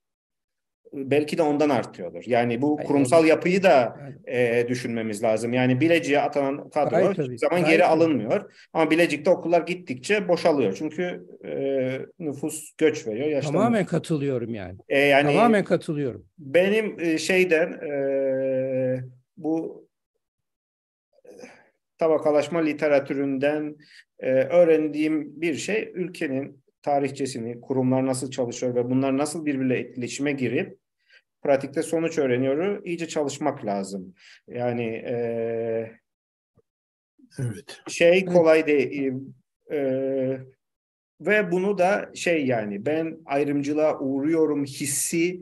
Belki de ondan artıyordur. Yani bu Hayır, kurumsal yapıyı da e, düşünmemiz lazım. Yani Bilecik'e atanan kadro Hayır, hiçbir zaman Hayır, geri alınmıyor. Ama Bilecik'te okullar gittikçe boşalıyor. Çünkü e, nüfus göç veriyor. Yaşlanıyor. Tamamen katılıyorum yani. E, yani. Tamamen katılıyorum. Benim e, şeyden e, bu tabakalaşma literatüründen e, öğrendiğim bir şey ülkenin tarihçesini, kurumlar nasıl çalışıyor ve bunlar nasıl birbirle etkileşime girip pratikte sonuç öğreniyoru iyice çalışmak lazım. Yani e, evet. şey kolay değil. E, ve bunu da şey yani ben ayrımcılığa uğruyorum hissi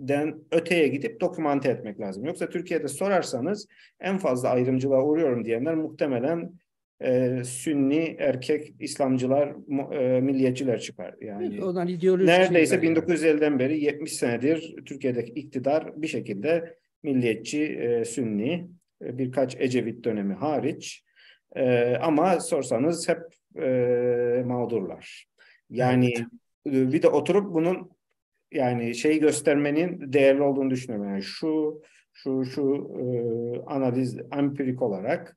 den öteye gidip dokümante etmek lazım. Yoksa Türkiye'de sorarsanız en fazla ayrımcılığa uğruyorum diyenler muhtemelen e, Sünni erkek İslamcılar, e, milliyetçiler çıkar. Yani evet, neredeyse 1950'den beri 70 senedir Türkiye'deki iktidar bir şekilde milliyetçi, e, Sünni, e, birkaç Ecevit dönemi hariç e, ama sorsanız hep e, mağdurlar. Yani evet. bir de oturup bunun yani şeyi göstermenin değerli olduğunu düşünüyorum. Yani şu şu şu e, analiz empirik olarak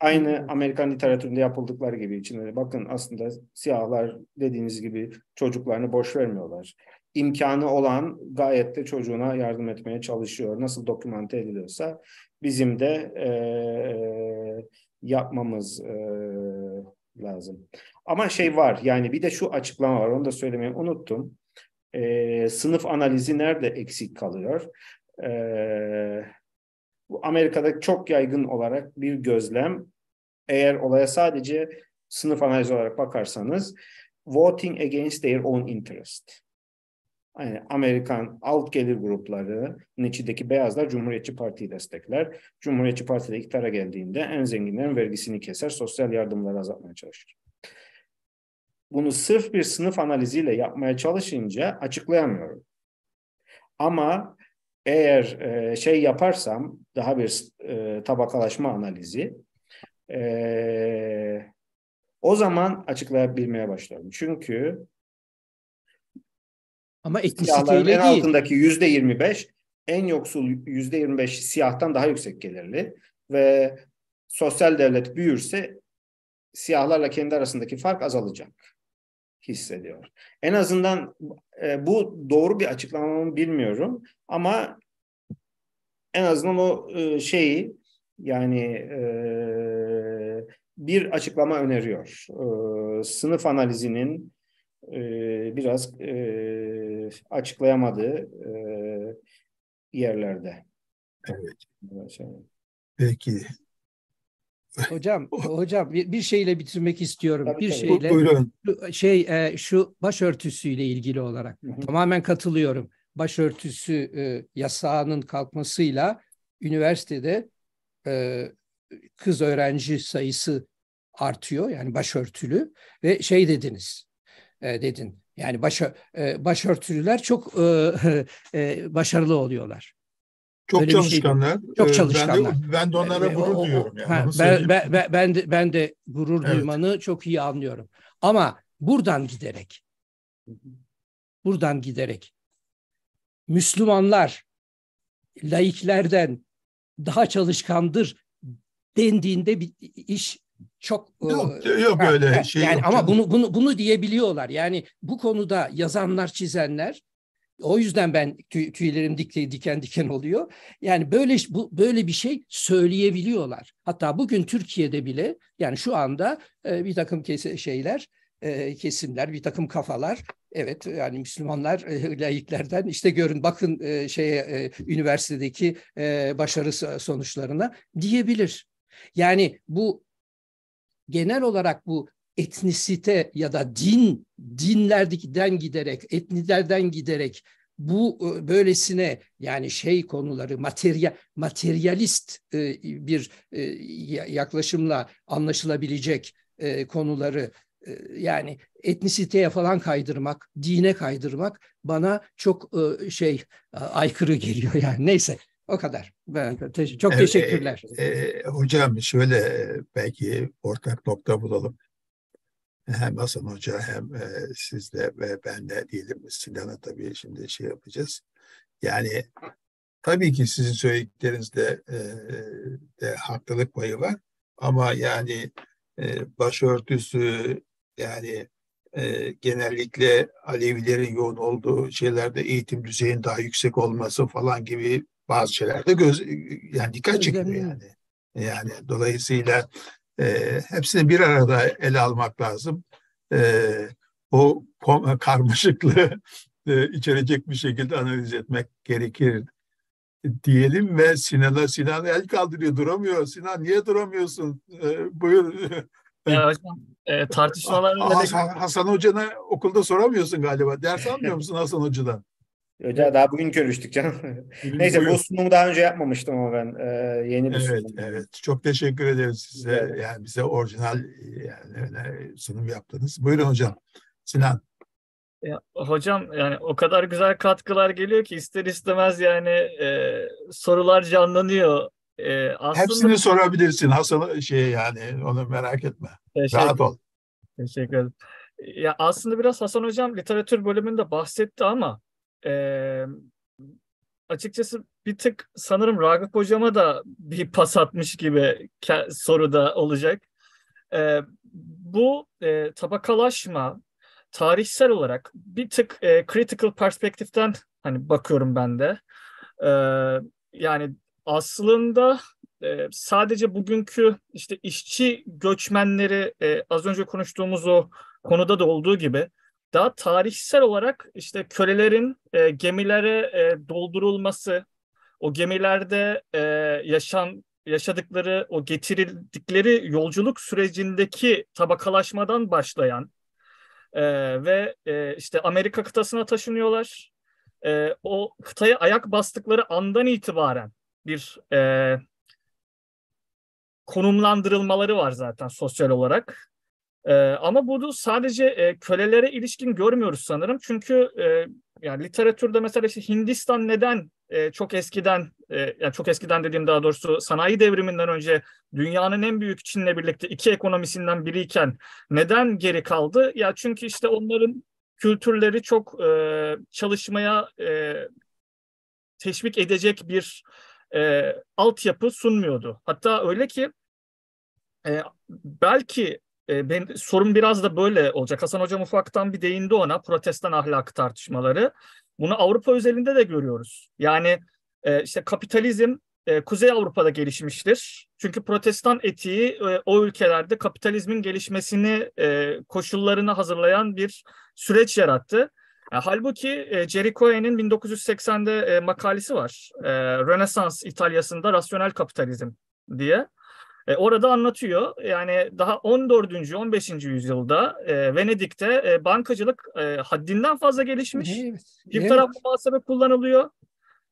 aynı Amerikan literatüründe yapıldıkları gibi içinde bakın aslında siyahlar dediğiniz gibi çocuklarını boş vermiyorlar. İmkanı olan gayet de çocuğuna yardım etmeye çalışıyor. Nasıl dokümante ediliyorsa bizim de e, e yapmamız e, lazım. Ama şey var yani bir de şu açıklama var onu da söylemeyi unuttum e, sınıf analizi nerede eksik kalıyor? E, bu Amerika'da çok yaygın olarak bir gözlem. Eğer olaya sadece sınıf analizi olarak bakarsanız voting against their own interest. Yani Amerikan alt gelir gruplarının içindeki beyazlar Cumhuriyetçi Parti'yi destekler. Cumhuriyetçi Parti de iktidara geldiğinde en zenginlerin vergisini keser, sosyal yardımları azaltmaya çalışır bunu sırf bir sınıf analiziyle yapmaya çalışınca açıklayamıyorum. Ama eğer e, şey yaparsam daha bir e, tabakalaşma analizi e, o zaman açıklayabilmeye başlıyorum. Çünkü ama siyahların en altındaki yüzde yirmi beş en yoksul yüzde yirmi beş siyahtan daha yüksek gelirli ve sosyal devlet büyürse siyahlarla kendi arasındaki fark azalacak hissediyor. En azından e, bu doğru bir açıklama mı bilmiyorum ama en azından o e, şeyi yani e, bir açıklama öneriyor. E, sınıf analizinin e, biraz e, açıklayamadığı e, yerlerde. Evet. Peki. Hocam, hocam bir şeyle bitirmek istiyorum. Tabii, bir şeyle. Buyurun. Şey e, şu başörtüsüyle ilgili olarak hı hı. tamamen katılıyorum. Başörtüsü e, yasağının kalkmasıyla üniversitede e, kız öğrenci sayısı artıyor. Yani başörtülü ve şey dediniz. dedin. Yani baş başörtülüler çok başarılı oluyorlar. Çok Öyle şey çalışkanlar. Şey çok ee, çalışkanlar. Ben de, ben de onlara gurur o, duyuyorum. Yani. Ha, ben, ben, ben, de, ben de gurur evet. duymanı çok iyi anlıyorum. Ama buradan giderek, buradan giderek Müslümanlar laiklerden daha çalışkandır dendiğinde bir iş çok yok, e, yok ha, öyle ha, şey yani yok ama canım. bunu bunu bunu diyebiliyorlar. Yani bu konuda yazanlar, çizenler o yüzden ben tüylerim dikle, diken diken oluyor. Yani böyle bu, böyle bir şey söyleyebiliyorlar. Hatta bugün Türkiye'de bile yani şu anda e, bir takım kes- şeyler e, kesimler, bir takım kafalar. Evet yani Müslümanlar e, laiklerden işte görün bakın e, şeye e, üniversitedeki e, başarı sonuçlarına diyebilir. Yani bu genel olarak bu etnisite ya da din, dinlerden giderek, etnilerden giderek bu e, böylesine yani şey konuları materyal materyalist e, bir e, yaklaşımla anlaşılabilecek konuları yani etnisiteye falan kaydırmak, dine kaydırmak bana çok şey aykırı geliyor yani neyse o kadar. çok teşekkürler. E, e, hocam şöyle belki ortak nokta bulalım hem Hasan Hoca hem e, sizle ve ben de diyelim Sinan'a tabii şimdi şey yapacağız. Yani tabii ki sizin söylediklerinizde e, de haklılık payı var ama yani e, başörtüsü yani e, genellikle Alevilerin yoğun olduğu şeylerde eğitim düzeyinin daha yüksek olması falan gibi bazı şeylerde göz yani dikkat çekiyor yani. Yani dolayısıyla e, hepsini bir arada ele almak lazım. E, ee, o karmaşıklığı e, içerecek bir şekilde analiz etmek gerekir diyelim ve Sinan'a Sinan el kaldırıyor duramıyor. Sinan niye duramıyorsun? E, buyur. Ya hocam e, tartışmalar... Hasan, Hasan Hoca'na okulda soramıyorsun galiba. Ders almıyor musun Hasan Hoca'dan? Hoca evet. daha bugün görüştük canım. Bugün Neyse buyur. bu sunumu daha önce yapmamıştım ama ben e, yeni bir evet, sunum. Evet, çok teşekkür ederim size. Evet. Yani bize orijinal yani e, sunum yaptınız. Buyurun hocam. Sinan. Ya, hocam yani o kadar güzel katkılar geliyor ki ister istemez yani e, sorular canlanıyor. E, aslında... Hepsini sorabilirsin Hasan şey yani onu merak etme. Teşekkür. Rahat ol. Teşekkür ederim. Ya aslında biraz Hasan hocam literatür bölümünde bahsetti ama e, açıkçası bir tık sanırım Ragıp hocama da bir pas atmış gibi soruda olacak. E, bu e, tabakalaşma tarihsel olarak bir tık e, critical perspektiften hani bakıyorum ben de. E, yani aslında e, sadece bugünkü işte işçi göçmenleri e, az önce konuştuğumuz o konuda da olduğu gibi daha tarihsel olarak işte kölelerin e, gemilere e, doldurulması, o gemilerde e, yaşan yaşadıkları o getirildikleri yolculuk sürecindeki tabakalaşmadan başlayan e, ve e, işte Amerika kıtasına taşınıyorlar. E, o kıtaya ayak bastıkları andan itibaren bir e, konumlandırılmaları var zaten sosyal olarak. Ee, ama bunu sadece e, kölelere ilişkin görmüyoruz sanırım. Çünkü e, yani literatürde mesela işte Hindistan neden e, çok eskiden e, yani çok eskiden dediğim daha doğrusu sanayi devriminden önce dünyanın en büyük Çin'le birlikte iki ekonomisinden biriyken neden geri kaldı? Ya çünkü işte onların kültürleri çok e, çalışmaya e, teşvik edecek bir e, altyapı sunmuyordu. Hatta öyle ki e, belki ee, benim sorum biraz da böyle olacak. Hasan Hocam ufaktan bir değindi ona protestan ahlakı tartışmaları. Bunu Avrupa özelinde de görüyoruz. Yani e, işte kapitalizm e, Kuzey Avrupa'da gelişmiştir. Çünkü protestan etiği e, o ülkelerde kapitalizmin gelişmesini koşullarını hazırlayan bir süreç yarattı. halbuki e, Jerry Cohen'in 1980'de makalesi var. Rönesans İtalya'sında rasyonel kapitalizm diye. E, orada anlatıyor yani daha 14. 15. yüzyılda e, Venedik'te e, bankacılık e, haddinden fazla gelişmiş. Evet, Bir evet. taraflı muhasebe kullanılıyor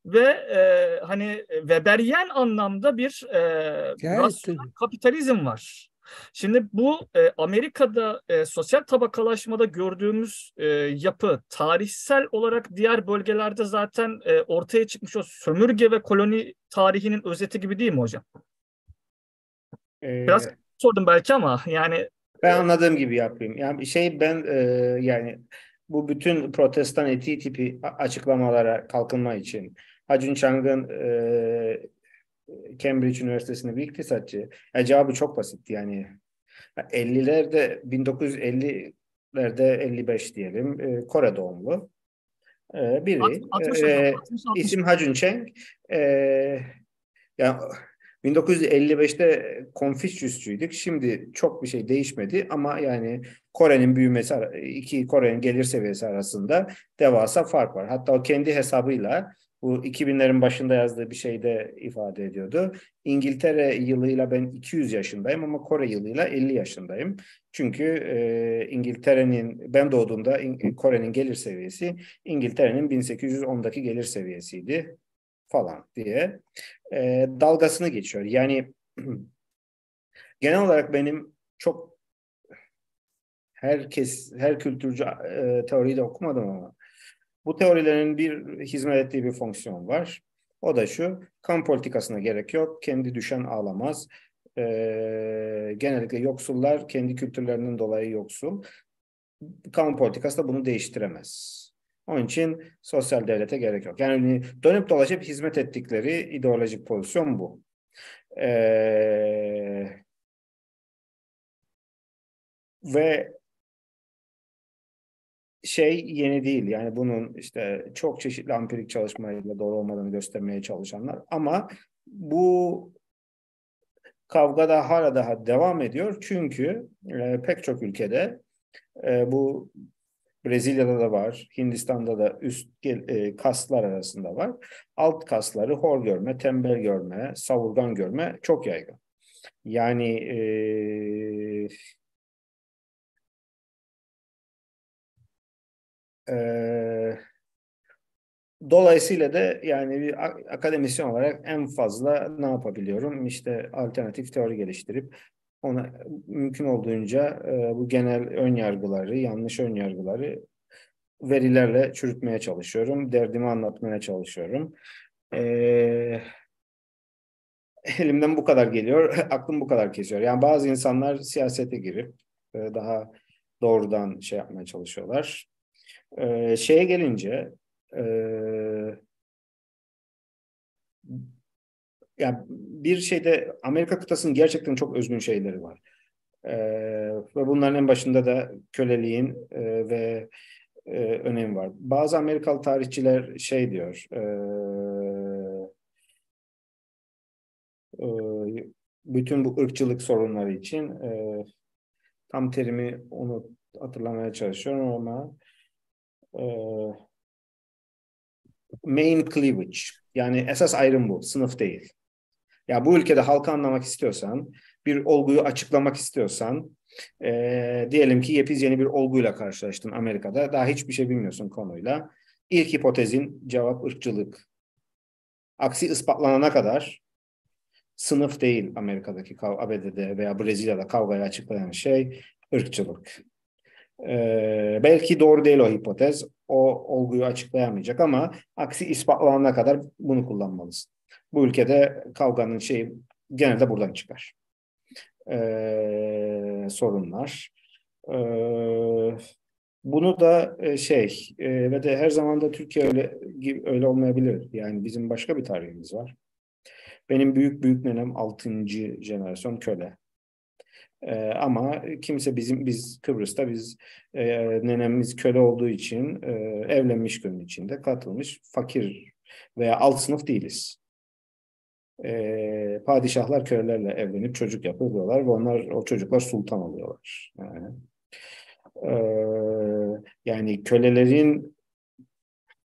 ve e, hani Weberyen anlamda bir e, rasyonel kapitalizm var. Şimdi bu e, Amerika'da e, sosyal tabakalaşmada gördüğümüz e, yapı tarihsel olarak diğer bölgelerde zaten e, ortaya çıkmış o sömürge ve koloni tarihinin özeti gibi değil mi hocam? Ee, Biraz sordum belki ama yani. Ben anladığım gibi yapayım. Yani şey ben e, yani bu bütün protestan etiği tipi açıklamalara kalkınma için Acun Çang'ın e, Cambridge Üniversitesi'nde bir iktisatçı. E cevabı çok basit yani. 50'lerde 1950'lerde 55 diyelim e, Kore doğumlu e, biri. 60, 60, 60, 60. E, isim Hacun Çeng. E, yani 1955'te Konfüçyüsçüydük. Şimdi çok bir şey değişmedi ama yani Kore'nin büyümesi, iki Kore'nin gelir seviyesi arasında devasa fark var. Hatta o kendi hesabıyla bu 2000'lerin başında yazdığı bir şeyde ifade ediyordu. İngiltere yılıyla ben 200 yaşındayım ama Kore yılıyla 50 yaşındayım. Çünkü e, İngiltere'nin ben doğduğumda in, Kore'nin gelir seviyesi İngiltere'nin 1810'daki gelir seviyesiydi falan diye e, dalgasını geçiyor. Yani genel olarak benim çok herkes, her kültürcü e, teoriyi de okumadım ama bu teorilerin bir hizmet ettiği bir fonksiyon var. O da şu, kan politikasına gerek yok, kendi düşen ağlamaz. E, genellikle yoksullar kendi kültürlerinden dolayı yoksul. Kan politikası da bunu değiştiremez. Onun için sosyal devlete gerek yok. Yani hani dönüp dolaşıp hizmet ettikleri ideolojik pozisyon bu. Ee, ve şey yeni değil. Yani bunun işte çok çeşitli ampirik çalışmayla doğru olmadığını göstermeye çalışanlar. Ama bu kavga da hala daha devam ediyor. Çünkü e, pek çok ülkede e, bu Brezilya'da da var, Hindistan'da da üst e, kaslar arasında var. Alt kasları hor görme, tembel görme, savurgan görme çok yaygın. Yani e, e, Dolayısıyla da yani bir akademisyen olarak en fazla ne yapabiliyorum? İşte alternatif teori geliştirip ona mümkün olduğunca e, bu genel ön yargıları, yanlış ön yargıları verilerle çürütmeye çalışıyorum. Derdimi anlatmaya çalışıyorum. E, elimden bu kadar geliyor, aklım bu kadar kesiyor. Yani bazı insanlar siyasete girip e, daha doğrudan şey yapmaya çalışıyorlar. E, şeye gelince e, yani bir şeyde Amerika kıtasının gerçekten çok özgün şeyleri var. Ee, ve bunların en başında da köleliğin e, ve e, önemi var. Bazı Amerikalı tarihçiler şey diyor, e, e, bütün bu ırkçılık sorunları için e, tam terimi onu hatırlamaya çalışıyorum ama e, main cleavage yani esas ayrım bu, sınıf değil. Ya bu ülkede halka anlamak istiyorsan, bir olguyu açıklamak istiyorsan, e, diyelim ki yepyeni bir olguyla karşılaştın Amerika'da. Daha hiçbir şey bilmiyorsun konuyla. İlk hipotezin cevap ırkçılık. Aksi ispatlanana kadar sınıf değil Amerika'daki ABD'de veya Brezilya'da kavgayı açıklayan şey ırkçılık. Ee, belki doğru değil o hipotez. O olguyu açıklayamayacak ama aksi ispatlanana kadar bunu kullanmalısın bu ülkede kavganın şeyi genelde buradan çıkar. Ee, sorunlar. Ee, bunu da e, şey e, ve de her zaman da Türkiye öyle gibi öyle olmayabilir. Yani bizim başka bir tarihimiz var. Benim büyük büyük nenem 6. jenerasyon köle. Ee, ama kimse bizim biz Kıbrıs'ta biz e, nenemiz köle olduğu için e, evlenmiş günün içinde katılmış fakir veya alt sınıf değiliz e, padişahlar kölelerle evlenip çocuk yapıyorlar ve onlar o çocuklar sultan oluyorlar. Yani, e, yani kölelerin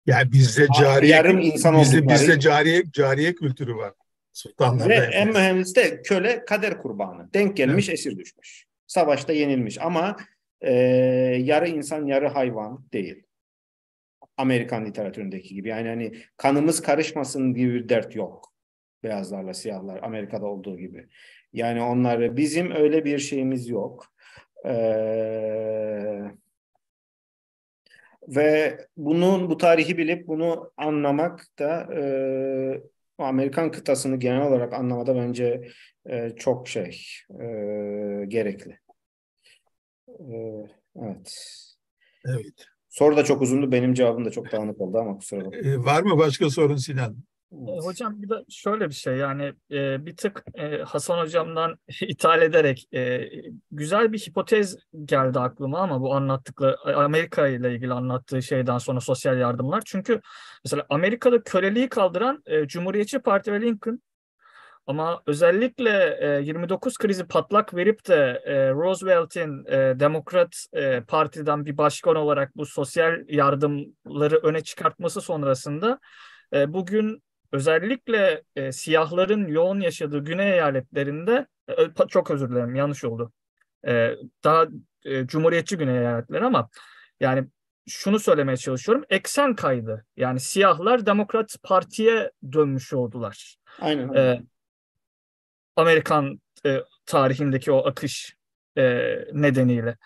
yani bizde cariye yarım insan bizde, bizde cariye cariye kültürü var. Sultanlar ve en önemlisi de köle kader kurbanı. Denk gelmiş, evet. esir düşmüş. Savaşta yenilmiş ama e, yarı insan, yarı hayvan değil. Amerikan literatüründeki gibi. Yani hani kanımız karışmasın gibi bir dert yok. Beyazlarla siyahlar Amerika'da olduğu gibi. Yani onlar bizim öyle bir şeyimiz yok. Ee, ve bunun bu tarihi bilip bunu anlamak da e, Amerikan kıtasını genel olarak anlamada bence e, çok şey e, gerekli. E, evet. Evet. Soru da çok uzundu. Benim cevabım da çok dağınık oldu ama kusura bakmayın. Ee, var mı başka sorun Sinan? E, evet. Hocam bir de şöyle bir şey yani e, bir tık e, Hasan hocamdan ithal ederek e, güzel bir hipotez geldi aklıma ama bu anlattıkları Amerika ile ilgili anlattığı şeyden sonra sosyal yardımlar. Çünkü mesela Amerika'da köleliği kaldıran e, Cumhuriyetçi Parti ve Lincoln ama özellikle e, 29 krizi patlak verip de e, Roosevelt'in e, Demokrat e, Parti'den bir başkan olarak bu sosyal yardımları öne çıkartması sonrasında e, bugün özellikle e, siyahların yoğun yaşadığı güney eyaletlerinde e, çok özür dilerim yanlış oldu. E, daha e, cumhuriyetçi güney eyaletleri ama yani şunu söylemeye çalışıyorum. Eksen kaydı. Yani siyahlar Demokrat Parti'ye dönmüş oldular. Aynen. E, Amerikan e, tarihindeki o akış e, nedeniyle.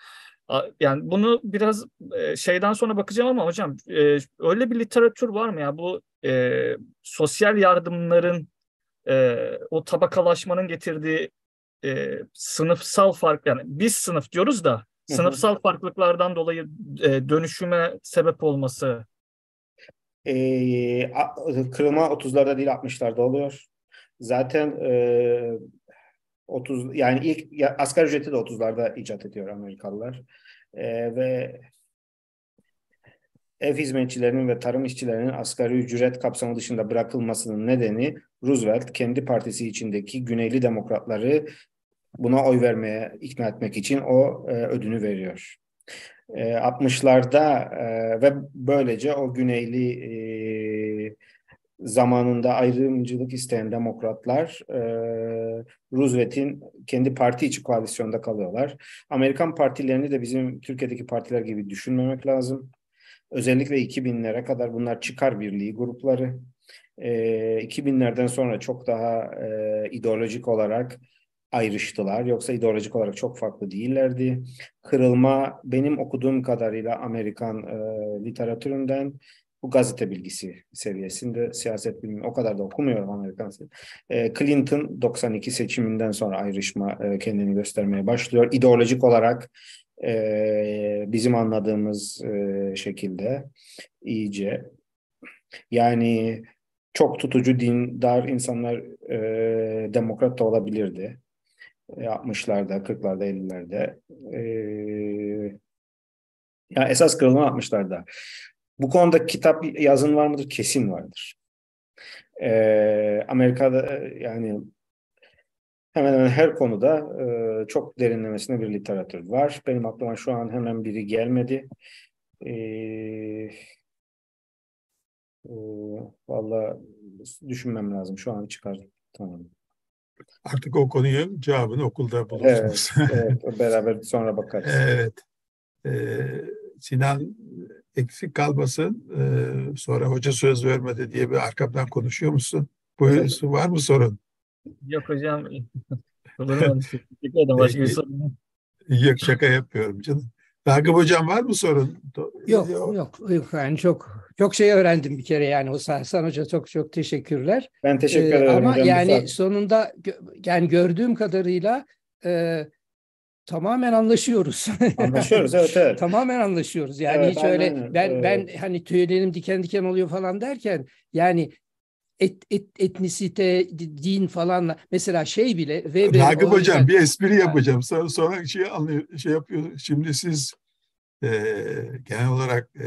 Yani bunu biraz e, şeyden sonra bakacağım ama hocam e, öyle bir literatür var mı ya bu e, sosyal yardımların e, o tabakalaşmanın getirdiği e, sınıfsal fark yani biz sınıf diyoruz da sınıfsal farklılıklardan dolayı e, dönüşüme sebep olması. E, kırılma 30'larda değil 60'larda oluyor. Zaten e, 30 yani ilk ya, asgari ücreti de 30'larda icat ediyor Amerikalılar. E, ve ev hizmetçilerinin ve tarım işçilerinin asgari ücret kapsamı dışında bırakılmasının nedeni Roosevelt kendi partisi içindeki Güneyli Demokratları buna oy vermeye ikna etmek için o e, ödünü veriyor. E, 60'larda e, ve böylece o Güneyli e, zamanında ayrımcılık isteyen demokratlar e, Roosevelt'in kendi parti içi koalisyonda kalıyorlar. Amerikan partilerini de bizim Türkiye'deki partiler gibi düşünmemek lazım. Özellikle 2000'lere kadar bunlar çıkar birliği grupları. E, ee, 2000'lerden sonra çok daha e, ideolojik olarak ayrıştılar. Yoksa ideolojik olarak çok farklı değillerdi. Kırılma benim okuduğum kadarıyla Amerikan e, literatüründen bu gazete bilgisi seviyesinde siyaset bilimi o kadar da okumuyorum Amerikan e, Clinton 92 seçiminden sonra ayrışma e, kendini göstermeye başlıyor. İdeolojik olarak e, bizim anladığımız e, şekilde iyice. Yani çok tutucu dindar insanlar e, demokrat da olabilirdi. E, 60'larda, 40'larda, 50'lerde. E, yani esas kırılma 60'larda. Bu konuda kitap yazın var mıdır? Kesin vardır. E, Amerika'da e, yani hemen hemen her konuda e, çok derinlemesine bir literatür var. Benim aklıma şu an hemen biri gelmedi. E, e, Valla düşünmem lazım. Şu an çıkar. Tamam. Artık o konuyu cevabını okulda bulursunuz. Evet, evet beraber sonra bakarız. evet. Ee, Sinan eksik kalmasın. Ee, sonra hoca söz vermedi diye bir arkamdan konuşuyor musun? Bu evet. var mı sorun? Yok hocam. Olur mu? Şey? Teşekkür Başka bir sorun Yok şaka yapıyorum canım. Ragıp Hocam var mı sorun? Yok yok yok yani çok çok şey öğrendim bir kere yani o Hasan Hoca çok çok teşekkürler. Ben teşekkür ee, ederim. Ee, ama hocam, yani lütfen. sonunda yani gördüğüm kadarıyla e, tamamen anlaşıyoruz. Anlaşıyoruz evet evet. tamamen anlaşıyoruz. Yani evet, hiç aynen, öyle ben evet. ben hani tüylerim diken diken oluyor falan derken yani et, et, etnisite, din falanla mesela şey bile Weber Ragıp hocam yüzden... bir espri yapacağım. Sonra, sonra şey anlıyor şey yapıyor. Şimdi siz e, genel olarak e,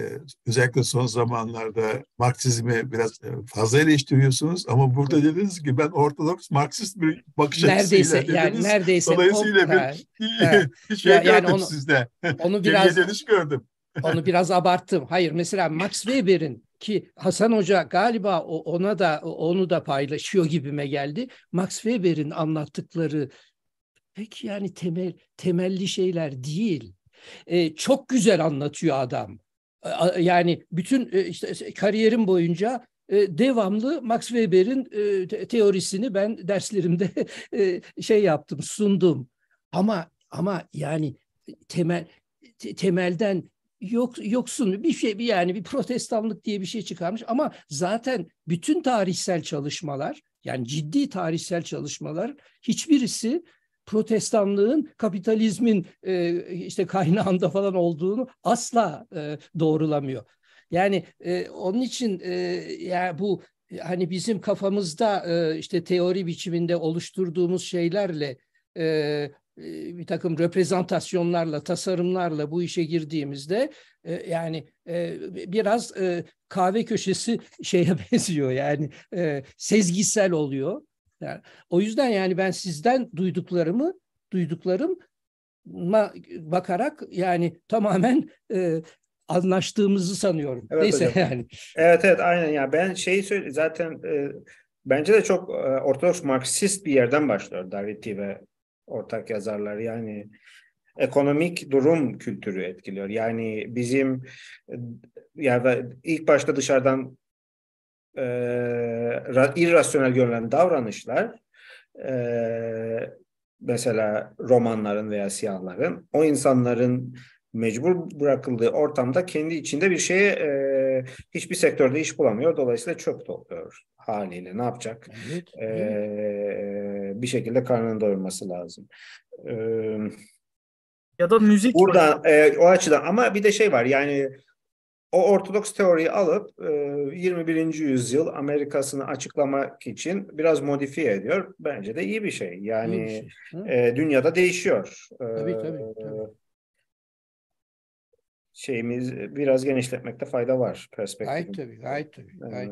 özellikle son zamanlarda Marksizmi biraz e, fazla eleştiriyorsunuz ama burada evet. dediniz ki ben ortodoks Marksist bir bakış neredeyse, açısıyla dediniz. Yani neredeyse, Dolayısıyla bir şey ya, yani onu, sizde. Onu biraz, dönüş gördüm. onu biraz abarttım. Hayır mesela Max Weber'in ki Hasan Hoca galiba ona da onu da paylaşıyor gibime geldi. Max Weber'in anlattıkları pek yani temel temelli şeyler değil. E, çok güzel anlatıyor adam. E, yani bütün e, işte kariyerim boyunca e, devamlı Max Weber'in e, teorisini ben derslerimde şey yaptım, sundum. Ama ama yani temel temelden yok yoksun bir şey bir yani bir protestanlık diye bir şey çıkarmış ama zaten bütün tarihsel çalışmalar yani ciddi tarihsel çalışmalar hiçbirisi protestanlığın kapitalizmin e, işte kaynağında falan olduğunu asla e, doğrulamıyor. Yani e, onun için e, yani bu hani bizim kafamızda e, işte teori biçiminde oluşturduğumuz şeylerle e, e, bir takım reprezentasyonlarla, tasarımlarla bu işe girdiğimizde e, yani e, biraz kahve köşesi şeye benziyor yani sezgisel oluyor. Yani, o yüzden yani ben sizden duyduklarımı duyduklarım bakarak yani tamamen e, anlaştığımızı sanıyorum. Evet, Neyse hocam. yani. Evet evet aynen ya ben şeyi söyle zaten e, bence de çok e, ortodoks Marksist bir yerden başlıyor Darwiti ve ortak yazarlar. Yani ekonomik durum kültürü etkiliyor. Yani bizim yani ilk başta dışarıdan e, irrasyonel görülen davranışlar e, mesela romanların veya siyahların o insanların mecbur bırakıldığı ortamda kendi içinde bir şeye e, hiçbir sektörde iş bulamıyor. Dolayısıyla çöp topluyor haliyle. Ne yapacak? Evet, e, evet. bir şekilde karnını doyurması lazım. E, ya da müzik. Burada e, o açıdan ama bir de şey var yani o ortodoks teoriyi alıp e, 21. yüzyıl Amerikasını açıklamak için biraz modifiye ediyor. Bence de iyi bir şey. Yani bir şey. E, dünyada değişiyor. Tabii, e, tabii, tabii şeyimiz e, biraz genişletmekte fayda var perspektif. Gayet tabii, gayet tabii. Gayet.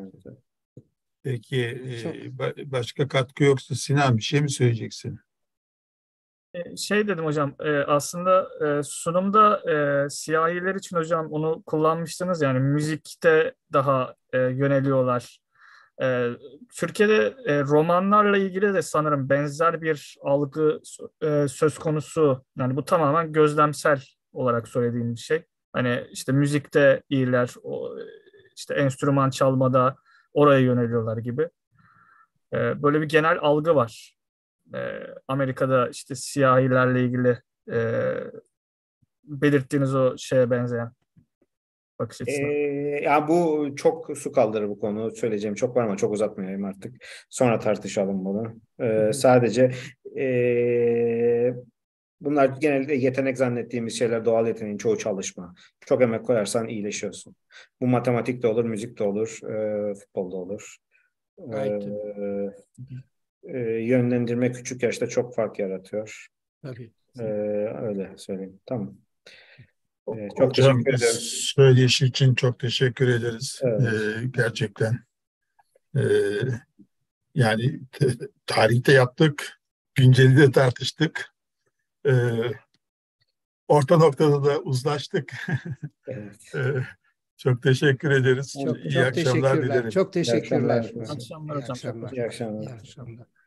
Peki e, Çok... e, başka katkı yoksa Sinan bir şey mi söyleyeceksin? E, şey dedim hocam aslında sunumda siyahiler için hocam onu kullanmıştınız yani müzikte daha yöneliyorlar. Türkiye'de romanlarla ilgili de sanırım benzer bir algı söz konusu yani bu tamamen gözlemsel olarak söylediğim bir şey. Hani işte müzikte iyiler, işte enstrüman çalmada oraya yöneliyorlar gibi. Ee, böyle bir genel algı var. Ee, Amerika'da işte siyahilerle ilgili e, belirttiğiniz o şeye benzeyen bakış açısına. Ee, ya bu çok su kaldırır bu konu. Söyleyeceğim çok var ama çok uzatmayayım artık. Sonra tartışalım bunu. Ee, sadece ee, Bunlar genelde yetenek zannettiğimiz şeyler doğal yeteneğin çoğu çalışma. Çok emek koyarsan iyileşiyorsun. Bu matematik de olur, müzik de olur, e, da olur. E, e, yönlendirme küçük yaşta çok fark yaratıyor. Tabii. E, öyle söyleyeyim. Tamam. E, çok Hocam, teşekkür ederim. Söyleşi için çok teşekkür ederiz. Evet. E, gerçekten. E, yani tarihte yaptık, günceli de tartıştık e, orta noktada da uzlaştık. Evet. e, çok teşekkür ederiz. Çok, iyi çok akşamlar dilerim. Çok teşekkürler. İyi akşamlar. İyi akşamlar. İyi akşamlar. İyi akşamlar.